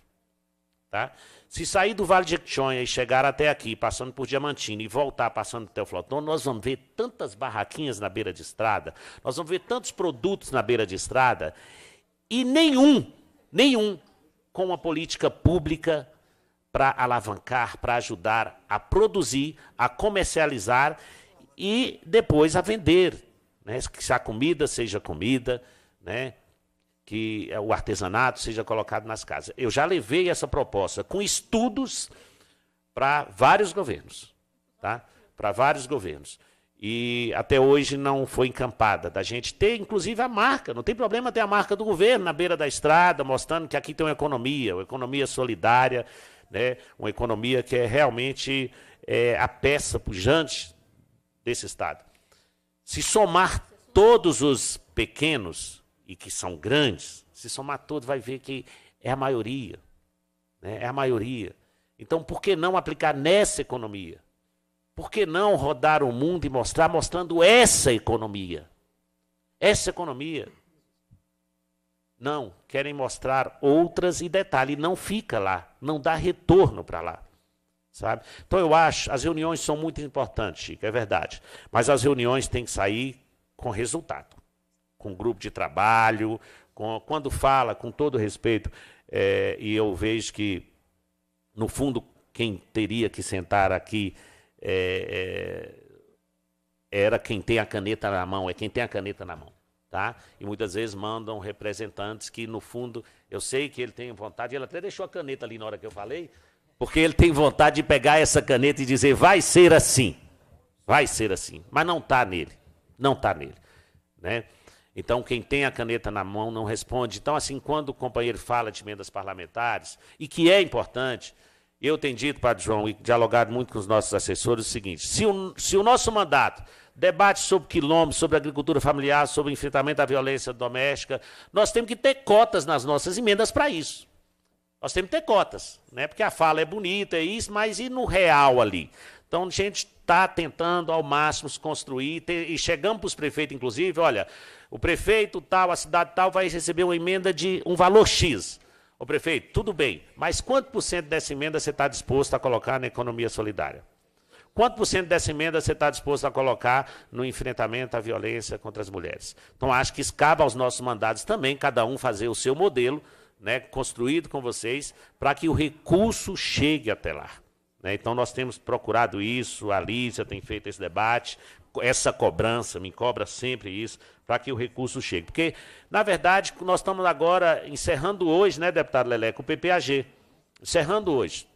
Tá? Se sair do Vale de Quichonha e chegar até aqui, passando por Diamantina e voltar passando até o Flotão, nós vamos ver tantas barraquinhas na beira de estrada, nós vamos ver tantos produtos na beira de estrada, e nenhum, nenhum com uma política pública para alavancar, para ajudar a produzir, a comercializar e depois a vender. Né? Que a comida seja comida, né? que é o artesanato seja colocado nas casas. Eu já levei essa proposta com estudos para vários governos. Tá? Para vários governos. E até hoje não foi encampada da gente ter, inclusive, a marca. Não tem problema ter a marca do governo na beira da estrada, mostrando que aqui tem uma economia, uma economia solidária, né? uma economia que é realmente é, a peça pujante desse Estado. Se somar todos os pequenos, e que são grandes, se somar todos, vai ver que é a maioria. Né? É a maioria. Então, por que não aplicar nessa economia? Por que não rodar o mundo e mostrar, mostrando essa economia? Essa economia não, querem mostrar outras e detalhe, não fica lá, não dá retorno para lá. Sabe? Então eu acho, as reuniões são muito importantes, Chico, é verdade. Mas as reuniões têm que sair com resultado, com grupo de trabalho, com, quando fala, com todo respeito, é, e eu vejo que, no fundo, quem teria que sentar aqui é, é, era quem tem a caneta na mão, é quem tem a caneta na mão. Tá? E muitas vezes mandam representantes que, no fundo, eu sei que ele tem vontade, ele até deixou a caneta ali na hora que eu falei, porque ele tem vontade de pegar essa caneta e dizer, vai ser assim, vai ser assim, mas não está nele, não está nele. Né? Então, quem tem a caneta na mão não responde. Então, assim, quando o companheiro fala de emendas parlamentares, e que é importante, eu tenho dito, Padre João, e dialogado muito com os nossos assessores, o seguinte, se o, se o nosso mandato debate sobre quilômetros, sobre agricultura familiar, sobre enfrentamento à violência doméstica. Nós temos que ter cotas nas nossas emendas para isso. Nós temos que ter cotas, né? Porque a fala é bonita, é isso, mas e no real ali? Então a gente está tentando ao máximo se construir ter, e chegamos para os prefeitos, inclusive, olha, o prefeito tal, a cidade tal vai receber uma emenda de um valor X. O prefeito, tudo bem, mas quanto por cento dessa emenda você está disposto a colocar na economia solidária? Quanto por cento dessa emenda você está disposto a colocar no enfrentamento à violência contra as mulheres? Então, acho que escaba aos nossos mandados também, cada um fazer o seu modelo, né, construído com vocês, para que o recurso chegue até lá. Né? Então, nós temos procurado isso, a Lívia tem feito esse debate, essa cobrança, me cobra sempre isso, para que o recurso chegue. Porque, na verdade, nós estamos agora encerrando hoje, né, deputado Leleco, o PPAG. Encerrando hoje.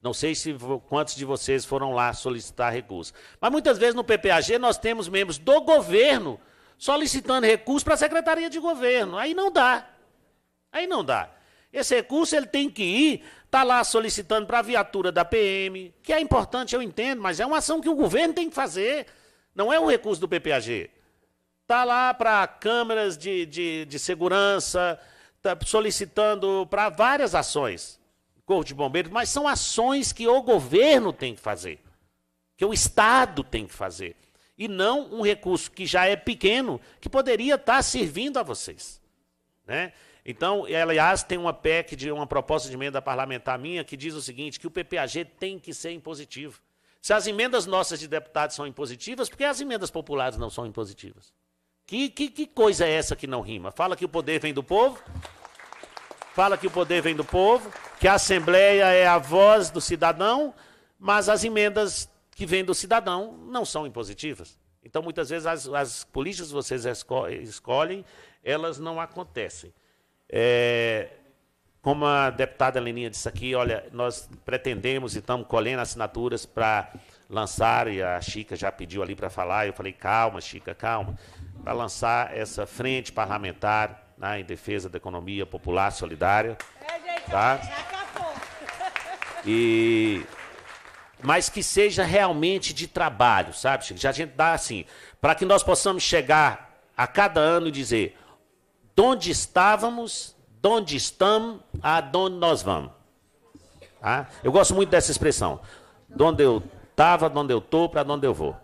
Não sei se quantos de vocês foram lá solicitar recurso. Mas muitas vezes no PPAG nós temos membros do governo solicitando recurso para a Secretaria de Governo. Aí não dá. Aí não dá. Esse recurso ele tem que ir, tá lá solicitando para a viatura da PM, que é importante, eu entendo, mas é uma ação que o governo tem que fazer. Não é um recurso do PPAG. Tá lá para câmeras de, de, de segurança, tá solicitando para várias ações. Corpo de Bombeiros, mas são ações que o governo tem que fazer, que o Estado tem que fazer, e não um recurso que já é pequeno, que poderia estar servindo a vocês. Né? Então, aliás, tem uma PEC, de uma proposta de emenda parlamentar minha, que diz o seguinte, que o PPAG tem que ser impositivo. Se as emendas nossas de deputados são impositivas, por que as emendas populares não são impositivas? Que, que, que coisa é essa que não rima? Fala que o poder vem do povo, fala que o poder vem do povo, que a Assembleia é a voz do cidadão, mas as emendas que vêm do cidadão não são impositivas. Então, muitas vezes, as, as políticas que vocês escolhem, elas não acontecem. É, como a deputada Leninha disse aqui, olha, nós pretendemos e estamos colhendo assinaturas para lançar, e a Chica já pediu ali para falar, eu falei, calma, Chica, calma, para lançar essa frente parlamentar né, em defesa da economia popular solidária. É, tá? já acabou. E mas que seja realmente de trabalho, sabe? Já a gente dá assim, para que nós possamos chegar a cada ano e dizer onde estávamos, onde estamos, aonde nós vamos. Tá? Eu gosto muito dessa expressão, de onde eu estava, de onde eu estou, para onde eu vou.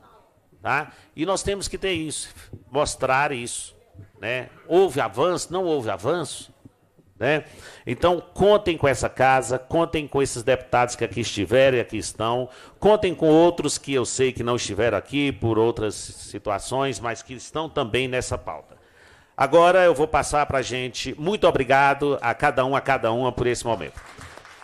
Tá? E nós temos que ter isso, mostrar isso. Né? Houve avanço, não houve avanço? Né? Então, contem com essa casa, contem com esses deputados que aqui estiverem, aqui estão, contem com outros que eu sei que não estiveram aqui por outras situações, mas que estão também nessa pauta. Agora eu vou passar para a gente, muito obrigado a cada um, a cada uma por esse momento.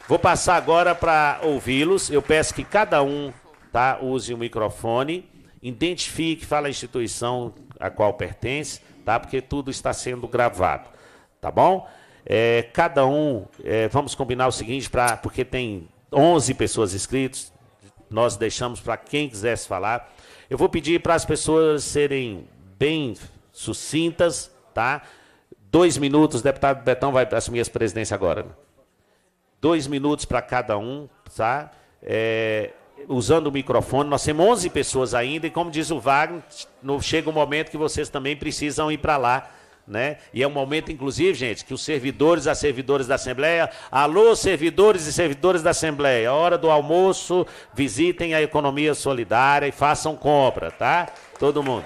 Vou passar agora para ouvi-los, eu peço que cada um tá, use o microfone, identifique, fale a instituição a qual pertence, tá? Porque tudo está sendo gravado, tá bom? É, cada um, é, vamos combinar o seguinte, pra, porque tem 11 pessoas inscritas, nós deixamos para quem quisesse falar. Eu vou pedir para as pessoas serem bem sucintas, tá? Dois minutos, deputado Betão vai assumir a presidência agora. Dois minutos para cada um, tá? É, usando o microfone. Nós temos 11 pessoas ainda e, como diz o Wagner, chega o um momento que vocês também precisam ir para lá. Né? E é um momento, inclusive, gente, que os servidores, as servidoras da Assembleia, alô, servidores e servidoras da Assembleia, hora do almoço, visitem a economia solidária e façam compra, tá? Todo mundo.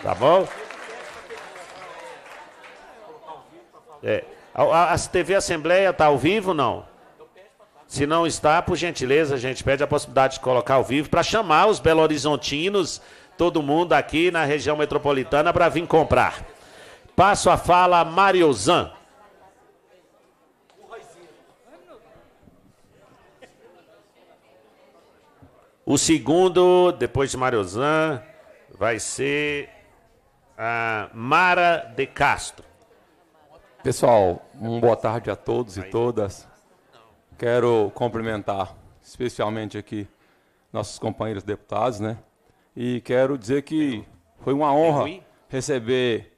Tá bom? É. A, a, a TV Assembleia está ao vivo não? Se não está, por gentileza, a gente pede a possibilidade de colocar ao vivo para chamar os Belo Horizontinos, todo mundo aqui na região metropolitana, para vir comprar. Passo a fala a Mariozan. O segundo, depois de Mariozan, vai ser a Mara de Castro. Pessoal, uma boa tarde a todos e todas. Quero cumprimentar especialmente aqui nossos companheiros deputados, né? E quero dizer que foi uma honra receber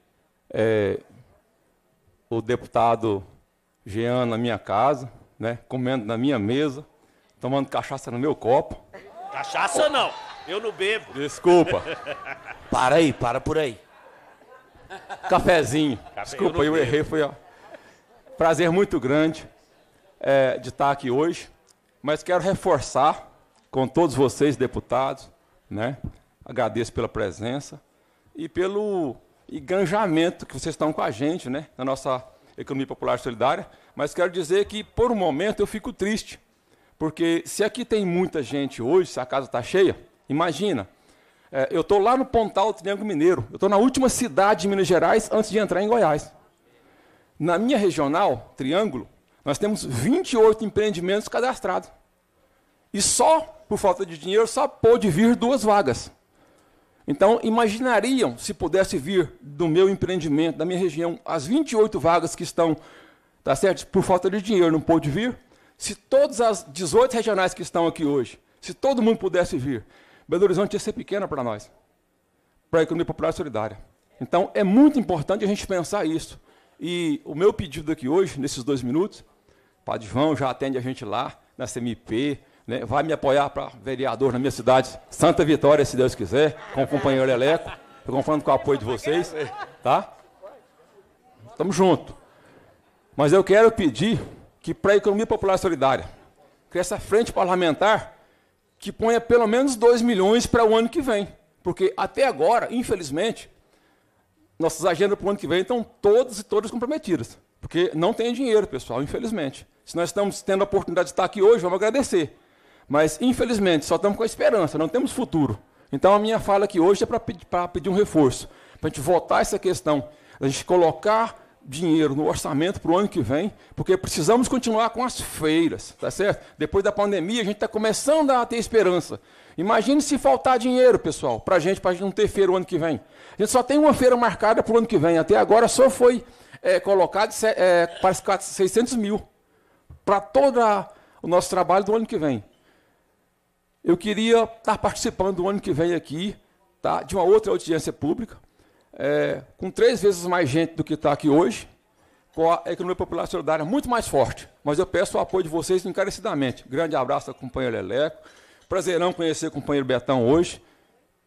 é, o deputado Jean na minha casa, né? Comendo na minha mesa, tomando cachaça no meu copo. Cachaça não, eu não bebo. Desculpa. para aí, para por aí. Cafezinho. Café, Desculpa, eu, eu errei, foi ó. Prazer muito grande é, de estar aqui hoje, mas quero reforçar com todos vocês, deputados, né? agradeço pela presença e pelo enganjamento que vocês estão com a gente né? na nossa economia popular solidária, mas quero dizer que, por um momento, eu fico triste, porque se aqui tem muita gente hoje, se a casa está cheia, imagina, é, eu estou lá no Pontal do Triângulo Mineiro, eu estou na última cidade de Minas Gerais antes de entrar em Goiás. Na minha regional, Triângulo, nós temos 28 empreendimentos cadastrados. E só por falta de dinheiro, só pôde vir duas vagas. Então, imaginariam se pudesse vir do meu empreendimento, da minha região, as 28 vagas que estão, tá certo? Por falta de dinheiro não pôde vir. Se todas as 18 regionais que estão aqui hoje, se todo mundo pudesse vir, Belo Horizonte ia ser pequena para nós, para a economia popular solidária. Então, é muito importante a gente pensar isso. E o meu pedido aqui hoje, nesses dois minutos, Padre João já atende a gente lá, na CMP, né? vai me apoiar para vereador na minha cidade, Santa Vitória, se Deus quiser, com o companheiro Eleco. Estou confronto com o apoio de vocês, tá? Tamo junto. Mas eu quero pedir que para a economia popular solidária, que essa frente parlamentar que ponha pelo menos 2 milhões para o ano que vem. Porque até agora, infelizmente, nossas agendas para o ano que vem estão todas e todas comprometidas. Porque não tem dinheiro, pessoal, infelizmente. Se nós estamos tendo a oportunidade de estar aqui hoje, vamos agradecer. Mas, infelizmente, só estamos com a esperança, não temos futuro. Então, a minha fala aqui hoje é para pedir, pedir um reforço, para a gente votar essa questão, a gente colocar dinheiro no orçamento para o ano que vem, porque precisamos continuar com as feiras, tá certo? Depois da pandemia, a gente está começando a ter esperança. Imagine se faltar dinheiro, pessoal, para a gente, para a gente não ter feira o ano que vem. A gente só tem uma feira marcada para o ano que vem. Até agora só foi é, colocado é, 600 eh, mil para todo o nosso trabalho do ano que vem. Eu queria estar participando do ano que vem aqui, tá, de uma outra audiência pública, é, com três vezes mais gente do que está aqui hoje, com a economia popular solidária muito mais forte. Mas eu peço o apoio de vocês encarecidamente. Grande abraço ao companheiro Leleco. Prazerão conhecer o companheiro Betão hoje.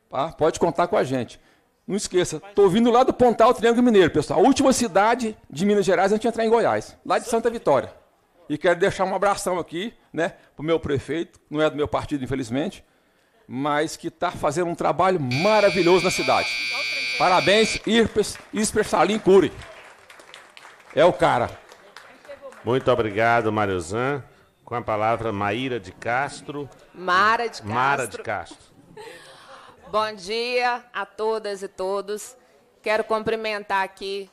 Tá? Pode contar com a gente. Não esqueça, estou vindo lá do Pontal Triângulo Mineiro, pessoal. A última cidade de Minas Gerais antes de entrar em Goiás, lá de Santa Vitória. E quero deixar um abração aqui né, para o meu prefeito, não é do meu partido, infelizmente, mas que está fazendo um trabalho maravilhoso na cidade. Parabéns, Irpes, Isper Salim Cury. É o cara. Muito obrigado, Mariozan. Com a palavra, Maíra de Castro. Mara de Castro. Mara de Castro. Bom dia a todas e todos. Quero cumprimentar aqui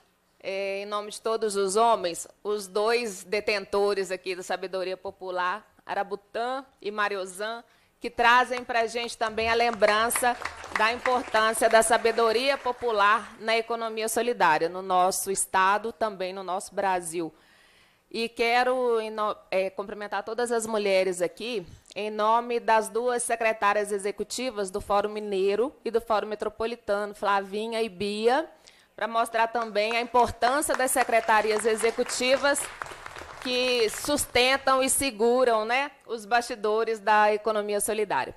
é, em nome de todos os homens, os dois detentores aqui da sabedoria popular, Arabutã e Mariozan, que trazem para a gente também a lembrança da importância da sabedoria popular na economia solidária, no nosso Estado, também no nosso Brasil. E quero é, cumprimentar todas as mulheres aqui, em nome das duas secretárias executivas do Fórum Mineiro e do Fórum Metropolitano, Flavinha e Bia, para mostrar também a importância das secretarias executivas que sustentam e seguram né, os bastidores da economia solidária.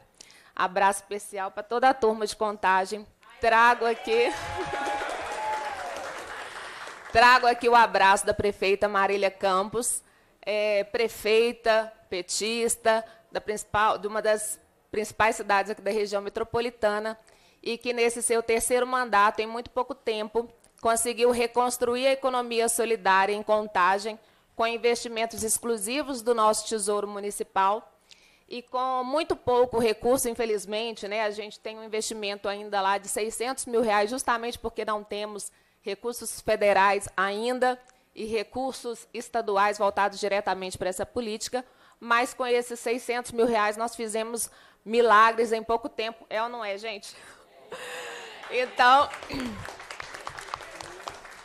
Abraço especial para toda a turma de contagem. Trago aqui. Trago aqui o abraço da prefeita Marília Campos, é, prefeita petista da principal, de uma das principais cidades aqui da região metropolitana, e que nesse seu terceiro mandato, em muito pouco tempo, conseguiu reconstruir a economia solidária em contagem com investimentos exclusivos do nosso Tesouro Municipal e com muito pouco recurso, infelizmente, né, a gente tem um investimento ainda lá de 600 mil reais, justamente porque não temos recursos federais ainda e recursos estaduais voltados diretamente para essa política, mas com esses 600 mil reais nós fizemos milagres em pouco tempo, é ou não é, gente? Então,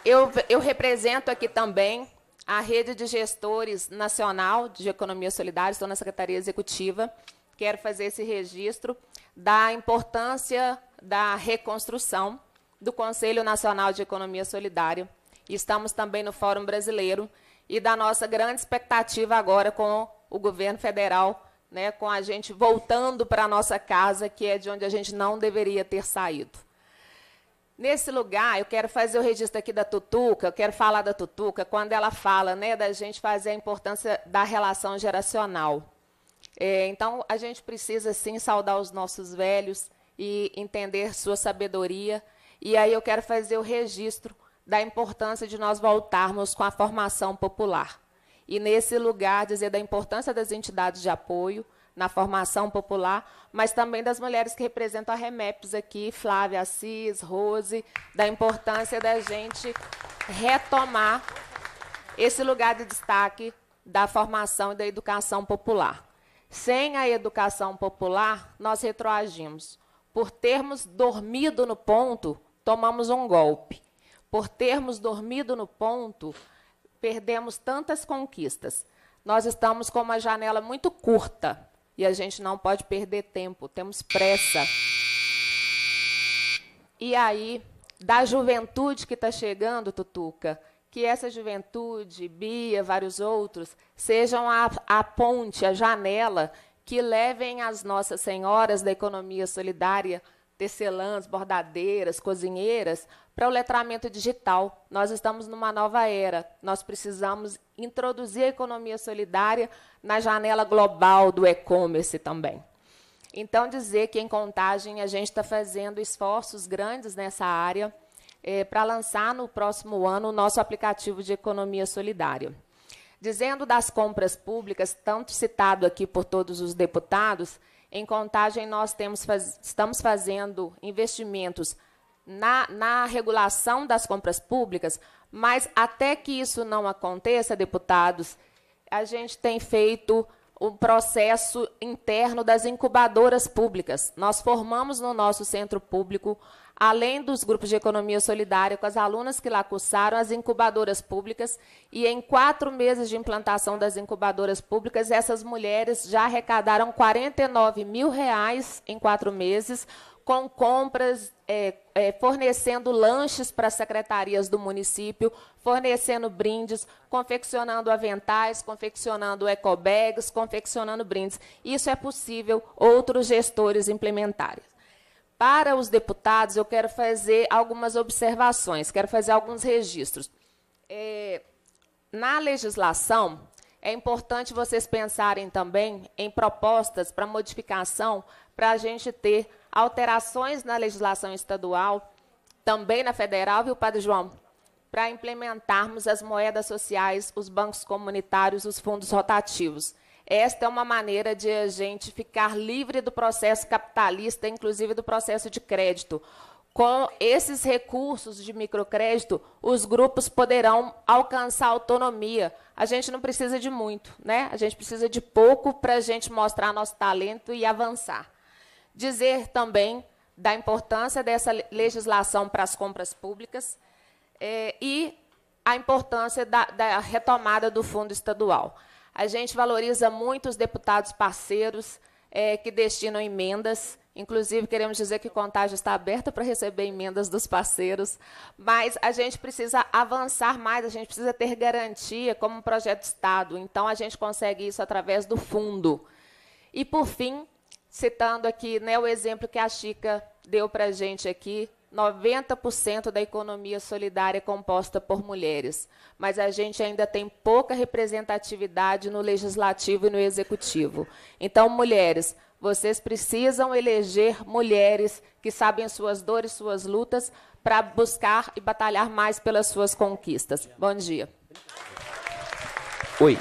eu, eu represento aqui também a Rede de Gestores Nacional de Economia Solidária, estou na Secretaria Executiva. Quero fazer esse registro da importância da reconstrução do Conselho Nacional de Economia Solidária. Estamos também no Fórum Brasileiro e da nossa grande expectativa agora com o governo federal né, com a gente voltando para a nossa casa, que é de onde a gente não deveria ter saído. Nesse lugar, eu quero fazer o registro aqui da Tutuca, eu quero falar da Tutuca, quando ela fala né, da gente fazer a importância da relação geracional. É, então, a gente precisa, sim, saudar os nossos velhos e entender sua sabedoria. E aí eu quero fazer o registro da importância de nós voltarmos com a formação popular e, nesse lugar, dizer da importância das entidades de apoio na formação popular, mas também das mulheres que representam a Remeps aqui, Flávia Assis, Rose, da importância da gente retomar esse lugar de destaque da formação e da educação popular. Sem a educação popular, nós retroagimos. Por termos dormido no ponto, tomamos um golpe. Por termos dormido no ponto, perdemos tantas conquistas. Nós estamos com uma janela muito curta e a gente não pode perder tempo, temos pressa. E aí, da juventude que está chegando, Tutuca, que essa juventude, Bia, vários outros, sejam a, a, ponte, a janela que levem as nossas senhoras da economia solidária, tecelãs, bordadeiras, cozinheiras, para o letramento digital. Nós estamos numa nova era. Nós precisamos introduzir a economia solidária na janela global do e-commerce também. Então, dizer que em Contagem a gente está fazendo esforços grandes nessa área é, para lançar no próximo ano o nosso aplicativo de economia solidária. Dizendo das compras públicas, tanto citado aqui por todos os deputados, em Contagem nós faz, estamos fazendo investimentos na, na regulação das compras públicas, mas até que isso não aconteça, deputados, a gente tem feito o processo interno das incubadoras públicas. Nós formamos no nosso centro público, além dos grupos de economia solidária, com as alunas que lá cursaram, as incubadoras públicas, e em quatro meses de implantação das incubadoras públicas, essas mulheres já arrecadaram 49 mil reais em quatro meses, com compras, é, é, fornecendo lanches para as secretarias do município, fornecendo brindes, confeccionando aventais, confeccionando ecobags, confeccionando brindes. Isso é possível outros gestores implementarem. Para os deputados, eu quero fazer algumas observações, quero fazer alguns registros. É, na legislação, é importante vocês pensarem também em propostas para modificação para a gente ter alterações na legislação estadual, também na federal, viu, Padre João? Para implementarmos as moedas sociais, os bancos comunitários, os fundos rotativos. Esta é uma maneira de a gente ficar livre do processo capitalista, inclusive do processo de crédito. Com esses recursos de microcrédito, os grupos poderão alcançar autonomia. A gente não precisa de muito, né? A gente precisa de pouco para a gente mostrar nosso talento e avançar dizer também da importância dessa legislação para as compras públicas eh, e a importância da, da, retomada do fundo estadual. A gente valoriza muito os deputados parceiros eh, que destinam emendas. Inclusive, queremos dizer que Contagem está aberta para receber emendas dos parceiros, mas a gente precisa avançar mais, a gente precisa ter garantia como um projeto de Estado. Então, a gente consegue isso através do fundo. E, por fim, citando aqui né, o exemplo que a Chica deu para a gente aqui, 90% da economia solidária é composta por mulheres, mas a gente ainda tem pouca representatividade no legislativo e no executivo. Então, mulheres, vocês precisam eleger mulheres que sabem suas dores, suas lutas, para buscar e batalhar mais pelas suas conquistas. Bom dia. Oi.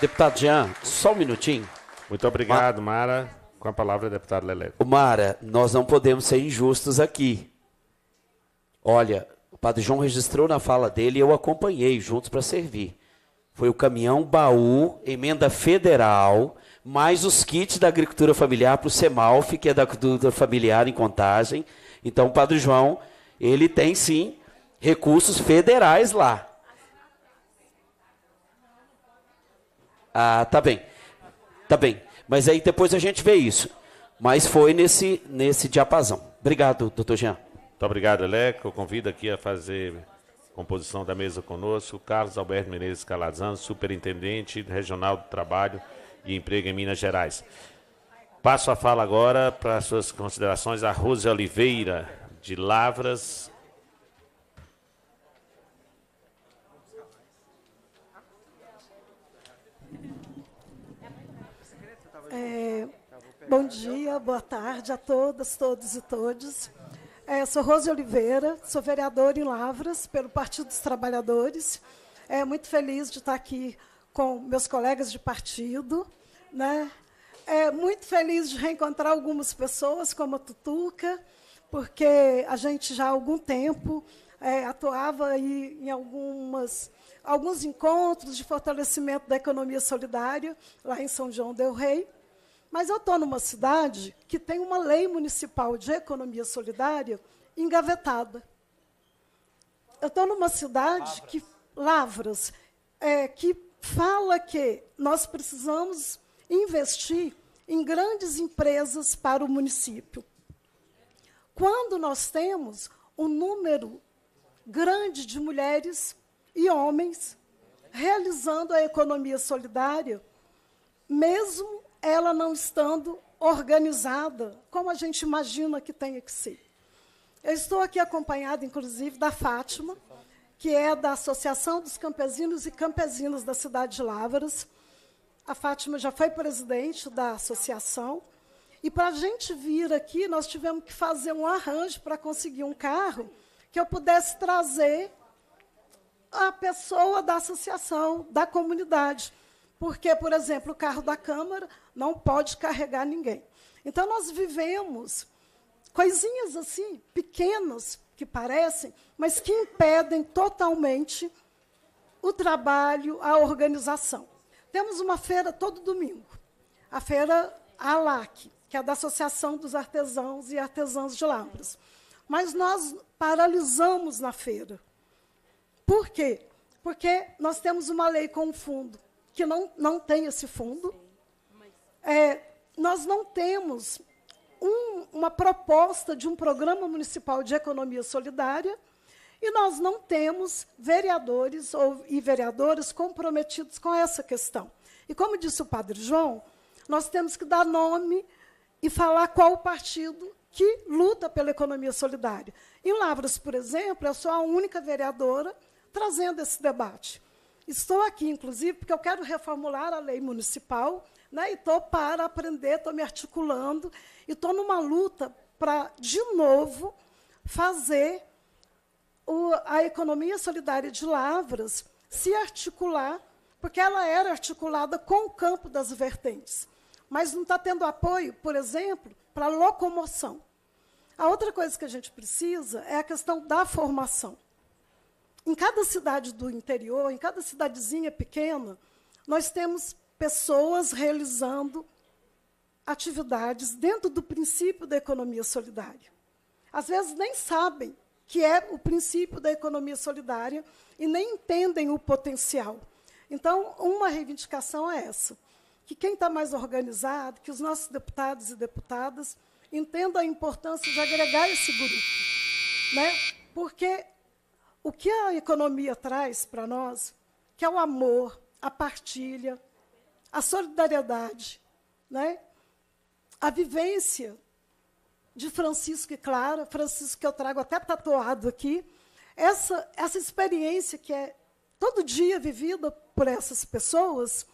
Deputado Jean, só um minutinho. Muito obrigado, Mara. Com a palavra, deputado Leleco. Mara, nós não podemos ser injustos aqui. Olha, o padre João registrou na fala dele e eu acompanhei juntos para servir. Foi o caminhão baú, emenda federal, mais os kits da agricultura familiar para o Semalf, que é da agricultura familiar em contagem. Então, o padre João, ele tem sim recursos federais lá. Ah, tá bem. Tá bem. Mas aí depois a gente vê isso. Mas foi nesse, nesse diapasão. Obrigado, doutor Jean. Muito obrigado, Leco. Eu convido aqui a fazer composição da mesa conosco, Carlos Alberto Menezes Calazan, superintendente regional do trabalho e emprego em Minas Gerais. Passo a fala agora para suas considerações a Rose Oliveira, de Lavras, É, bom dia, boa tarde a todas, todos e todes. É, sou Rose Oliveira, sou vereadora em Lavras, pelo Partido dos Trabalhadores. É, muito feliz de estar aqui com meus colegas de partido. Né? É, muito feliz de reencontrar algumas pessoas, como a Tutuca, porque a gente já há algum tempo é, atuava aí em algumas, alguns encontros de fortalecimento da economia solidária, lá em São João del Rei. Mas eu estou numa cidade que tem uma lei municipal de economia solidária engavetada. Eu estou numa cidade Lavras. que Lavras, é, que fala que nós precisamos investir em grandes empresas para o município. Quando nós temos um número grande de mulheres e homens realizando a economia solidária, mesmo ela não estando organizada como a gente imagina que tenha que ser. Eu estou aqui acompanhada, inclusive, da Fátima, que é da Associação dos Campesinos e Campesinas da cidade de Lávaras. A Fátima já foi presidente da associação. E para a gente vir aqui, nós tivemos que fazer um arranjo para conseguir um carro que eu pudesse trazer a pessoa da associação, da comunidade. Porque, por exemplo, o carro da Câmara não pode carregar ninguém. Então, nós vivemos coisinhas assim, pequenas, que parecem, mas que impedem totalmente o trabalho, a organização. Temos uma feira todo domingo, a feira ALAC, que é da Associação dos Artesãos e Artesãs de Lavras. Mas nós paralisamos na feira. Por quê? Porque nós temos uma lei com o fundo que não, não tem esse fundo. É, nós não temos um, uma proposta de um programa municipal de economia solidária e nós não temos vereadores ou, e vereadoras comprometidos com essa questão. E como disse o padre João, nós temos que dar nome e falar qual o partido que luta pela economia solidária. Em Lavras, por exemplo, eu sou a única vereadora trazendo esse debate. Estou aqui, inclusive, porque eu quero reformular a lei municipal, né, e estou para aprender, estou me articulando, e estou numa luta para, de novo, fazer o, a economia solidária de Lavras se articular, porque ela era articulada com o campo das vertentes, mas não está tendo apoio, por exemplo, para locomoção. A outra coisa que a gente precisa é a questão da formação em cada cidade do interior, em cada cidadezinha pequena, nós temos pessoas realizando atividades dentro do princípio da economia solidária. Às vezes nem sabem que é o princípio da economia solidária e nem entendem o potencial. Então, uma reivindicação é essa: que quem está mais organizado, que os nossos deputados e deputadas entendam a importância de agregar esse grupo, né? Porque o que a economia traz para nós, que é o amor, a partilha, a solidariedade, né? a vivência de Francisco e Clara, Francisco que eu trago até tatuado aqui, essa, essa experiência que é todo dia vivida por essas pessoas,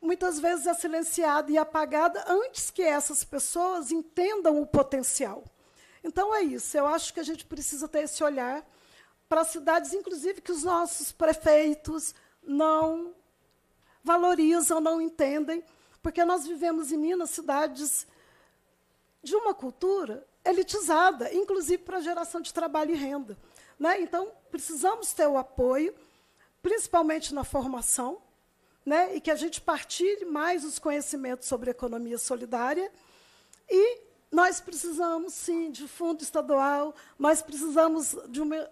muitas vezes é silenciada e apagada antes que essas pessoas entendam o potencial. Então é isso, eu acho que a gente precisa ter esse olhar para cidades, inclusive, que os nossos prefeitos não valorizam, não entendem, porque nós vivemos em Minas cidades de uma cultura elitizada, inclusive para geração de trabalho e renda. Né? Então, precisamos ter o apoio, principalmente na formação, né? e que a gente partilhe mais os conhecimentos sobre economia solidária. E nós precisamos, sim, de fundo estadual, nós precisamos de uma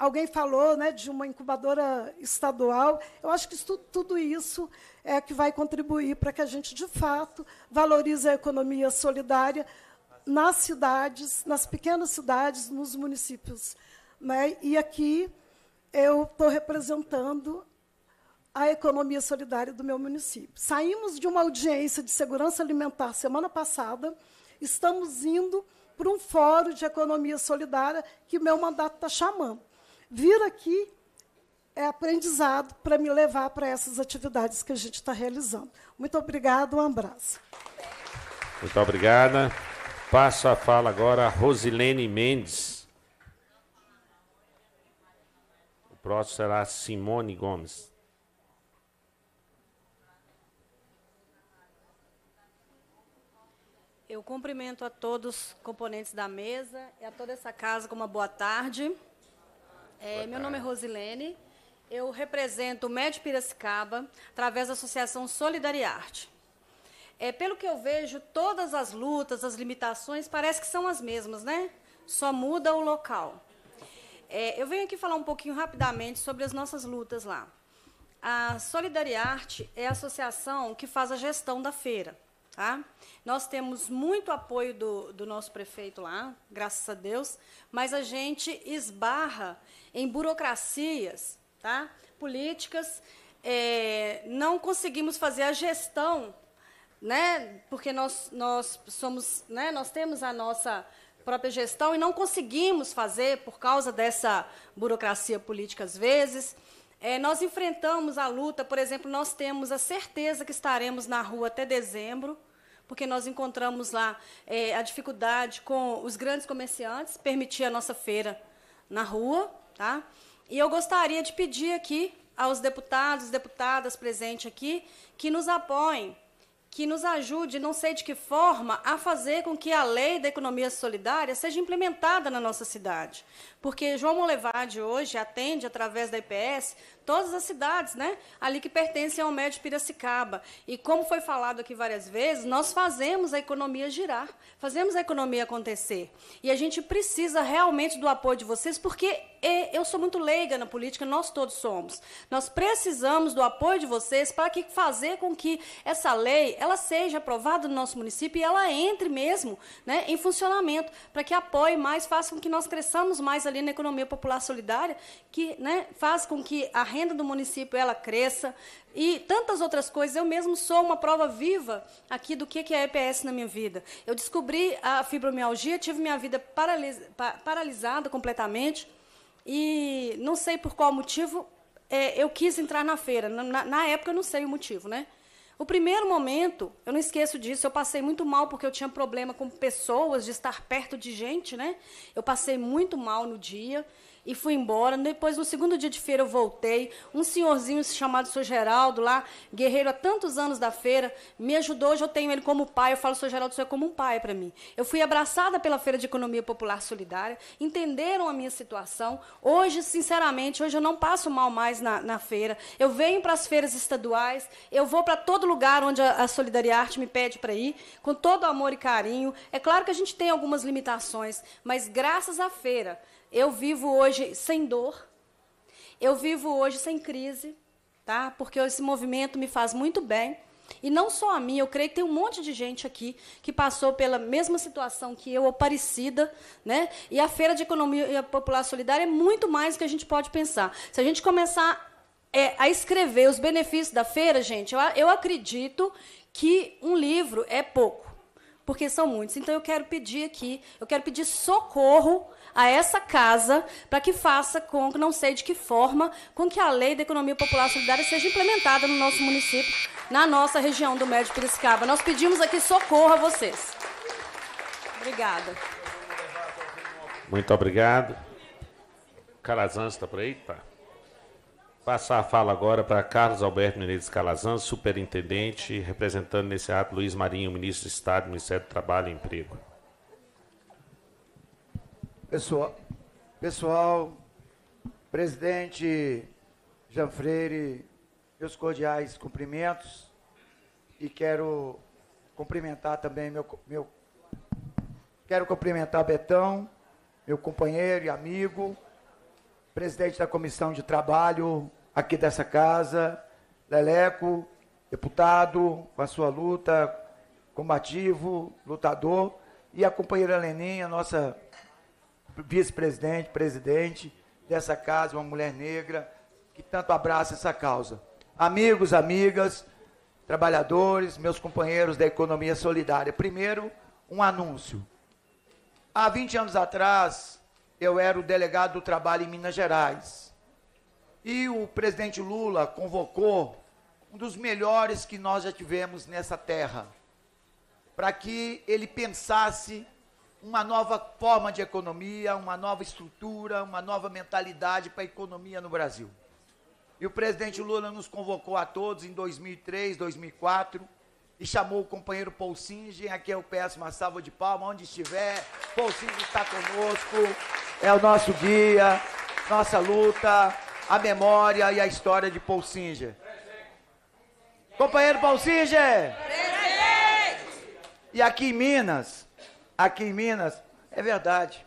alguém falou né, de uma incubadora estadual. Eu acho que isso, tudo isso é que vai contribuir para que a gente, de fato, valorize a economia solidária nas cidades, nas pequenas cidades, nos municípios. Né? E aqui eu estou representando a economia solidária do meu município. Saímos de uma audiência de segurança alimentar semana passada, estamos indo para um fórum de economia solidária que meu mandato está chamando vir aqui é aprendizado para me levar para essas atividades que a gente está realizando. Muito obrigada, um abraço. Muito obrigada. Passo a fala agora a Rosilene Mendes. O próximo será Simone Gomes. Eu cumprimento a todos os componentes da mesa e a toda essa casa com uma boa tarde. É, meu nome é Rosilene. Eu represento o Médio Piracicaba através da Associação Solidariarte. É, pelo que eu vejo, todas as lutas, as limitações, parece que são as mesmas, né? Só muda o local. É, eu venho aqui falar um pouquinho rapidamente sobre as nossas lutas lá. A Solidariarte é a associação que faz a gestão da feira. Tá? Nós temos muito apoio do, do nosso prefeito lá, graças a Deus, mas a gente esbarra em burocracias, tá? políticas, é, não conseguimos fazer a gestão, né? porque nós, nós somos, né? nós temos a nossa própria gestão e não conseguimos fazer por causa dessa burocracia política às vezes. É, nós enfrentamos a luta, por exemplo, nós temos a certeza que estaremos na rua até dezembro, porque nós encontramos lá é, a dificuldade com os grandes comerciantes permitir a nossa feira na rua. Tá? E eu gostaria de pedir aqui aos deputados, deputadas presentes aqui, que nos apoiem, que nos ajude, não sei de que forma, a fazer com que a lei da economia solidária seja implementada na nossa cidade porque João Molevade hoje atende, através da IPS, todas as cidades né, ali que pertencem ao Médio Piracicaba. E como foi falado aqui várias vezes, nós fazemos a economia girar, fazemos a economia acontecer. E a gente precisa realmente do apoio de vocês, porque é, eu sou muito leiga na política, nós todos somos. Nós precisamos do apoio de vocês para que fazer com que essa lei ela seja aprovada no nosso município e ela entre mesmo né, em funcionamento, para que apoie mais, faça com que nós cresçamos mais ali na economia popular solidária, que né, faz com que a renda do município ela cresça e tantas outras coisas. Eu mesmo sou uma prova viva aqui do que é EPS na minha vida. Eu descobri a fibromialgia, tive minha vida pa, paralisada completamente e não sei por qual motivo é, eu quis entrar na feira. Na, na época eu não sei o motivo, né? O primeiro momento, eu não esqueço disso, eu passei muito mal porque eu tinha problema com pessoas, de estar perto de gente, né? Eu passei muito mal no dia e fui embora. Depois, no segundo dia de feira, eu voltei. Um senhorzinho chamado Sr. Geraldo, lá, guerreiro há tantos anos da feira, me ajudou. Hoje eu tenho ele como pai. Eu falo, Sr. Geraldo, isso é como um pai para mim. Eu fui abraçada pela Feira de Economia Popular Solidária, entenderam a minha situação. Hoje, sinceramente, hoje eu não passo mal mais na, na feira. Eu venho para as feiras estaduais, eu vou para todo lugar onde a, a Solidariarte me pede para ir, com todo amor e carinho. É claro que a gente tem algumas limitações, mas graças à feira, eu vivo hoje sem dor. Eu vivo hoje sem crise, tá? Porque esse movimento me faz muito bem. E não só a mim, eu creio que tem um monte de gente aqui que passou pela mesma situação que eu, ou parecida, né? E a Feira de Economia e Popular Solidária é muito mais do que a gente pode pensar. Se a gente começar é, a escrever os benefícios da feira, gente, eu, eu acredito que um livro é pouco, porque são muitos. Então eu quero pedir aqui, eu quero pedir socorro a essa casa para que faça com que, não sei de que forma, com que a lei da economia popular solidária seja implementada no nosso município, na nossa região do Médio Piracicaba. Nós pedimos aqui socorro a vocês. Obrigada. Muito obrigado. Calazans está por aí? Tá. Passar a fala agora para Carlos Alberto Menezes Calazans, superintendente, representando nesse ato Luiz Marinho, ministro de Estado, Ministério do Trabalho e Emprego. Pessoal, pessoal presidente Jean Freire, meus cordiais cumprimentos e quero cumprimentar também meu, meu quero cumprimentar Betão, meu companheiro e amigo, presidente da comissão de trabalho aqui dessa casa, Leleco, deputado, com a sua luta, combativo, lutador, e a companheira Leninha, nossa vice-presidente, presidente dessa casa, uma mulher negra, que tanto abraça essa causa. Amigos, amigas, trabalhadores, meus companheiros da economia solidária. Primeiro, um anúncio. Há 20 anos atrás, eu era o delegado do trabalho em Minas Gerais. E o presidente Lula convocou um dos melhores que nós já tivemos nessa terra, para que ele pensasse uma nova forma de economia, uma nova estrutura, uma nova mentalidade para a economia no Brasil. E o presidente Lula nos convocou a todos em 2003, 2004 e chamou o companheiro Paul Singer, a quem eu é peço uma salva de palma, onde estiver. Paul Singer está conosco, é o nosso guia, nossa luta, a memória e a história de Paul Singer. Companheiro Paul Singer! Presente! E aqui em Minas, Aqui em Minas, é verdade.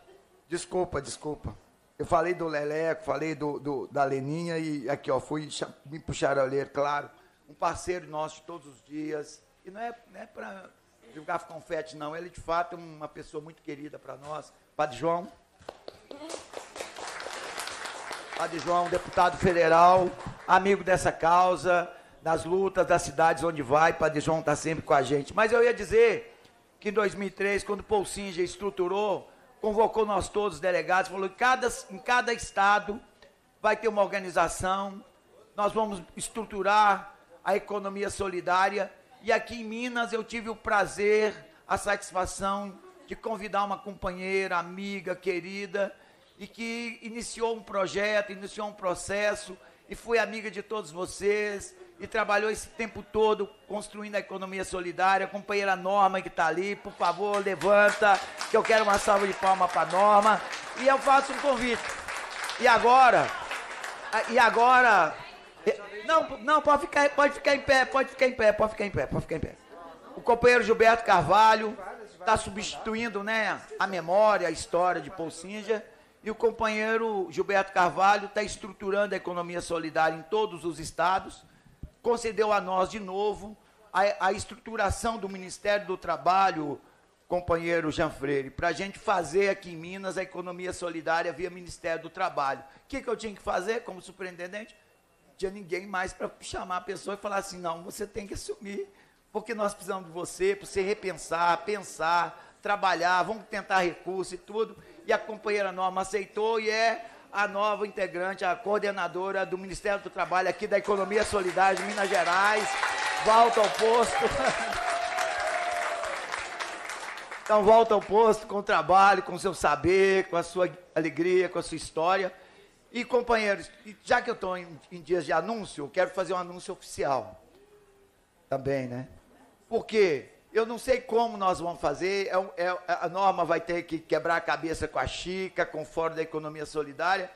Desculpa, desculpa. Eu falei do Leleco, falei do, do da Leninha e aqui, ó, fui me puxar a ler, claro. Um parceiro nosso todos os dias. E não é, não é para divulgar confete, não. Ele, de fato, é uma pessoa muito querida para nós. Padre João. Padre João, deputado federal, amigo dessa causa, das lutas das cidades onde vai. Padre João está sempre com a gente. Mas eu ia dizer que em 2003, quando Paul Singer estruturou, convocou nós todos os delegados, falou que cada, em cada estado vai ter uma organização, nós vamos estruturar a economia solidária. E aqui em Minas eu tive o prazer, a satisfação de convidar uma companheira, amiga, querida, e que iniciou um projeto, iniciou um processo, e foi amiga de todos vocês, e trabalhou esse tempo todo construindo a economia solidária. A companheira Norma que está ali, por favor, levanta, que eu quero uma salva de palmas para Norma. E eu faço um convite. E agora, e agora, não, não pode ficar, pode ficar em pé, pode ficar em pé, pode ficar em pé, pode ficar em pé. O companheiro Gilberto Carvalho está substituindo, né, a memória, a história de Paul Singer e o companheiro Gilberto Carvalho está estruturando a economia solidária em todos os estados concedeu a nós de novo a, a estruturação do Ministério do Trabalho, companheiro Jean Freire, para a gente fazer aqui em Minas a economia solidária via Ministério do Trabalho. O que, que eu tinha que fazer como superintendente? Não tinha ninguém mais para chamar a pessoa e falar assim: não, você tem que assumir, porque nós precisamos de você para você repensar, pensar, trabalhar, vamos tentar recurso e tudo. E a companheira Norma aceitou e é a nova integrante, a coordenadora do Ministério do Trabalho aqui da Economia Solidária de Minas Gerais, volta ao posto. Então volta ao posto com o trabalho, com o seu saber, com a sua alegria, com a sua história. E companheiros, já que eu estou em, em, dias de anúncio, eu quero fazer um anúncio oficial também, né? Por Porque eu não sei como nós vamos fazer. É, é, é, a norma vai ter que quebrar a cabeça com a Chica, com o Fórum da Economia Solidária.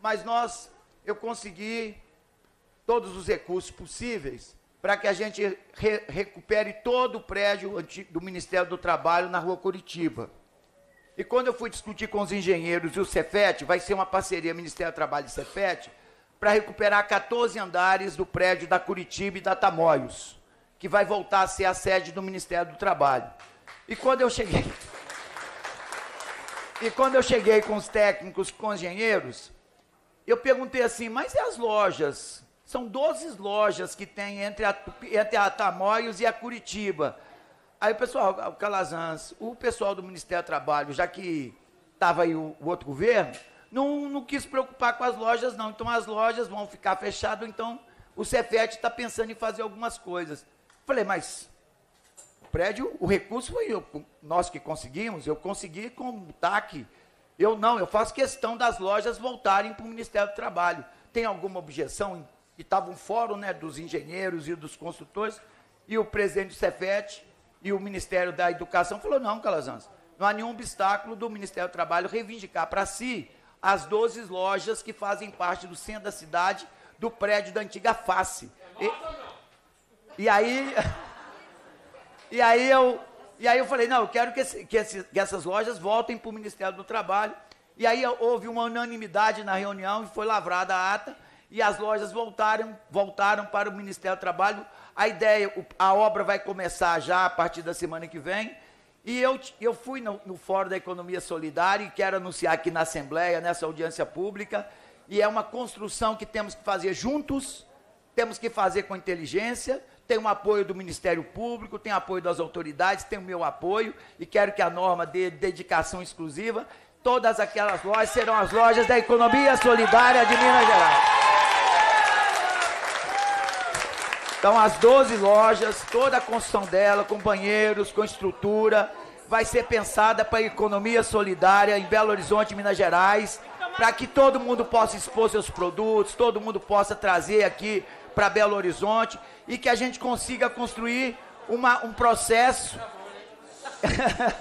Mas nós, eu consegui todos os recursos possíveis para que a gente re recupere todo o prédio do Ministério do Trabalho na Rua Curitiba. E quando eu fui discutir com os engenheiros e o Cefet, vai ser uma parceria Ministério do Trabalho e Cefet, para recuperar 14 andares do prédio da Curitiba e da Tamoios que vai voltar a ser a sede do Ministério do Trabalho. E quando eu cheguei. E quando eu cheguei com os técnicos, com os engenheiros, eu perguntei assim, mas e as lojas? São 12 lojas que tem entre a, entre a Tamoios e a Curitiba. Aí o pessoal, o Calazans, o pessoal do Ministério do Trabalho, já que estava aí o, o, outro governo, não, não quis preocupar com as lojas, não. Então as lojas vão ficar fechadas, então o Cefet está pensando em fazer algumas coisas. Falei, mas o prédio, o recurso foi eu, nós que conseguimos, eu consegui com o TAC. Eu não, eu faço questão das lojas voltarem para o Ministério do Trabalho. Tem alguma objeção? E estava um fórum né, dos engenheiros e dos construtores, e o presidente do Cefet e o Ministério da Educação falou, não, Calazans, não há nenhum obstáculo do Ministério do Trabalho reivindicar para si as 12 lojas que fazem parte do centro da cidade, do prédio da antiga face. É nossa, e, e aí. E aí eu, e aí eu falei, não, eu quero que, esse, que, esse, que essas lojas voltem para o Ministério do Trabalho. E aí houve uma unanimidade na reunião e foi lavrada a ata e as lojas voltaram, voltaram para o Ministério do Trabalho. A ideia, a obra vai começar já a partir da semana que vem. E eu, eu fui no, no Fórum da Economia Solidária e quero anunciar aqui na Assembleia, nessa audiência pública, e é uma construção que temos que fazer juntos, temos que fazer com inteligência, tem o um apoio do Ministério Público, tem apoio das autoridades, tem o meu apoio e quero que a norma dê dedicação exclusiva. Todas aquelas lojas serão as lojas da economia solidária de Minas Gerais. Então, as 12 lojas, toda a construção dela, com banheiros, com estrutura, vai ser pensada para a economia solidária em Belo Horizonte, Minas Gerais, para que todo mundo possa expor seus produtos, todo mundo possa trazer aqui para Belo Horizonte e que a gente consiga construir uma, um processo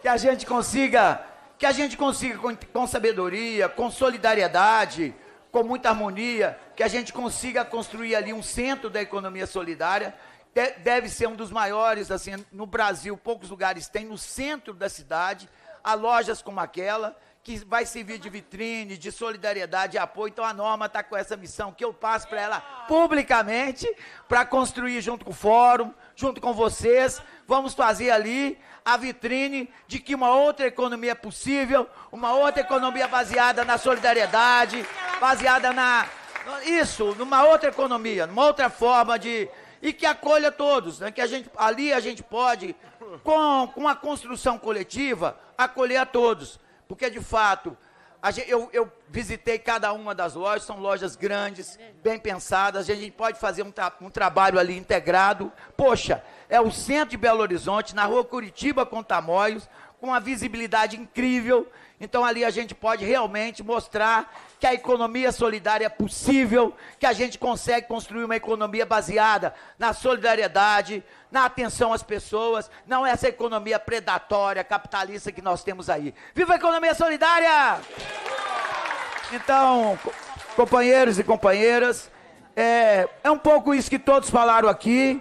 que a gente consiga que a gente consiga com, com sabedoria, com solidariedade, com muita harmonia, que a gente consiga construir ali um centro da economia solidária deve ser um dos maiores, assim, no Brasil, poucos lugares tem, no centro da cidade, há lojas como aquela, que vai servir de vitrine, de solidariedade e apoio. Então a Norma está com essa missão que eu passo para ela publicamente, para construir junto com o fórum, junto com vocês. Vamos fazer ali a vitrine de que uma outra economia é possível, uma outra economia baseada na solidariedade, baseada na. Isso, numa outra economia, numa outra forma de. E que acolha todos, né? que a gente, ali a gente pode, com, com a construção coletiva, acolher a todos porque, de fato, gente, eu, eu, visitei cada uma das lojas, são lojas grandes, bem pensadas, a gente pode fazer um, tra um trabalho ali integrado. Poxa, é o centro de Belo Horizonte, na rua Curitiba com Tamoios, com uma visibilidade incrível. Então, ali a gente pode realmente mostrar que a economia solidária é possível, que a gente consegue construir uma economia baseada na solidariedade, na atenção às pessoas, não é essa economia predatória, capitalista que nós temos aí. Viva a economia solidária! Então, companheiros e companheiras, é, é um pouco isso que todos falaram aqui.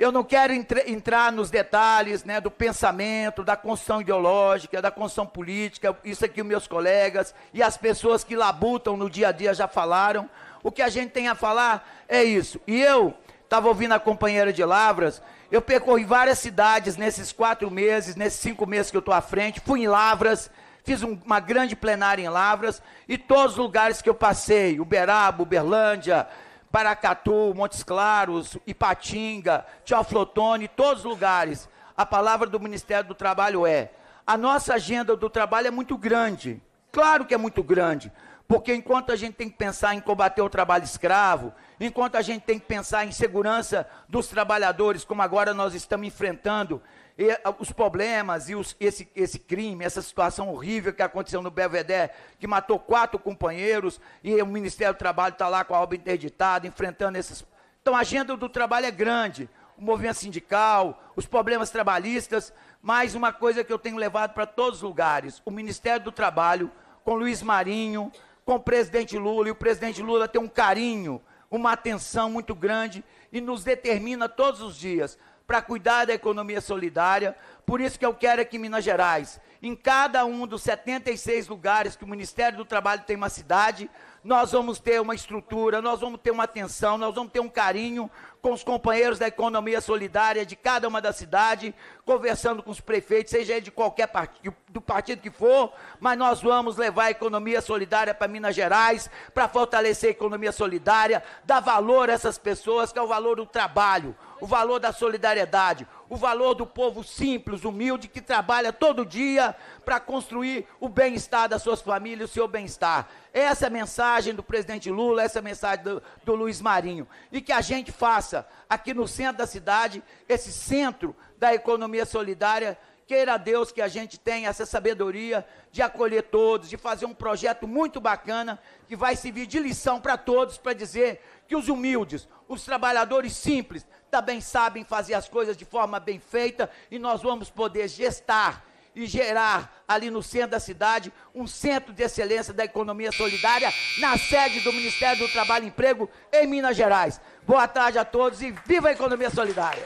Eu não quero entre, entrar nos detalhes né, do pensamento, da construção ideológica, da construção política, isso aqui os meus colegas e as pessoas que labutam no dia a dia já falaram. O que a gente tem a falar é isso. E eu estava ouvindo a companheira de Lavras, eu percorri várias cidades nesses quatro meses, nesses cinco meses que eu estou à frente, fui em Lavras, fiz um, uma grande plenária em Lavras, e todos os lugares que eu passei, Uberaba, Uberlândia, Paracatu, Montes Claros, Ipatinga, Teoflotone, todos os lugares. A palavra do Ministério do Trabalho é: a nossa agenda do trabalho é muito grande. Claro que é muito grande, porque enquanto a gente tem que pensar em combater o trabalho escravo, enquanto a gente tem que pensar em segurança dos trabalhadores, como agora nós estamos enfrentando e, ah, os problemas e os, esse, esse crime, essa situação horrível que aconteceu no Belvedere, que matou quatro companheiros, e o Ministério do Trabalho está lá com a obra interditada, enfrentando esses. Então, a agenda do trabalho é grande. O movimento sindical, os problemas trabalhistas, mas uma coisa que eu tenho levado para todos os lugares: o Ministério do Trabalho, com Luiz Marinho, com o presidente Lula, e o presidente Lula tem um carinho, uma atenção muito grande e nos determina todos os dias para cuidar da economia solidária. Por isso que eu quero aqui em Minas Gerais, em cada um dos 76 lugares que o Ministério do Trabalho tem uma cidade, nós vamos ter uma estrutura, nós vamos ter uma atenção, nós vamos ter um carinho com os companheiros da economia solidária de cada uma da cidade, conversando com os prefeitos, seja de qualquer partido, do partido que for, mas nós vamos levar a economia solidária para Minas Gerais, para fortalecer a economia solidária, dar valor a essas pessoas, que é o valor do trabalho o valor da solidariedade, o valor do povo simples, humilde, que trabalha todo dia para construir o bem-estar das suas famílias, o seu bem-estar. Essa é a mensagem do presidente Lula, essa é a mensagem do, do Luiz Marinho. E que a gente faça aqui no centro da cidade, esse centro da economia solidária, Queira Deus que a gente tenha essa sabedoria de acolher todos, de fazer um projeto muito bacana que vai servir de lição para todos para dizer que os humildes, os trabalhadores simples, também sabem fazer as coisas de forma bem feita e nós vamos poder gestar e gerar ali no centro da cidade um centro de excelência da economia solidária na sede do Ministério do Trabalho e Emprego em Minas Gerais. Boa tarde a todos e viva a economia solidária.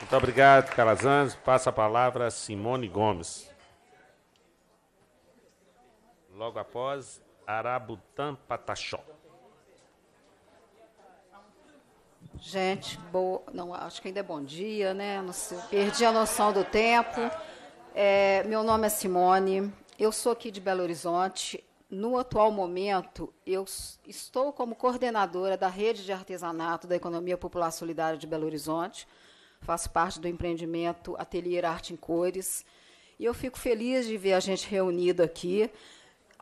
Muito obrigado, Carazans. Passa a palavra a Simone Gomes. Logo após, Arabutã Pataxó. Gente, boa. Não, acho que ainda é bom dia, né? Não sei, perdi a noção do tempo. É, meu nome é Simone, eu sou aqui de Belo Horizonte. No atual momento, eu estou como coordenadora da rede de artesanato da Economia Popular Solidária de Belo Horizonte. Faço parte do empreendimento Ateliê Arte em Cores. E eu fico feliz de ver a gente reunido aqui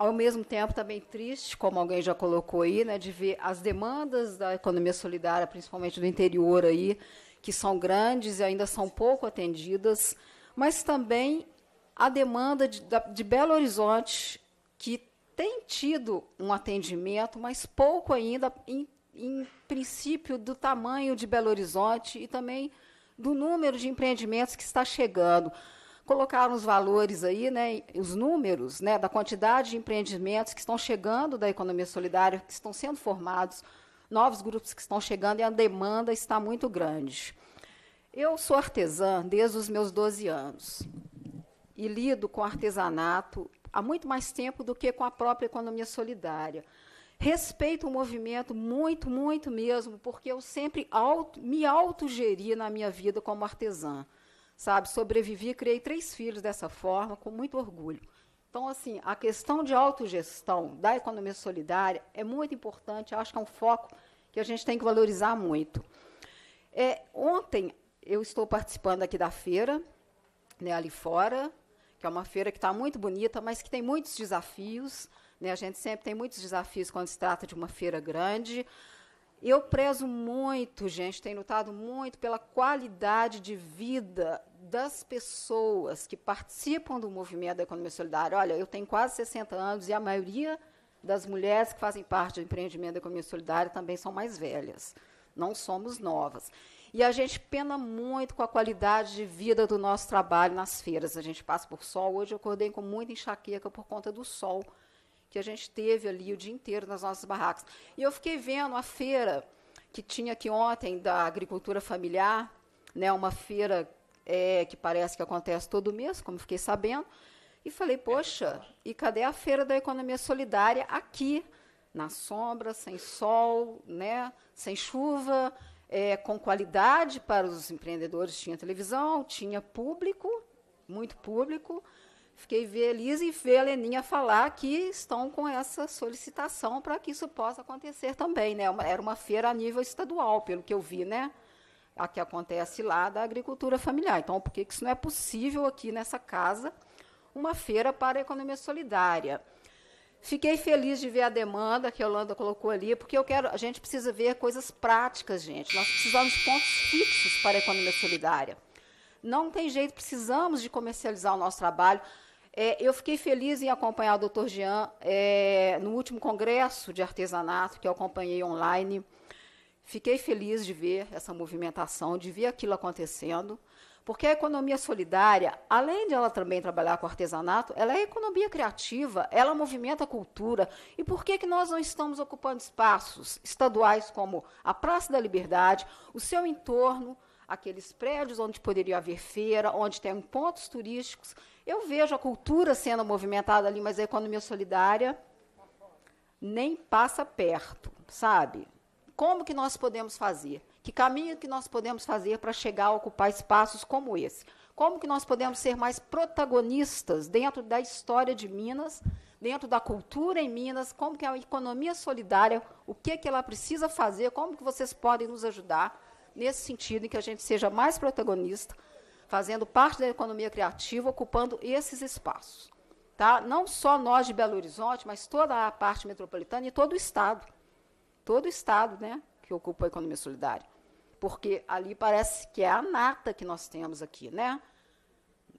ao mesmo tempo também triste, como alguém já colocou aí, né, de ver as demandas da economia solidária, principalmente do interior aí, que são grandes e ainda são pouco atendidas, mas também a demanda de, de Belo Horizonte, que tem tido um atendimento, mas pouco ainda, em, em princípio, do tamanho de Belo Horizonte e também do número de empreendimentos que está chegando colocaram os valores aí, né, os números né, da quantidade de empreendimentos que estão chegando da economia solidária, que estão sendo formados, novos grupos que estão chegando e a demanda está muito grande. Eu sou artesã desde os meus 12 anos e lido com artesanato há muito mais tempo do que com a própria economia solidária. Respeito o movimento muito, muito mesmo, porque eu sempre auto, me autogeri na minha vida como artesã sabe? Sobrevivi, criei três filhos dessa forma, com muito orgulho. Então, assim, a questão de autogestão da economia solidária é muito importante, acho que é um foco que a gente tem que valorizar muito. É, ontem, eu estou participando aqui da feira, né, ali fora, que é uma feira que está muito bonita, mas que tem muitos desafios. Né? A gente sempre tem muitos desafios quando se trata de uma feira grande. Eu prezo muito, gente, tenho lutado muito pela qualidade de vida das pessoas que participam do movimento da economia solidária, olha, eu tenho quase 60 anos e a maioria das mulheres que fazem parte do empreendimento da economia solidária também são mais velhas. Não somos novas. E a gente pena muito com a qualidade de vida do nosso trabalho nas feiras. A gente passa por sol. Hoje eu acordei com muita enxaqueca por conta do sol que a gente teve ali o dia inteiro nas nossas barracas. E eu fiquei vendo a feira que tinha aqui ontem da agricultura familiar, né, uma feira é, que parece que acontece todo mês, como fiquei sabendo, e falei, poxa, e cadê a feira da economia solidária aqui, na sombra, sem sol, né, sem chuva, é, com qualidade para os empreendedores? Tinha televisão, tinha público, muito público. Fiquei feliz e ver a Leninha falar que estão com essa solicitação para que isso possa acontecer também, né? Era uma feira a nível estadual, pelo que eu vi, né? a que acontece lá da agricultura familiar. Então, por que isso não é possível aqui nessa casa, uma feira para a economia solidária? Fiquei feliz de ver a demanda que a Holanda colocou ali, porque eu quero, a gente precisa ver coisas práticas, gente. Nós precisamos de pontos fixos para a economia solidária. Não tem jeito, precisamos de comercializar o nosso trabalho. É, eu fiquei feliz em acompanhar o Dr. Jean é, no último congresso de artesanato que eu acompanhei online. Fiquei feliz de ver essa movimentação, de ver aquilo acontecendo, porque a economia solidária, além de ela também trabalhar com artesanato, ela é economia criativa, ela movimenta a cultura. E por que, que nós não estamos ocupando espaços estaduais como a Praça da Liberdade, o seu entorno, aqueles prédios onde poderia haver feira, onde tem pontos turísticos? Eu vejo a cultura sendo movimentada ali, mas a economia solidária nem passa perto, sabe? como que nós podemos fazer? Que caminho que nós podemos fazer para chegar a ocupar espaços como esse? Como que nós podemos ser mais protagonistas dentro da história de Minas, dentro da cultura em Minas? Como que é a economia solidária, o que que ela precisa fazer? Como que vocês podem nos ajudar nesse sentido em que a gente seja mais protagonista, fazendo parte da economia criativa, ocupando esses espaços? Tá? Não só nós de Belo Horizonte, mas toda a parte metropolitana e todo o estado todo o Estado né, que ocupa a economia solidária. Porque ali parece que é a nata que nós temos aqui, né?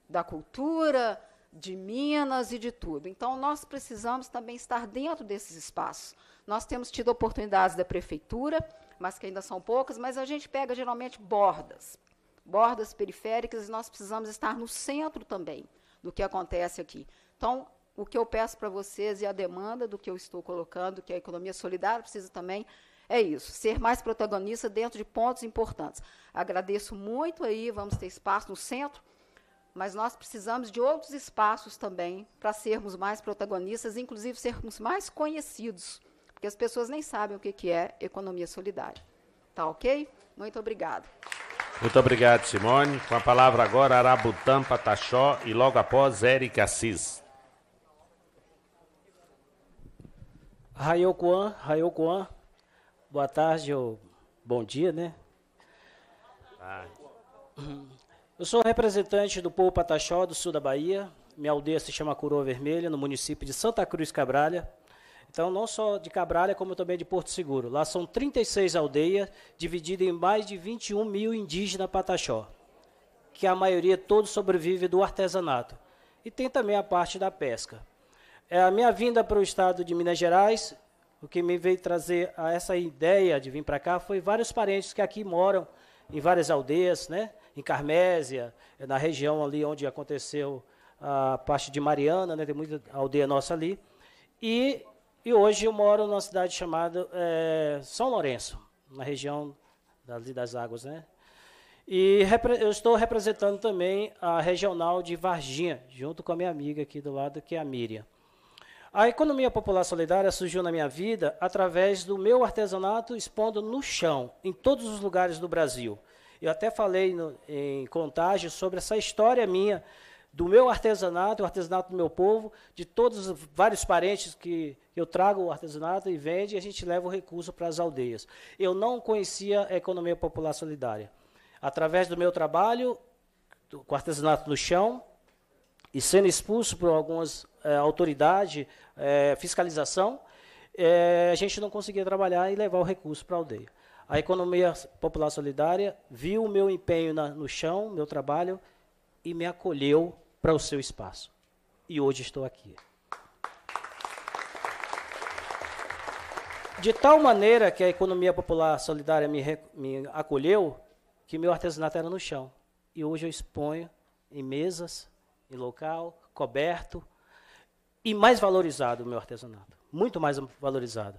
Da cultura, de Minas e de tudo. Então, nós precisamos também estar dentro desses espaços. Nós temos tido oportunidades da prefeitura, mas que ainda são poucas, mas a gente pega geralmente bordas, bordas periféricas, e nós precisamos estar no centro também do que acontece aqui. Então, o que eu peço para vocês e a demanda do que eu estou colocando, que é a economia solidária precisa também, é isso, ser mais protagonista dentro de pontos importantes. Agradeço muito aí, vamos ter espaço no centro, mas nós precisamos de outros espaços também para sermos mais protagonistas, inclusive sermos mais conhecidos, porque as pessoas nem sabem o que, que é economia solidária. Tá ok? Muito obrigada. Muito obrigado, Simone. Com a palavra agora, Arabutã Pataxó e logo após, Érica Assis. Rayokuan, Rayokuan, boa tarde ou bom dia, né? Ah. Eu sou representante do povo Pataxó, do sul da Bahia. Minha aldeia se chama Coroa Vermelha, no município de Santa Cruz Cabralha. Então, não só de Cabralha, como também de Porto Seguro. Lá são 36 aldeias, divididas em mais de 21 mil indígenas Pataxó, que a maioria todos sobrevive do artesanato. E tem também a parte da pesca é a minha vinda para o estado de Minas Gerais. O que me veio trazer a essa ideia de vir para cá foi vários parentes que aqui moram em várias aldeias, né? Em Carmésia, na região ali onde aconteceu a parte de Mariana, né? Tem muita aldeia nossa ali. E, e hoje eu moro numa cidade chamada é, São Lourenço, na região das, das águas, né? E eu estou representando também a regional de Varginha, junto com a minha amiga aqui do lado, que é a Miriam. A economia popular solidária surgiu na minha vida através do meu artesanato expondo no chão, em todos os lugares do Brasil. Eu até falei no, em contágio sobre essa história minha, do meu artesanato, o artesanato do meu povo, de todos os vários parentes que eu trago o artesanato e vende, e a gente leva o recurso para as aldeias. Eu não conhecia a economia popular solidária. Através do meu trabalho, do, com artesanato no chão, e sendo expulso por algumas é, autoridade, é, fiscalização, é, a gente não conseguia trabalhar e levar o recurso para a aldeia. A economia popular solidária viu o meu empenho na, no chão, meu trabalho, e me acolheu para o seu espaço. E hoje estou aqui. De tal maneira que a economia popular solidária me, me acolheu, que meu artesanato era no chão. E hoje eu exponho em mesas, em local, coberto, e mais valorizado o meu artesanato, muito mais valorizado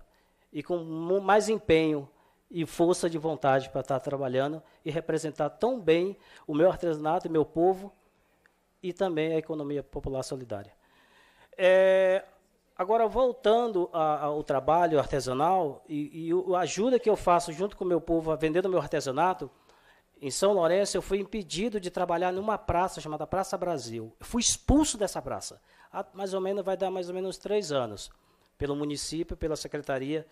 e com mais empenho e força de vontade para estar trabalhando e representar tão bem o meu artesanato, meu povo e também a economia popular solidária. É, agora, voltando ao trabalho artesanal e, e a ajuda que eu faço junto com o meu povo a vender o meu artesanato, em São Lourenço, eu fui impedido de trabalhar numa praça chamada Praça Brasil. Eu fui expulso dessa praça. Há mais ou menos, vai dar mais ou menos três anos. Pelo município, pela Secretaria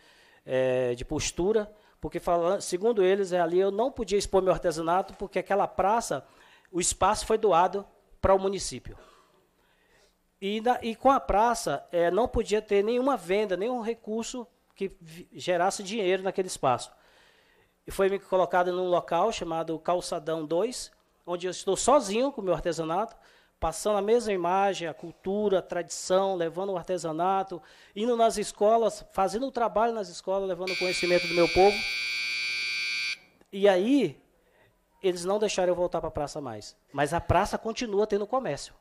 é, de Postura, porque, segundo eles, é, ali eu não podia expor meu artesanato, porque aquela praça, o espaço foi doado para o município. E, na, e, com a praça, é, não podia ter nenhuma venda, nenhum recurso que gerasse dinheiro naquele espaço e foi me colocado num local chamado Calçadão 2, onde eu estou sozinho com o meu artesanato, passando a mesma imagem, a cultura, a tradição, levando o artesanato, indo nas escolas, fazendo o trabalho nas escolas, levando o conhecimento do meu povo. E aí, eles não deixaram eu voltar para a praça mais. Mas a praça continua tendo comércio.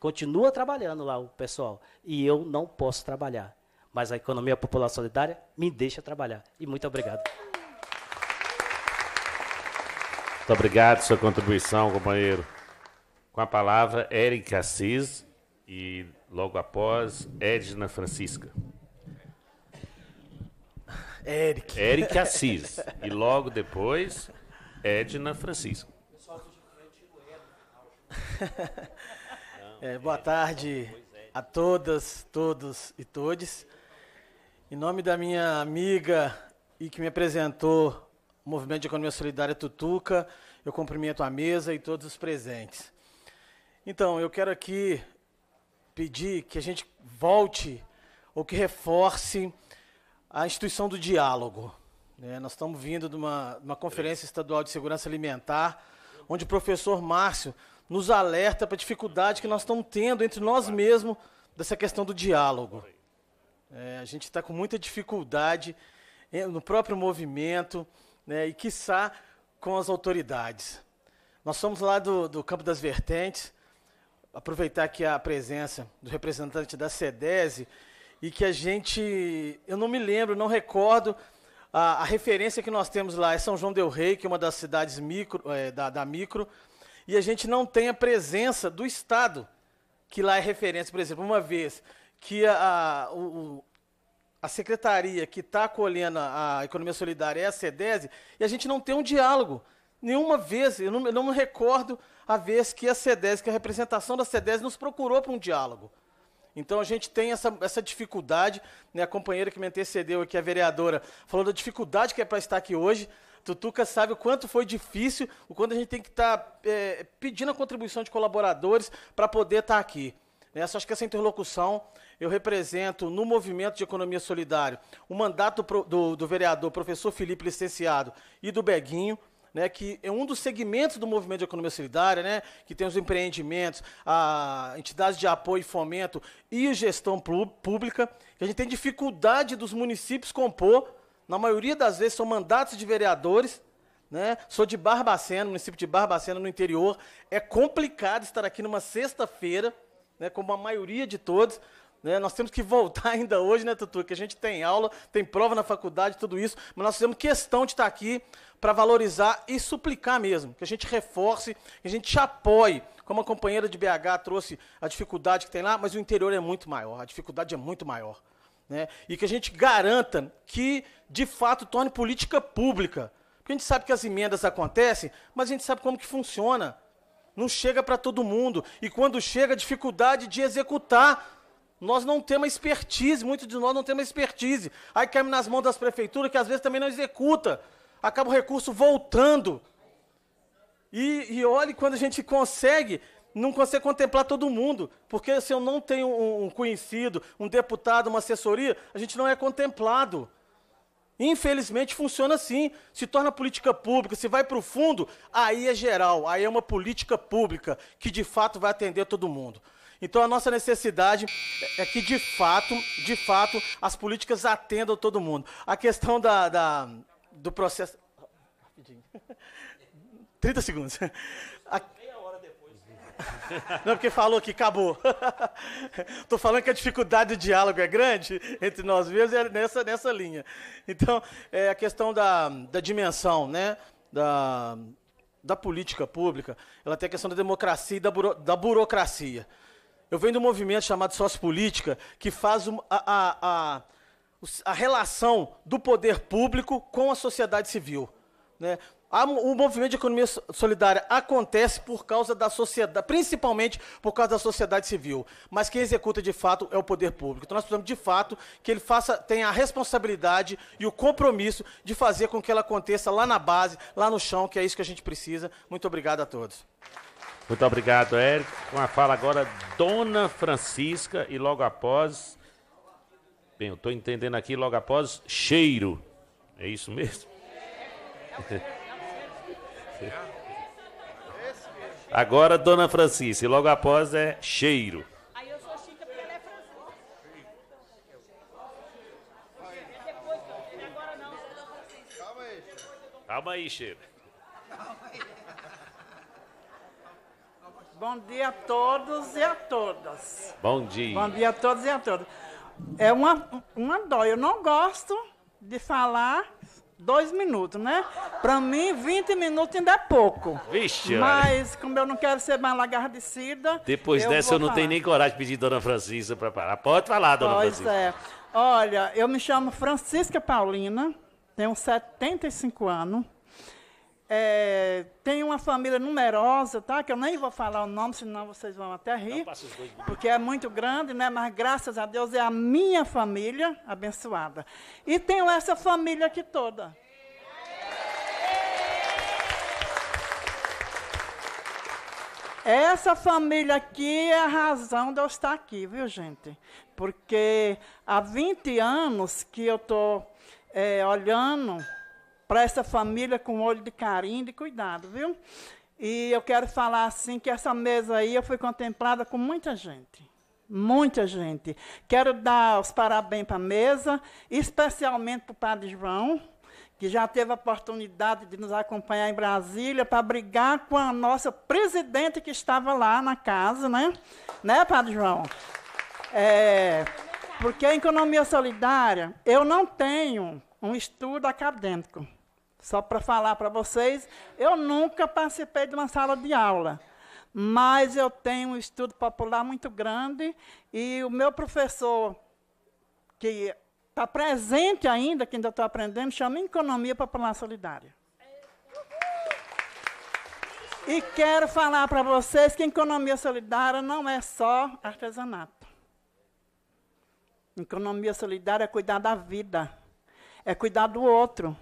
Continua trabalhando lá o pessoal. E eu não posso trabalhar. Mas a economia popular solidária me deixa trabalhar. E muito obrigado. Muito obrigado pela sua contribuição, companheiro. Com a palavra, Eric Assis e, logo após, Edna Francisca. Eric. Eric Assis. e logo depois, Edna Francisca. É, boa tarde a todas, todos e todes. Em nome da minha amiga e que me apresentou Movimento de Economia Solidária Tutuca. Eu cumprimento a mesa e todos os presentes. Então, eu quero aqui pedir que a gente volte ou que reforce a instituição do diálogo. É, nós estamos vindo de uma, uma conferência estadual de segurança alimentar, onde o professor Márcio nos alerta para a dificuldade que nós estamos tendo entre nós mesmos dessa questão do diálogo. É, a gente está com muita dificuldade é, no próprio movimento, né, e quiçá com as autoridades. Nós somos lá do, do Campo das Vertentes, aproveitar aqui a presença do representante da SEDESE e que a gente, eu não me lembro, não recordo, a, a, referência que nós temos lá é São João del Rei, que é uma das cidades micro, é, da, da micro, e a gente não tem a presença do Estado, que lá é referência, por exemplo, uma vez que a, a, o, a secretaria que está acolhendo a economia solidária é a Cedes e a gente não tem um diálogo. Nenhuma vez, eu não, eu não me recordo a vez que a CEDES, que a representação da CEDES nos procurou para um diálogo. Então a gente tem essa, essa dificuldade, né? a companheira que me antecedeu aqui, a vereadora, falou da dificuldade que é para estar aqui hoje. Tutuca sabe o quanto foi difícil, o quanto a gente tem que estar tá, é, pedindo a contribuição de colaboradores para poder estar tá aqui. Né? Só acho que essa interlocução eu represento no Movimento de Economia Solidária o mandato do, do vereador professor Felipe Licenciado e do Beguinho. Né, que é um dos segmentos do movimento de economia solidária, né, que tem os empreendimentos, a entidades de apoio e fomento e gestão pública, que a gente tem dificuldade dos municípios compor, na maioria das vezes são mandatos de vereadores, né, sou de Barbacena, município de Barbacena, no interior, é complicado estar aqui numa sexta-feira, né, como a maioria de todos, né? Nós temos que voltar ainda hoje, né, Tutu? Que a gente tem aula, tem prova na faculdade, tudo isso, mas nós fizemos questão de estar aqui para valorizar e suplicar mesmo, que a gente reforce, que a gente apoie. Como a companheira de BH trouxe a dificuldade que tem lá, mas o interior é muito maior, a dificuldade é muito maior. Né? E que a gente garanta que, de fato, torne política pública. Porque a gente sabe que as emendas acontecem, mas a gente sabe como que funciona. Não chega para todo mundo. E quando chega, a dificuldade de executar nós não temos expertise, muitos de nós não temos expertise. Aí cai nas mãos das prefeituras, que às vezes também não executa. Acaba o recurso voltando. E, e olhe quando a gente consegue, não consegue contemplar todo mundo. Porque se eu não tenho um, um conhecido, um deputado, uma assessoria, a gente não é contemplado. Infelizmente funciona assim. Se torna política pública, se vai para o fundo, aí é geral, aí é uma política pública que de fato vai atender todo mundo. Então a nossa necessidade é que de fato, de fato, as políticas atendam todo mundo. A questão da, da do processo. Rapidinho. 30 segundos. Não, porque falou que acabou. Estou falando que a dificuldade do diálogo é grande entre nós mesmos é nessa, nessa linha. Então, é a questão da, da dimensão né, da, da política pública, ela tem a questão da democracia e da, buro, da burocracia. Eu venho de um movimento chamado sociopolítica, que faz a, a, a, a relação do poder público com a sociedade civil. Né? O movimento de economia solidária acontece por causa da sociedade, principalmente por causa da sociedade civil. Mas quem executa de fato é o poder público. Então nós precisamos de fato que ele faça, tenha a responsabilidade e o compromisso de fazer com que ela aconteça lá na base, lá no chão, que é isso que a gente precisa. Muito obrigado a todos. Muito obrigado, Érico. Com a fala agora, Dona Francisca, e logo após. Bem, eu estou entendendo aqui, logo após, cheiro. É isso mesmo? Agora, Dona Francisca, e logo após é cheiro. É Calma aí, cheiro. Calma aí. Bom dia a todos e a todas. Bom dia. Bom dia a todos e a todas. É uma, uma dó. Eu não gosto de falar dois minutos, né? Para mim, 20 minutos ainda é pouco. Vixe, Mas como eu não quero ser mais lagarticida... Depois eu dessa eu não falar. tenho nem coragem de pedir Dona Francisca para parar. Pode falar, Dona pois Francisca. Pois é. Olha, eu me chamo Francisca Paulina, tenho 75 anos. É, tem uma família numerosa, tá? Que eu nem vou falar o nome, senão vocês vão até rir. Porque é muito grande, né? Mas graças a Deus é a minha família abençoada. E tenho essa família aqui toda. Essa família aqui é a razão de eu estar aqui, viu, gente? Porque há 20 anos que eu estou é, olhando para essa família com olho de carinho, de cuidado, viu? E eu quero falar assim que essa mesa aí eu fui contemplada com muita gente. Muita gente. Quero dar os parabéns para a mesa, especialmente para o Padre João, que já teve a oportunidade de nos acompanhar em Brasília para brigar com a nossa presidente que estava lá na casa, né? Né, Padre João? É, porque a economia solidária, eu não tenho um estudo acadêmico. Só para falar para vocês, eu nunca participei de uma sala de aula, mas eu tenho um estudo popular muito grande e o meu professor, que está presente ainda, que ainda estou aprendendo, chama Economia Popular Solidária. E quero falar para vocês que economia solidária não é só artesanato. Economia solidária é cuidar da vida, é cuidar do outro.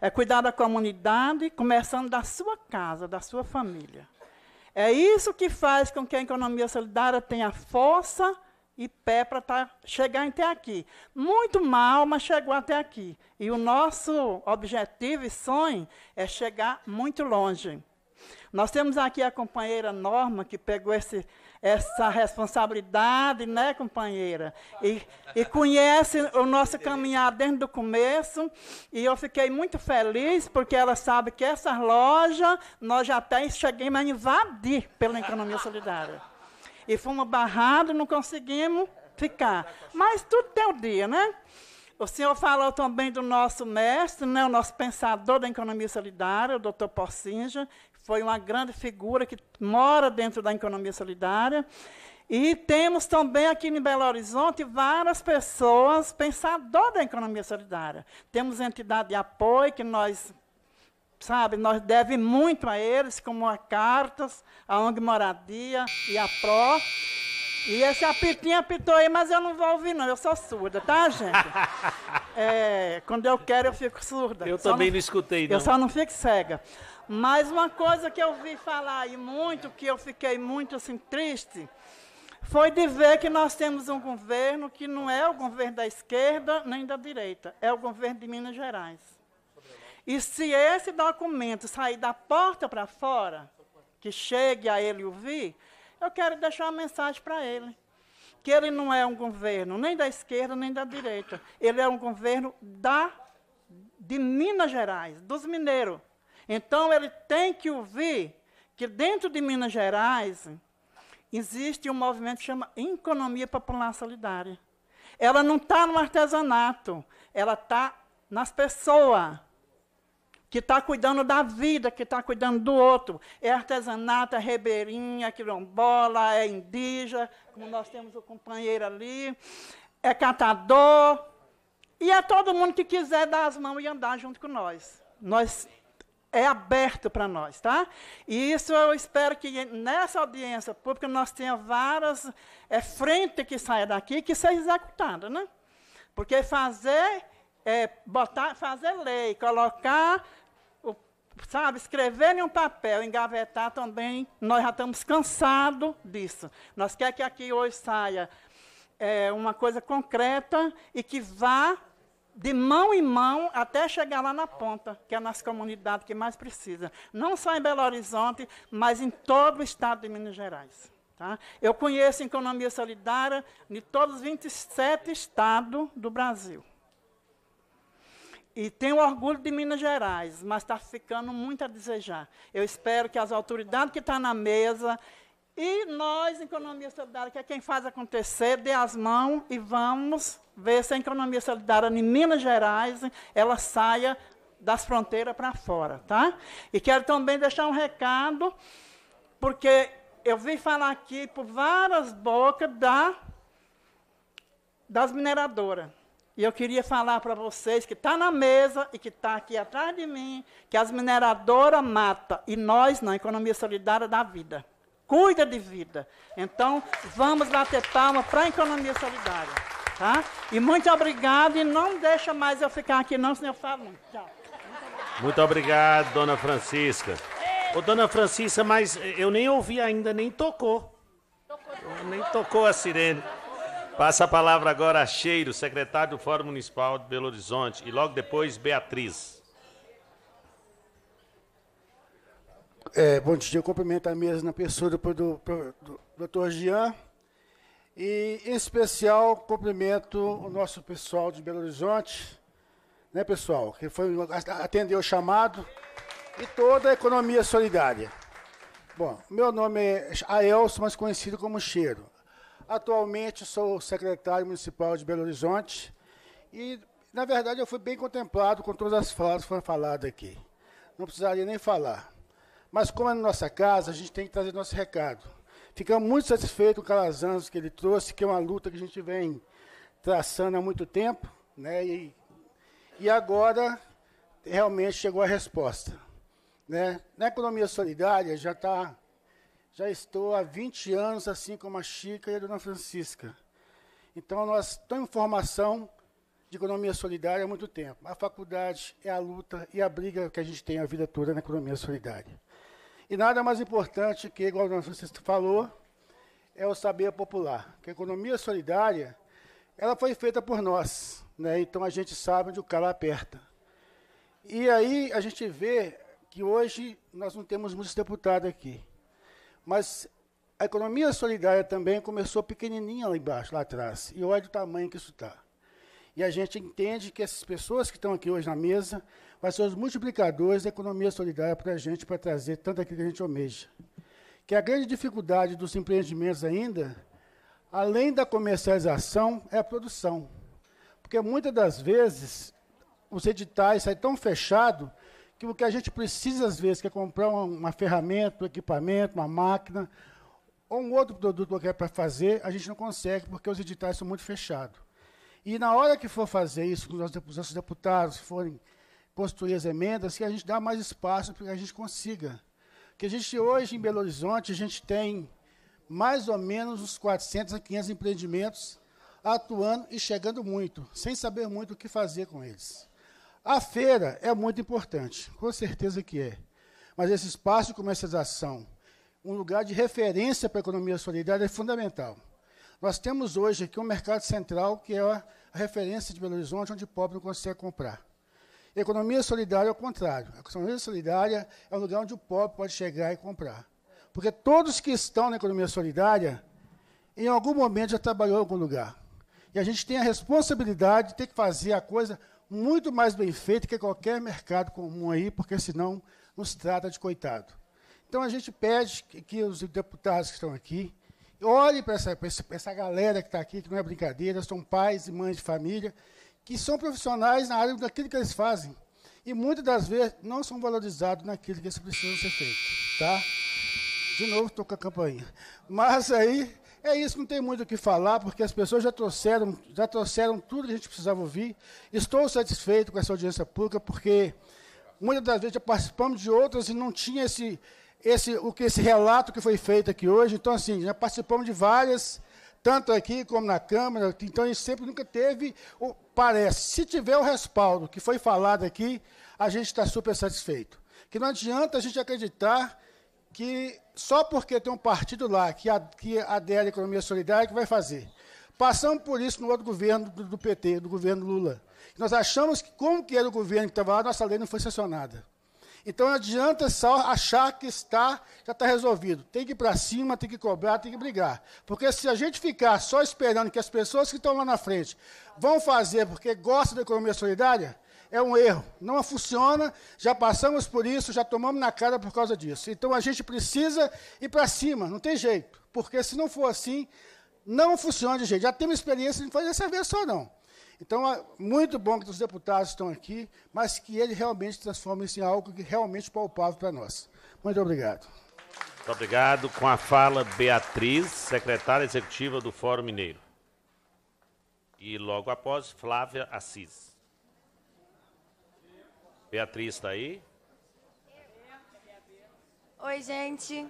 É cuidar da comunidade, começando da sua casa, da sua família. É isso que faz com que a economia solidária tenha força e pé para tá, chegar até aqui. Muito mal, mas chegou até aqui. E o nosso objetivo e sonho é chegar muito longe. Nós temos aqui a companheira Norma, que pegou esse, essa responsabilidade, né, companheira? E, e conhece o nosso caminhar desde o começo. E eu fiquei muito feliz, porque ela sabe que essa loja nós já até chegamos a invadir pela economia solidária. E fomos barrados, não conseguimos ficar. Mas tudo tem o dia, né? O senhor falou também do nosso mestre, né, o nosso pensador da economia solidária, o doutor Porcinja, foi uma grande figura que mora dentro da economia solidária. E temos também aqui em Belo Horizonte várias pessoas pensadoras da economia solidária. Temos entidade de apoio que nós, sabe, nós devemos muito a eles, como a Cartas, a ONG Moradia e a PRO. E esse apitinho apitou aí, mas eu não vou ouvir, não. Eu sou surda, tá, gente? É, quando eu quero, eu fico surda. Eu só também não, não escutei, não. Eu só não fico cega. Mas uma coisa que eu vi falar aí muito, que eu fiquei muito assim triste, foi de ver que nós temos um governo que não é o governo da esquerda nem da direita, é o governo de Minas Gerais. E se esse documento sair da porta para fora, que chegue a ele ouvir, eu quero deixar uma mensagem para ele. Que ele não é um governo nem da esquerda nem da direita. Ele é um governo da, de Minas Gerais, dos mineiros. Então, ele tem que ouvir que dentro de Minas Gerais existe um movimento que chama Economia Popular Solidária. Ela não está no artesanato, ela está nas pessoas que está cuidando da vida, que está cuidando do outro. É artesanato, é ribeirinha, é quilombola, é indígena, como nós temos o companheiro ali, é catador. E é todo mundo que quiser dar as mãos e andar junto com nós. Nós é aberto para nós, tá? E isso eu espero que nessa audiência pública nós tenhamos várias é, frente que saia daqui que seja executada, né? Porque fazer, é, botar, fazer lei, colocar, o, sabe, escrever em um papel, engavetar também, nós já estamos cansados disso. Nós quer que aqui hoje saia é, uma coisa concreta e que vá de mão em mão até chegar lá na ponta, que é nas comunidades que mais precisa. Não só em Belo Horizonte, mas em todo o estado de Minas Gerais. Tá? Eu conheço economia solidária de todos os 27 estados do Brasil. E tenho orgulho de Minas Gerais, mas está ficando muito a desejar. Eu espero que as autoridades que estão tá na mesa e nós, economia solidária, que é quem faz acontecer, dê as mãos e vamos ver se a economia solidária em Minas Gerais ela saia das fronteiras para fora, tá? E quero também deixar um recado, porque eu vi falar aqui por várias bocas da, das mineradoras. E eu queria falar para vocês que está na mesa e que está aqui atrás de mim, que as mineradoras matam e nós, na economia solidária, dá vida cuida de vida. Então, vamos bater palma para a economia solidária. Tá? E muito obrigado e não deixa mais eu ficar aqui não, senão eu falo muito. Tchau. Muito obrigado, dona Francisca. Ô, dona Francisca, mas eu nem ouvi ainda, nem tocou. Nem tocou a sirene. Passa a palavra agora a Cheiro, secretário do Fórum Municipal de Belo Horizonte, e logo depois Beatriz. É, bom dia, eu cumprimento a mesa na pessoa do, do, do doutor Jean. E, em especial, cumprimento o nosso pessoal de Belo Horizonte, né, pessoal, que foi atendeu o chamado, e toda a economia solidária. Bom, meu nome é Aelson, mas conhecido como Cheiro. Atualmente sou secretário municipal de Belo Horizonte e, na verdade, eu fui bem contemplado com todas as falas que foram faladas aqui. Não precisaria nem falar. Mas como é na nossa casa, a gente tem que trazer nosso recado. Ficamos muito satisfeitos com o Calazans que ele trouxe, que é uma luta que a gente vem traçando há muito tempo, né? E, e agora realmente chegou a resposta, né? Na economia solidária já está já estou há 20 anos assim como a Chica e a Dona Francisca. Então nós em formação de economia solidária há muito tempo. A faculdade é a luta e a briga que a gente tem a vida toda na economia solidária. E nada mais importante que, igual o Francisco falou, é o saber popular. Que a economia solidária, ela foi feita por nós, né? Então a gente sabe onde o cara aperta. E aí a gente vê que hoje nós não temos muitos deputados aqui. Mas a economia solidária também começou pequenininha lá embaixo, lá atrás. E olha o tamanho que isso está. E a gente entende que essas pessoas que estão aqui hoje na mesa vão ser os multiplicadores da economia solidária para a gente, para trazer tanto aquilo que a gente almeja. Que a grande dificuldade dos empreendimentos ainda, além da comercialização, é a produção. Porque muitas das vezes os editais saem tão fechados que o que a gente precisa, às vezes, que é comprar uma, uma ferramenta, um equipamento, uma máquina, ou um outro produto qualquer para fazer, a gente não consegue, porque os editais são muito fechados. E na hora que for fazer isso, os nossos deputados forem construir as emendas, que a gente dá mais espaço para que a gente consiga. Que a gente hoje em Belo Horizonte, a gente tem mais ou menos uns 400 a 500 empreendimentos atuando e chegando muito, sem saber muito o que fazer com eles. A feira é muito importante, com certeza que é. Mas esse espaço de comercialização, um lugar de referência para a economia solidária, é fundamental. Nós temos hoje aqui um mercado central que é referência de Belo Horizonte onde pobre não consegue comprar. Economia solidária é o contrário. A economia solidária é o lugar onde o pobre pode chegar e comprar. Porque todos que estão na economia solidária, em algum momento já trabalhou em algum lugar. E a gente tem a responsabilidade de ter que fazer a coisa muito mais bem feita que qualquer mercado comum aí, porque senão nos trata de coitado. Então a gente pede que os deputados que estão aqui, Olhe para essa, essa galera que está aqui, que não é brincadeira, são pais e mães de família, que são profissionais na área daquilo que eles fazem. E muitas das vezes não são valorizados naquilo que eles precisam ser feito. Tá? De novo, estou com a campainha. Mas aí, é isso, não tem muito o que falar, porque as pessoas já trouxeram, já trouxeram tudo que a gente precisava ouvir. Estou satisfeito com essa audiência pública, porque muitas das vezes já participamos de outras e não tinha esse, esse, o que esse relato que foi feito aqui hoje. Então, assim, já participamos de várias, tanto aqui como na Câmara. Então, a gente sempre nunca teve, o, parece, se tiver o respaldo que foi falado aqui, a gente está super satisfeito. Que não adianta a gente acreditar que só porque tem um partido lá que, a, que adere à economia solidária que vai fazer. Passamos por isso no outro governo do, do PT, do governo Lula. Nós achamos que, como que era o governo que estava lá, nossa lei não foi sancionada. Então não adianta só achar que está, já está resolvido. Tem que ir para cima, tem que cobrar, tem que brigar. Porque se a gente ficar só esperando que as pessoas que estão lá na frente vão fazer porque gostam da economia solidária, é um erro. Não funciona, já passamos por isso, já tomamos na cara por causa disso. Então a gente precisa ir para cima, não tem jeito. Porque se não for assim, não funciona de jeito. Já temos experiência de fazer essa vez só, não. Então, é muito bom que os deputados estão aqui, mas que ele realmente transforme isso em algo que realmente palpável para nós. Muito obrigado. Muito obrigado. Com a fala, Beatriz, secretária executiva do Fórum Mineiro. E logo após, Flávia Assis. Beatriz está aí? Oi, gente.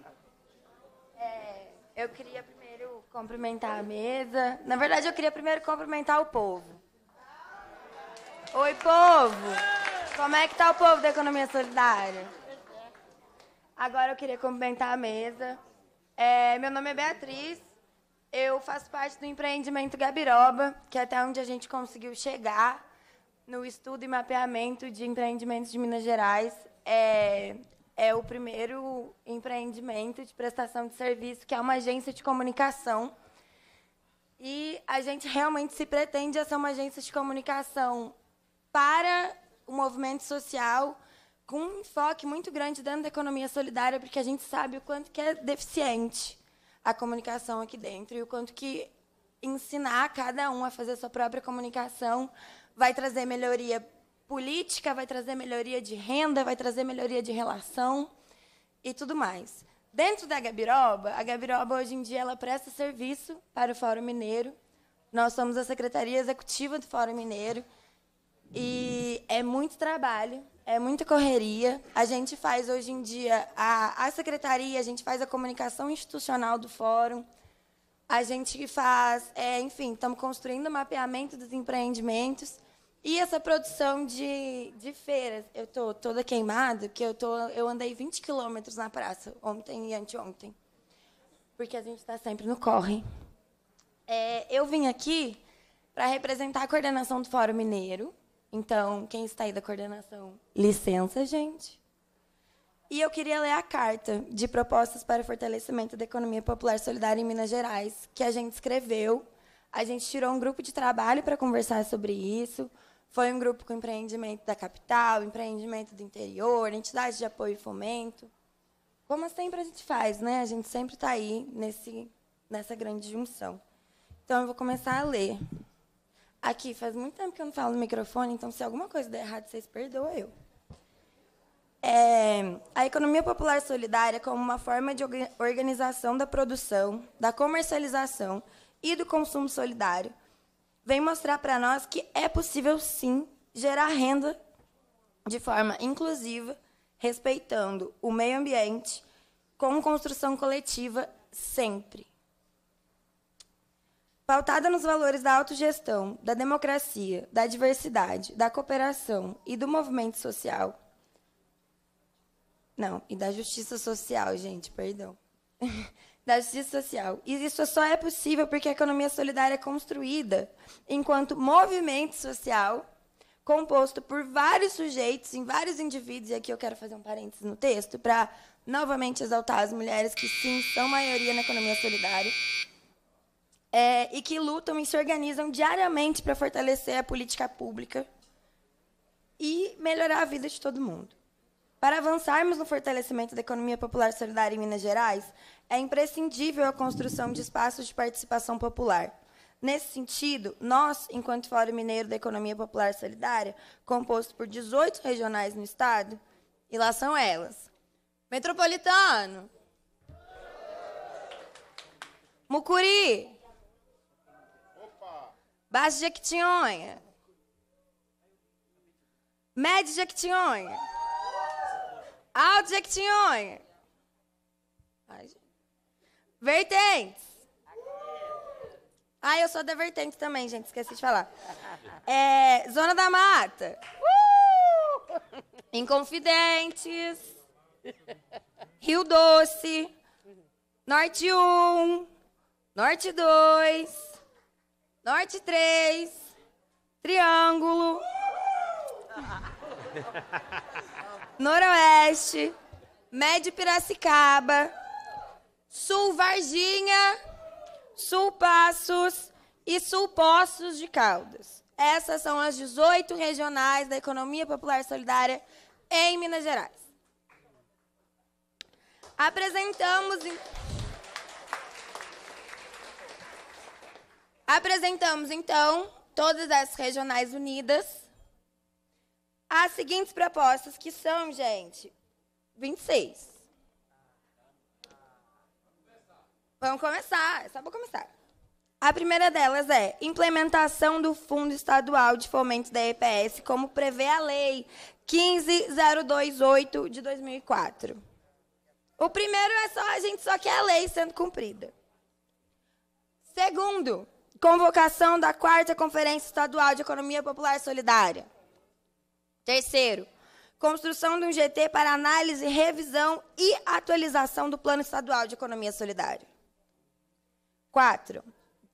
É, eu queria primeiro cumprimentar a mesa. Na verdade, eu queria primeiro cumprimentar o povo. Oi, povo! Como é que tá o povo da economia solidária? Agora eu queria cumprimentar a mesa. É, meu nome é Beatriz, eu faço parte do empreendimento Gabiroba, que é até onde a gente conseguiu chegar no estudo e mapeamento de empreendimentos de Minas Gerais. É, é o primeiro empreendimento de prestação de serviço, que é uma agência de comunicação. E a gente realmente se pretende a ser uma agência de comunicação para o movimento social com um enfoque muito grande dentro da economia solidária, porque a gente sabe o quanto que é deficiente a comunicação aqui dentro e o quanto que ensinar cada um a fazer a sua própria comunicação vai trazer melhoria política, vai trazer melhoria de renda, vai trazer melhoria de relação e tudo mais. Dentro da Gabiroba, a Gabiroba hoje em dia ela presta serviço para o Fórum Mineiro. Nós somos a secretaria executiva do Fórum Mineiro. E é muito trabalho, é muita correria. A gente faz hoje em dia a, a secretaria, a gente faz a comunicação institucional do fórum, a gente faz, é, enfim, estamos construindo o mapeamento dos empreendimentos e essa produção de, de feiras. Eu estou toda queimada, que eu, tô, eu andei 20 quilômetros na praça ontem e anteontem, porque a gente está sempre no corre. É, eu vim aqui para representar a coordenação do Fórum Mineiro então, quem está aí da coordenação, licença, gente. E eu queria ler a carta de propostas para fortalecimento da economia popular solidária em Minas Gerais, que a gente escreveu. A gente tirou um grupo de trabalho para conversar sobre isso. Foi um grupo com empreendimento da capital, empreendimento do interior, entidades de apoio e fomento. Como sempre a gente faz, né? A gente sempre está aí nesse, nessa grande junção. Então, eu vou começar a ler. Aqui, faz muito tempo que eu não falo no microfone, então se alguma coisa der errado, vocês perdoam eu. É, a economia popular solidária como uma forma de organização da produção, da comercialização e do consumo solidário vem mostrar para nós que é possível, sim, gerar renda de forma inclusiva, respeitando o meio ambiente, com construção coletiva sempre. Pautada nos valores da autogestão, da democracia, da diversidade, da cooperação e do movimento social. Não, e da justiça social, gente, perdão. da justiça social. E isso só é possível porque a economia solidária é construída enquanto movimento social composto por vários sujeitos, em vários indivíduos, e aqui eu quero fazer um parênteses no texto, para novamente exaltar as mulheres que, sim, são maioria na economia solidária, é, e que lutam e se organizam diariamente para fortalecer a política pública e melhorar a vida de todo mundo. Para avançarmos no fortalecimento da economia popular solidária em Minas Gerais, é imprescindível a construção de espaços de participação popular. Nesse sentido, nós, enquanto Fórum Mineiro da Economia Popular Solidária, composto por 18 regionais no Estado, e lá são elas: Metropolitano, Mucuri, Baixo Jequitinhonha. Médio Jequitinhonha. Alto Jequitinhonha. Vertentes. Ah, eu sou da vertente também, gente, esqueci de falar. É, Zona da Mata. Uh! Inconfidentes. Rio Doce. Norte 1. Norte 2. Norte 3. Triângulo. Noroeste. Médio Piracicaba. Sul Varginha. Sul Passos. E Sul Poços de Caldas. Essas são as 18 regionais da Economia Popular Solidária em Minas Gerais. Apresentamos. Apresentamos, então, todas as regionais unidas, as seguintes propostas, que são, gente, 26. Vamos começar, é só vou começar. A primeira delas é implementação do Fundo Estadual de Fomento da EPS, como prevê a Lei 15028 de 2004. O primeiro é só a gente só quer a lei sendo cumprida. Segundo, Convocação da quarta Conferência Estadual de Economia Popular Solidária. Terceiro, construção de um GT para análise, revisão e atualização do Plano Estadual de Economia Solidária. Quatro,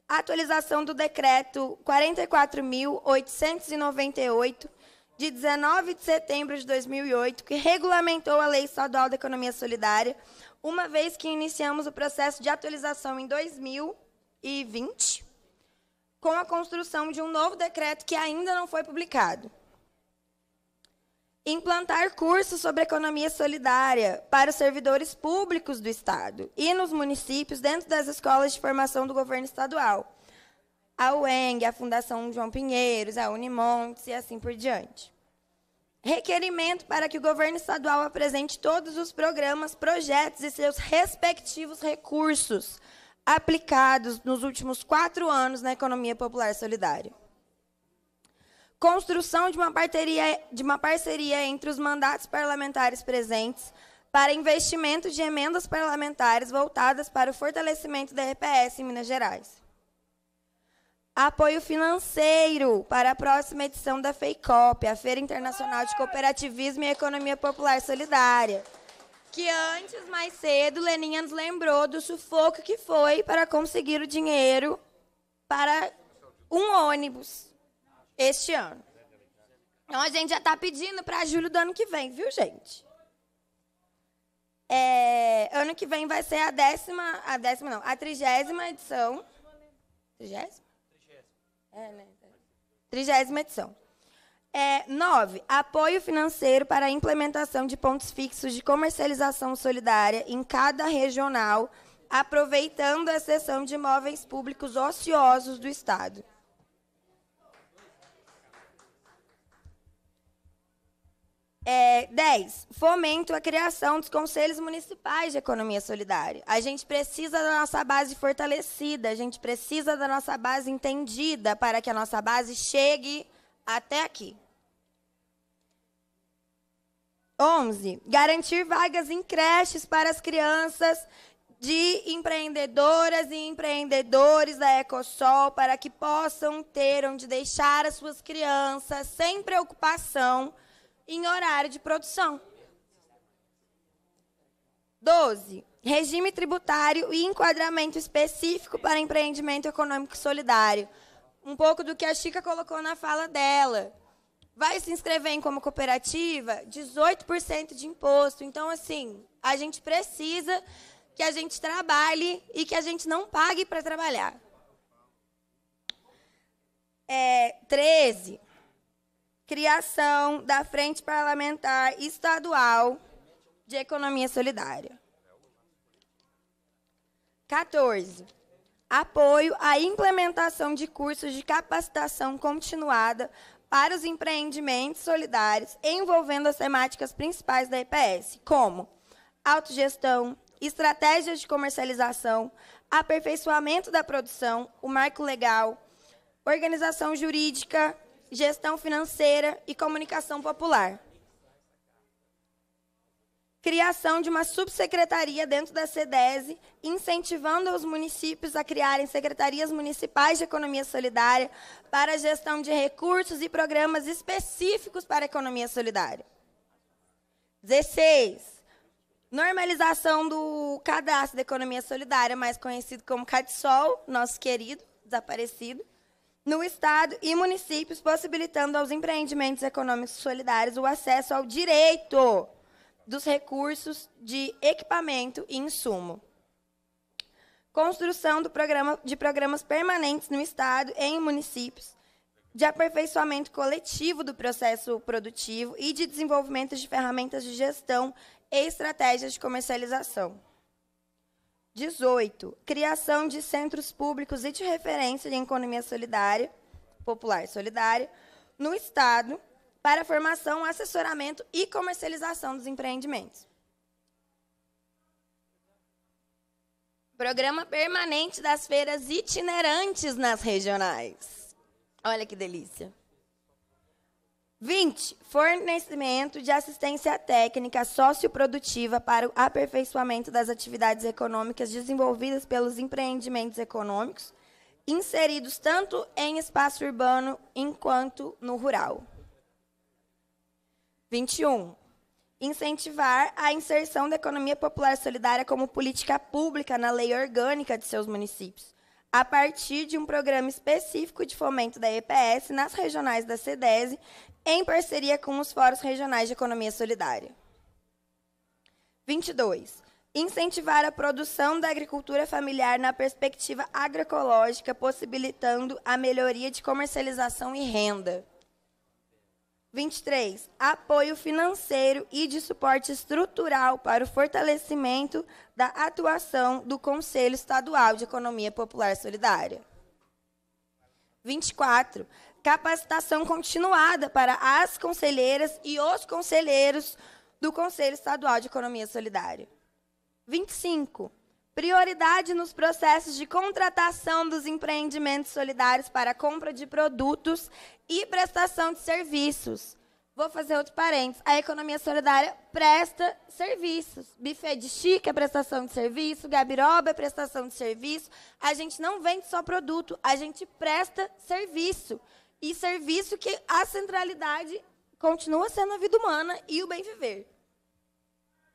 atualização do decreto 44.898 de 19 de setembro de 2008, que regulamentou a Lei Estadual da Economia Solidária, uma vez que iniciamos o processo de atualização em 2020 com a construção de um novo decreto que ainda não foi publicado. Implantar cursos sobre economia solidária para os servidores públicos do Estado e nos municípios, dentro das escolas de formação do governo estadual. A UENG, a Fundação João Pinheiros, a Unimontes e assim por diante. Requerimento para que o governo estadual apresente todos os programas, projetos e seus respectivos recursos aplicados nos últimos quatro anos na economia popular solidária. Construção de uma parceria, de uma parceria entre os mandatos parlamentares presentes para investimento de emendas parlamentares voltadas para o fortalecimento da EPS em Minas Gerais. Apoio financeiro para a próxima edição da FEICOP, a Feira Internacional de Cooperativismo e Economia Popular Solidária que antes, mais cedo, Leninha nos lembrou do sufoco que foi para conseguir o dinheiro para um ônibus este ano. Então a gente já está pedindo para julho do ano que vem, viu, gente? É, ano que vem vai ser a décima, a décima não, a trigésima edição. Trigésima? Trigésima. É, né? Trigésima edição. É, nove, apoio financeiro para a implementação de pontos fixos de comercialização solidária em cada regional, aproveitando a seção de imóveis públicos ociosos do Estado. É, dez, Fomento à criação dos conselhos municipais de economia solidária. A gente precisa da nossa base fortalecida, a gente precisa da nossa base entendida para que a nossa base chegue até aqui. 11. Garantir vagas em creches para as crianças de empreendedoras e empreendedores da Ecosol para que possam ter onde deixar as suas crianças sem preocupação em horário de produção. 12. Regime tributário e enquadramento específico para empreendimento econômico solidário. Um pouco do que a Chica colocou na fala dela vai se inscrever em como cooperativa, 18% de imposto. Então, assim, a gente precisa que a gente trabalhe e que a gente não pague para trabalhar. É, 13. Criação da Frente Parlamentar Estadual de Economia Solidária. 14. Apoio à implementação de cursos de capacitação continuada para os empreendimentos solidários envolvendo as temáticas principais da EPS, como autogestão, estratégias de comercialização, aperfeiçoamento da produção, o marco legal, organização jurídica, gestão financeira e comunicação popular criação de uma subsecretaria dentro da CDESE incentivando os municípios a criarem secretarias municipais de economia solidária para a gestão de recursos e programas específicos para a economia solidária. 16. Normalização do cadastro da economia solidária, mais conhecido como CADSOL, nosso querido desaparecido, no Estado e municípios, possibilitando aos empreendimentos econômicos solidários o acesso ao direito dos recursos de equipamento e insumo. Construção do programa, de programas permanentes no Estado e em municípios, de aperfeiçoamento coletivo do processo produtivo e de desenvolvimento de ferramentas de gestão e estratégias de comercialização. 18. Criação de centros públicos e de referência de economia solidária, popular solidária, no Estado para a formação, assessoramento e comercialização dos empreendimentos. Programa permanente das feiras itinerantes nas regionais. Olha que delícia. 20. Fornecimento de assistência técnica socioprodutiva para o aperfeiçoamento das atividades econômicas desenvolvidas pelos empreendimentos econômicos, inseridos tanto em espaço urbano quanto no rural. 21. Incentivar a inserção da economia popular solidária como política pública na lei orgânica de seus municípios, a partir de um programa específico de fomento da EPS nas regionais da CDESE, em parceria com os fóruns regionais de economia solidária. 22 incentivar a produção da agricultura familiar na perspectiva agroecológica, possibilitando a melhoria de comercialização e renda. 23. Apoio financeiro e de suporte estrutural para o fortalecimento da atuação do Conselho Estadual de Economia Popular Solidária. 24. Capacitação continuada para as conselheiras e os conselheiros do Conselho Estadual de Economia Solidária. 25 Prioridade nos processos de contratação dos empreendimentos solidários para compra de produtos e prestação de serviços. Vou fazer outro parênteses. A economia solidária presta serviços. Buffet de chique é prestação de serviço, gabiroba é prestação de serviço. A gente não vende só produto, a gente presta serviço. E serviço que a centralidade continua sendo a vida humana e o bem viver.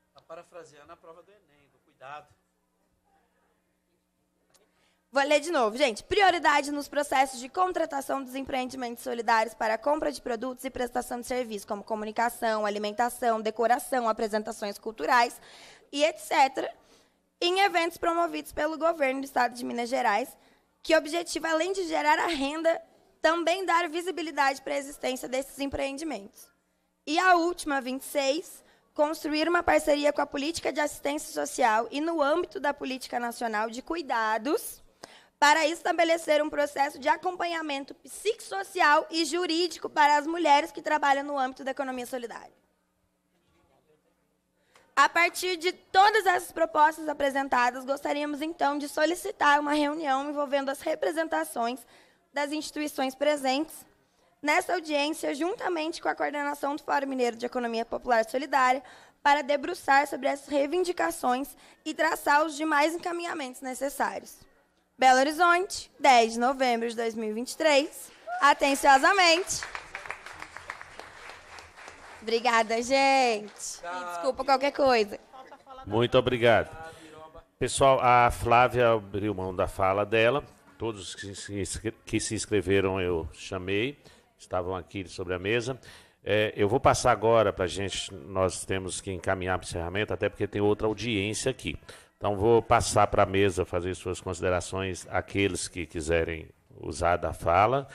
Está parafraseando a prova do Enem, do cuidado. Vou ler de novo, gente. Prioridade nos processos de contratação dos empreendimentos solidários para compra de produtos e prestação de serviços, como comunicação, alimentação, decoração, apresentações culturais e etc., em eventos promovidos pelo governo do estado de Minas Gerais, que objetiva, além de gerar a renda, também dar visibilidade para a existência desses empreendimentos. E a última, 26, construir uma parceria com a política de assistência social e no âmbito da política nacional de cuidados para estabelecer um processo de acompanhamento psicossocial e jurídico para as mulheres que trabalham no âmbito da economia solidária. A partir de todas essas propostas apresentadas, gostaríamos então de solicitar uma reunião envolvendo as representações das instituições presentes nessa audiência, juntamente com a coordenação do Fórum Mineiro de Economia Popular Solidária, para debruçar sobre as reivindicações e traçar os demais encaminhamentos necessários. Belo Horizonte, 10 de novembro de 2023. Atenciosamente. Obrigada, gente. E desculpa qualquer coisa. Muito obrigado. Pessoal, a Flávia abriu mão da fala dela. Todos que se inscreveram eu chamei, estavam aqui sobre a mesa. É, eu vou passar agora para a gente, nós temos que encaminhar para o encerramento, até porque tem outra audiência aqui. Então vou passar para a mesa fazer suas considerações aqueles que quiserem usar da fala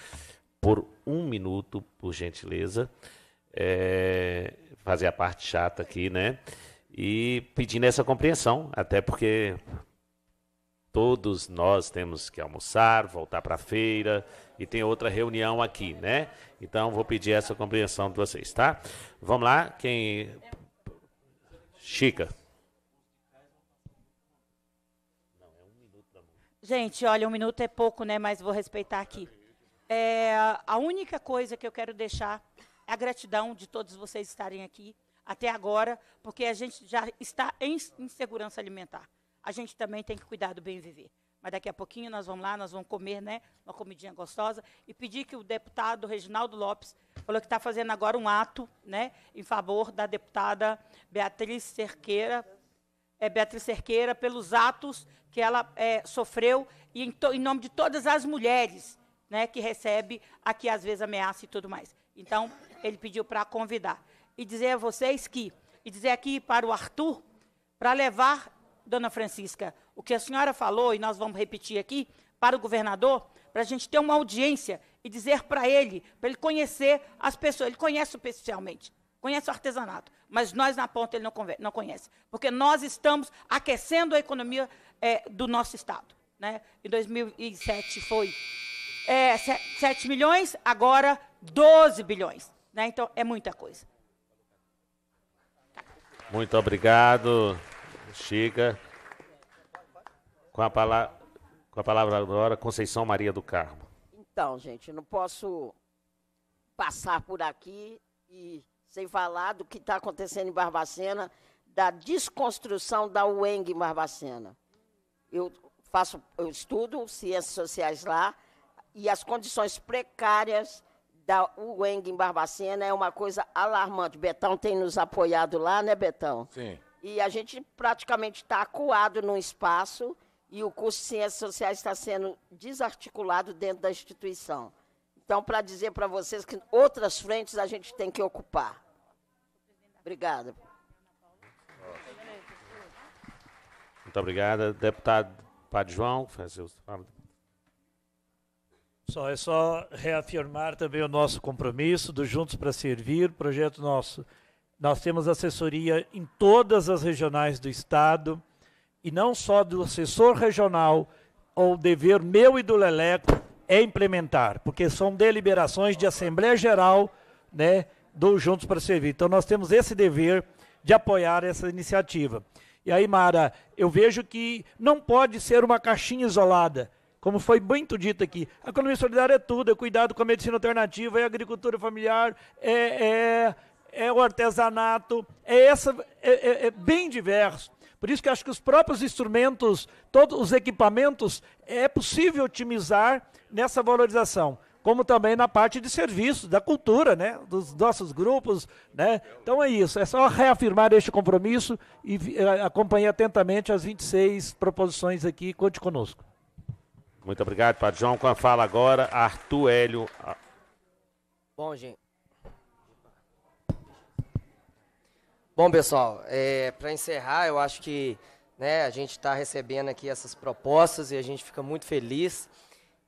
por um minuto, por gentileza. É, fazer a parte chata aqui, né? E pedindo essa compreensão, até porque todos nós temos que almoçar, voltar para a feira e tem outra reunião aqui, né? Então vou pedir essa compreensão de vocês, tá? Vamos lá, quem Chica. Gente, olha, um minuto é pouco, né? Mas vou respeitar aqui. É, a única coisa que eu quero deixar é a gratidão de todos vocês estarem aqui até agora, porque a gente já está em insegurança alimentar. A gente também tem que cuidar do bem viver. Mas daqui a pouquinho nós vamos lá, nós vamos comer, né? Uma comidinha gostosa. E pedir que o deputado Reginaldo Lopes falou que está fazendo agora um ato, né? Em favor da deputada Beatriz Cerqueira, é, Beatriz Cerqueira pelos atos que ela é, sofreu, e em, em, nome de todas as mulheres né, que recebe aqui, às vezes, ameaça e tudo mais. Então, ele pediu para convidar. E dizer a vocês que, e dizer aqui para o Arthur, para levar, dona Francisca, o que a senhora falou, e nós vamos repetir aqui, para o governador, para a gente ter uma audiência e dizer para ele, para ele conhecer as pessoas. Ele conhece superficialmente, conhece o artesanato, mas nós na ponta ele não, não conhece. Porque nós estamos aquecendo a economia é, do nosso Estado. Né? Em 2007 foi é, 7 milhões, agora 12 bilhões. Né? Então, é muita coisa. Muito obrigado, Chica. Com a, palavra, com a palavra agora, Conceição Maria do Carmo. Então, gente, não posso passar por aqui e sem falar do que está acontecendo em Barbacena, da desconstrução da UENG em Barbacena. Eu faço, eu estudo ciências sociais lá e as condições precárias da UENG em Barbacena é uma coisa alarmante. Betão tem nos apoiado lá, né, Betão? Sim. E a gente praticamente está acuado num espaço e o curso de Ciências Sociais está sendo desarticulado dentro da instituição. Então, para dizer para vocês que outras frentes a gente tem que ocupar. Obrigada. Muito obrigado, Deputado Padre João, fazer só, é só reafirmar também o nosso compromisso do Juntos para Servir, projeto nosso. Nós temos assessoria em todas as regionais do Estado, e não só do assessor regional, ou dever meu e do Leleco é implementar, porque são deliberações de Assembleia Geral né, do Juntos para Servir. Então, nós temos esse dever de apoiar essa iniciativa. E aí, Mara, eu vejo que não pode ser uma caixinha isolada. Como foi muito dito aqui, a economia solidária é tudo, é cuidado com a medicina alternativa, é agricultura familiar, é, é, é o artesanato, é, essa, é, é, é, bem diverso. Por isso que acho que os próprios instrumentos, todos os equipamentos, é possível otimizar nessa valorização como também na parte de serviço, da cultura, né? Dos nossos grupos, né? Então é isso, é só reafirmar este compromisso e eh, acompanhar atentamente as 26 proposições aqui. Conte conosco. Muito obrigado, Padre João. Com a fala agora, Arthur Hélio. Bom, gente. Bom, pessoal, é, para encerrar, eu acho que né, a gente está recebendo aqui essas propostas e a gente fica muito feliz.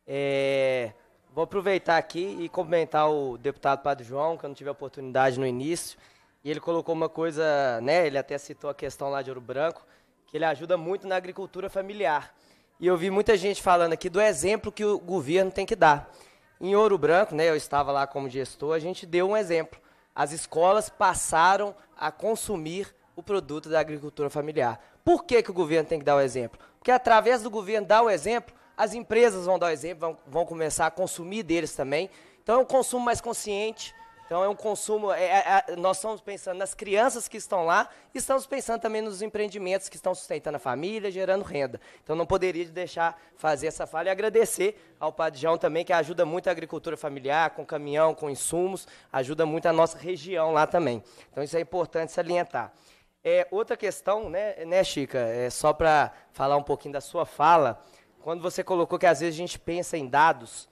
É, Vou aproveitar aqui e comentar o deputado Padre João, que eu não tive a oportunidade no início. E ele colocou uma coisa, né? Ele até citou a questão lá de Ouro Branco, que ele ajuda muito na agricultura familiar. E eu vi muita gente falando aqui do exemplo que o governo tem que dar. Em Ouro Branco, né, eu estava lá como gestor, a gente deu um exemplo. As escolas passaram a consumir o produto da agricultura familiar. Por que, que o governo tem que dar o exemplo? Porque através do governo dar o exemplo, as empresas vão dar o exemplo, vão, vão começar a consumir deles também. Então é um consumo mais consciente. Então é um consumo. É, é, é, nós estamos pensando nas crianças que estão lá e estamos pensando também nos empreendimentos que estão sustentando a família, gerando renda. Então não poderia deixar fazer essa fala e agradecer ao Padre João também, que ajuda muito a agricultura familiar, com caminhão, com insumos, ajuda muito a nossa região lá também. Então isso é importante salientar. É, outra questão, né, né Chica? É, só para falar um pouquinho da sua fala, quando você colocou que às vezes a gente pensa em dados,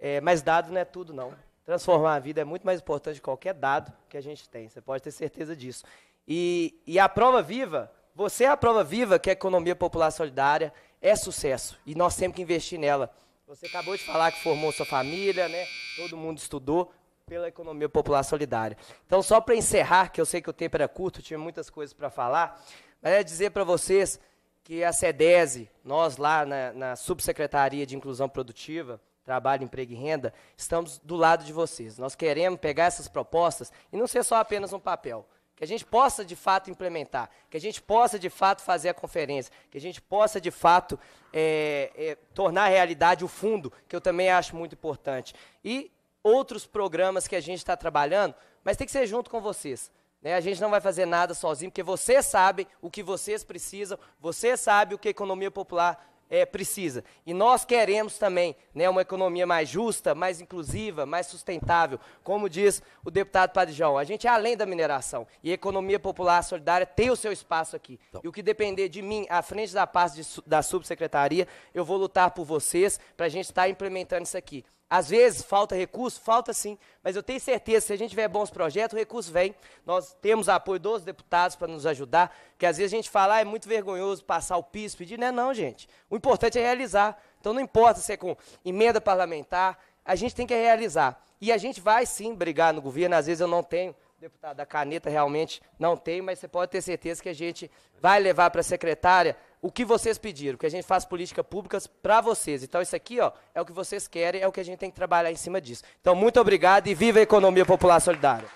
é, mas dado não é tudo, não. Transformar a vida é muito mais importante que qualquer dado que a gente tem. Você pode ter certeza disso. E, e a prova viva, você é a prova viva que a economia popular solidária é sucesso. E nós temos que investir nela. Você acabou de falar que formou sua família, né? Todo mundo estudou pela economia popular solidária. Então, só para encerrar, que eu sei que o tempo era curto, tinha muitas coisas para falar, mas é dizer para vocês que a SEDESE, nós lá na, na Subsecretaria de Inclusão Produtiva, Trabalho, Emprego e Renda, estamos do lado de vocês. Nós queremos pegar essas propostas e não ser só apenas um papel. Que a gente possa, de fato, implementar. Que a gente possa, de fato, fazer a conferência. Que a gente possa, de fato, é, é, tornar realidade o fundo, que eu também acho muito importante. E outros programas que a gente está trabalhando, mas tem que ser junto com vocês. Né? A gente não vai fazer nada sozinho, porque vocês sabem o que vocês precisam, vocês sabem o que a economia popular é, precisa. E nós queremos também né, uma economia mais justa, mais inclusiva, mais sustentável. Como diz o deputado Padre João, a gente é além da mineração. E a economia popular solidária tem o seu espaço aqui. Então. E o que depender de mim, à frente da parte da subsecretaria, eu vou lutar por vocês para a gente estar tá implementando isso aqui. Às vezes falta recurso, falta sim, mas eu tenho certeza, se a gente tiver bons projetos, o recurso vem. Nós temos apoio dos deputados para nos ajudar, que às vezes a gente fala, ah, é muito vergonhoso passar o piso, pedir, não é não, gente. O importante é realizar. Então não importa se é com emenda parlamentar, a gente tem que realizar. E a gente vai sim brigar no governo, às vezes eu não tenho deputado, a caneta realmente não tenho, mas você pode ter certeza que a gente vai levar para a secretária o que vocês pediram, que a gente faz políticas públicas para vocês. Então, isso aqui ó, é o que vocês querem, é o que a gente tem que trabalhar em cima disso. Então, muito obrigado e viva a economia popular solidária.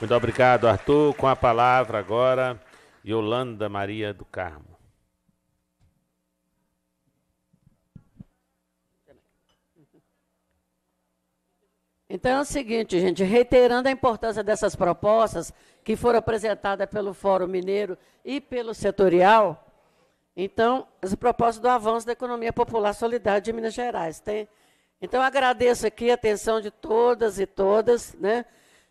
Muito obrigado, Arthur. Com a palavra agora, Yolanda Maria do Carmo. Então é o seguinte, gente, reiterando a importância dessas propostas que foram apresentadas pelo Fórum Mineiro e pelo Setorial, então, as é propostas do avanço da economia popular solidária de Minas Gerais. Tem, então, agradeço aqui a atenção de todas e todas, né?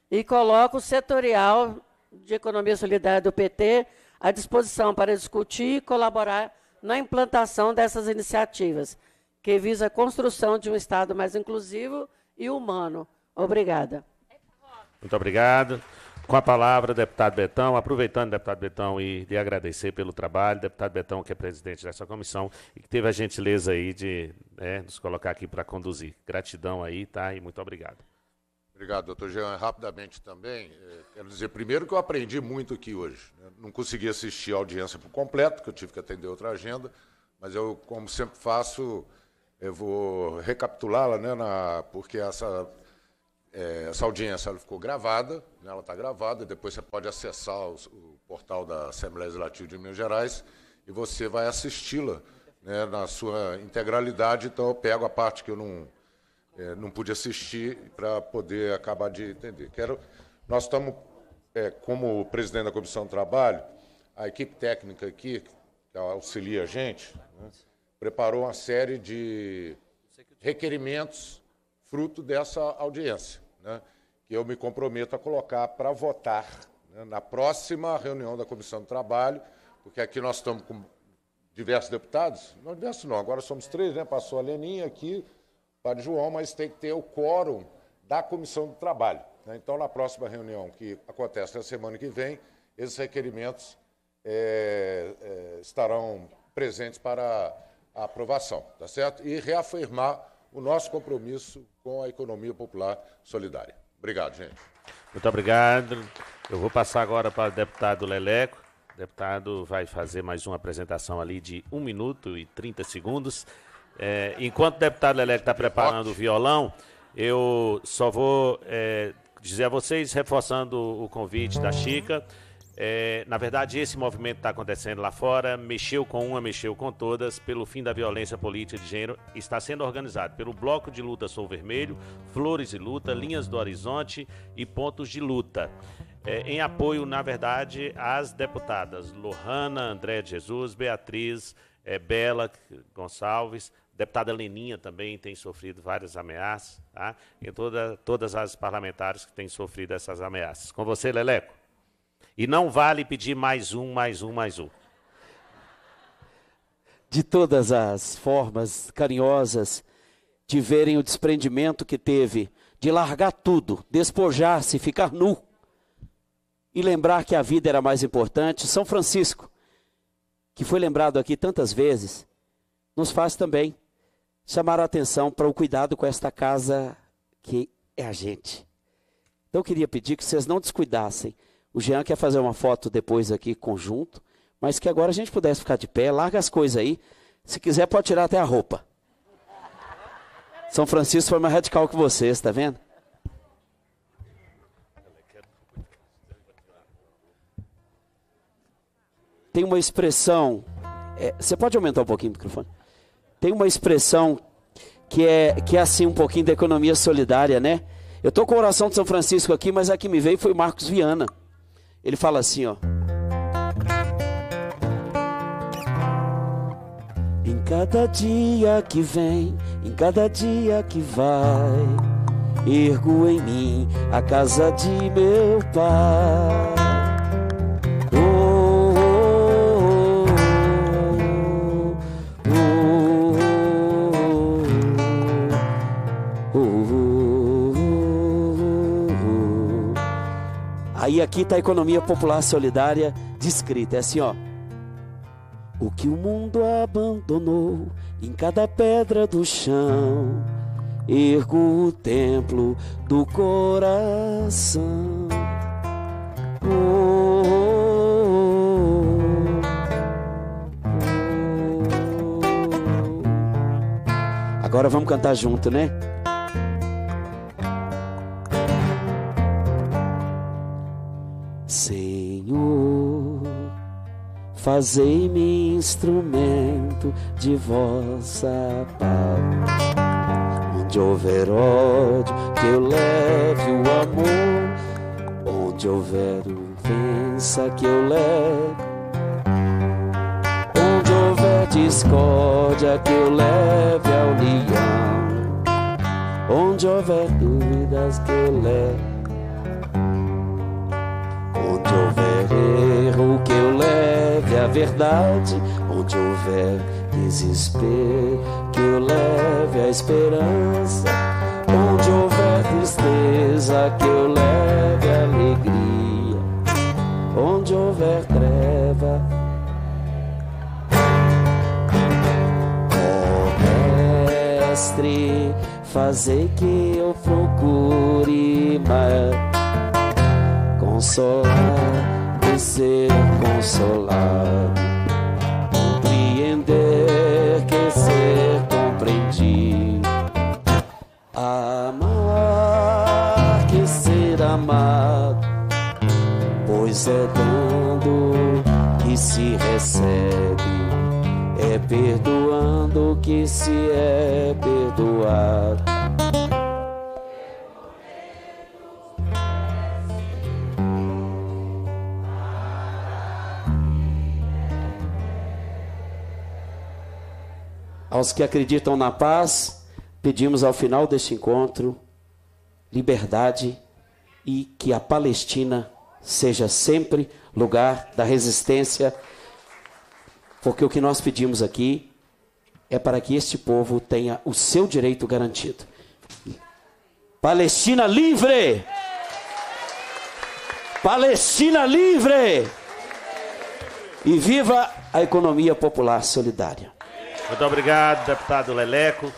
E coloco o setorial de economia solidária do PT à disposição para discutir e colaborar na implantação dessas iniciativas, que visa a construção de um Estado mais inclusivo e humano. Obrigada. Muito obrigado. Com a palavra, deputado Betão, aproveitando, deputado Betão, e de agradecer pelo trabalho, deputado Betão, que é presidente dessa comissão e que teve a gentileza aí de né, nos colocar aqui para conduzir. Gratidão aí, tá? E muito obrigado. Obrigado, doutor Jean. Rapidamente também, eh, quero dizer primeiro que eu aprendi muito aqui hoje. Né? Não consegui assistir a audiência por completo, porque eu tive que atender outra agenda, mas eu, como sempre faço, eu vou recapitulá-la, né, porque essa é, essa audiência ela ficou gravada, né, ela está gravada, depois você pode acessar os, o portal da Assembleia Legislativa de Minas Gerais e você vai assisti-la né, na sua integralidade. Então, eu pego a parte que eu não, é, não pude assistir para poder acabar de entender. Quero, nós estamos, é, como presidente da Comissão do Trabalho, a equipe técnica aqui, que auxilia a gente, né, preparou uma série de requerimentos fruto dessa audiência né, que eu me comprometo a colocar para votar né, na próxima reunião da Comissão do Trabalho, porque aqui nós estamos com diversos deputados, não diversos não, agora somos três, né? Passou a Leninha aqui, o Padre João, mas tem que ter o quórum da Comissão do Trabalho. Né? Então, na próxima reunião, que acontece na semana que vem, esses requerimentos é, é, estarão presentes para a aprovação, tá certo? E reafirmar o nosso compromisso com a economia popular solidária. Obrigado, gente. Muito obrigado. Eu vou passar agora para o deputado Leleco. O deputado vai fazer mais uma apresentação ali de 1 minuto e 30 segundos. É, enquanto o deputado Leleco está preparando o violão, eu só vou é, dizer a vocês, reforçando o convite da Chica. É, na verdade, esse movimento está acontecendo lá fora, mexeu com uma, mexeu com todas, pelo fim da violência política de gênero, está sendo organizado pelo Bloco de Luta Sou Vermelho, Flores e Luta, Linhas do Horizonte e Pontos de Luta. É, em apoio, na verdade, às deputadas Lohana, André de Jesus, Beatriz, é, Bela Gonçalves, deputada Leninha também tem sofrido várias ameaças, tá? e toda, todas as parlamentares que têm sofrido essas ameaças. Com você, Leleco. E não vale pedir mais um, mais um, mais um. De todas as formas carinhosas de verem o desprendimento que teve, de largar tudo, despojar-se, ficar nu e lembrar que a vida era mais importante, São Francisco, que foi lembrado aqui tantas vezes, nos faz também chamar a atenção para o cuidado com esta casa que é a gente. Então eu queria pedir que vocês não descuidassem o Jean quer fazer uma foto depois aqui conjunto, mas que agora a gente pudesse ficar de pé, larga as coisas aí. Se quiser, pode tirar até a roupa. São Francisco foi mais radical que vocês, tá vendo? Tem uma expressão. É, você pode aumentar um pouquinho o microfone? Tem uma expressão que é, que é assim um pouquinho da economia solidária, né? Eu tô com a oração de São Francisco aqui, mas a que me veio foi Marcos Viana. Ele fala assim, ó. Em cada dia que vem, em cada dia que vai, ergo em mim a casa de meu pai. Aí aqui está a economia popular solidária descrita. É assim, ó. O que o mundo abandonou em cada pedra do chão, ergo o templo do coração. Oh, oh, oh, oh. Agora vamos cantar junto, né? Fazei-me instrumento de vossa paz. Onde houver ódio, que eu leve o amor. Onde houver ofensa, que eu leve. Onde houver discórdia, que eu leve a união. Onde houver dúvidas, que eu leve Onde houver erro, que eu leve é a verdade. Onde houver desespero, que eu leve é a esperança. Onde houver tristeza, que eu leve é a alegria. Onde houver treva, oh, mestre, fazei que eu procure mais consolar e ser consolado. Compreender que ser compreendido. Amar que ser amado. Pois é dando que se recebe. É perdoando que se é perdoado. Aos que acreditam na paz, pedimos ao final deste encontro liberdade e que a Palestina seja sempre lugar da resistência, porque o que nós pedimos aqui é para que este povo tenha o seu direito garantido. Palestina livre! Palestina livre! E viva a economia popular solidária. Muito obrigado, deputado Leleco.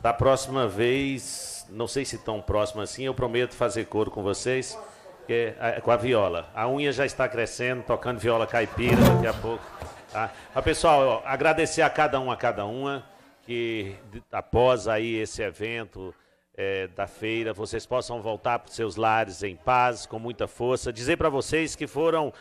Da próxima vez, não sei se tão próximo assim, eu prometo fazer coro com vocês, que é, é com a viola. A unha já está crescendo, tocando viola caipira daqui a pouco. Tá? Mas, pessoal, ó, agradecer a cada um, a cada uma, que após aí esse evento é, da feira, vocês possam voltar para os seus lares em paz, com muita força. Dizer para vocês que foram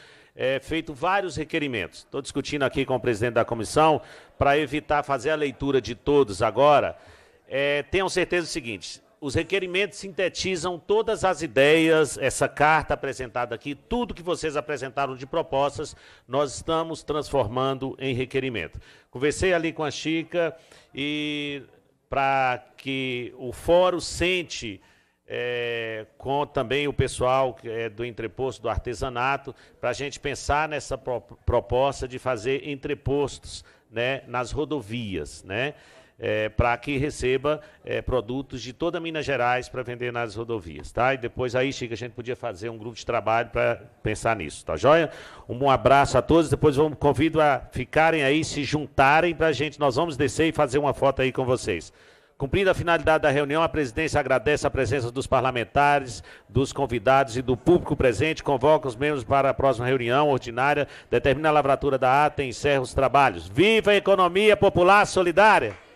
é, feito vários requerimentos. Estou discutindo aqui com o presidente da comissão para evitar fazer a leitura de todos agora. É, tenham certeza do seguinte: os requerimentos sintetizam todas as ideias, essa carta apresentada aqui, tudo que vocês apresentaram de propostas, nós estamos transformando em requerimento. Conversei ali com a Chica e para que o fórum sente é, com também o pessoal é, do entreposto, do artesanato, para a gente pensar nessa pro, proposta de fazer entrepostos né, nas rodovias, né, é, para que receba é, produtos de toda Minas Gerais para vender nas rodovias. Tá? E depois aí, Chico, a gente podia fazer um grupo de trabalho para pensar nisso, tá joia? Um abraço a todos, depois vamos, convido a ficarem aí, se juntarem para a gente, nós vamos descer e fazer uma foto aí com vocês. Cumprindo a finalidade da reunião, a presidência agradece a presença dos parlamentares, dos convidados e do público presente, convoca os membros para a próxima reunião ordinária, determina a lavratura da ata e encerra os trabalhos. Viva a economia popular solidária!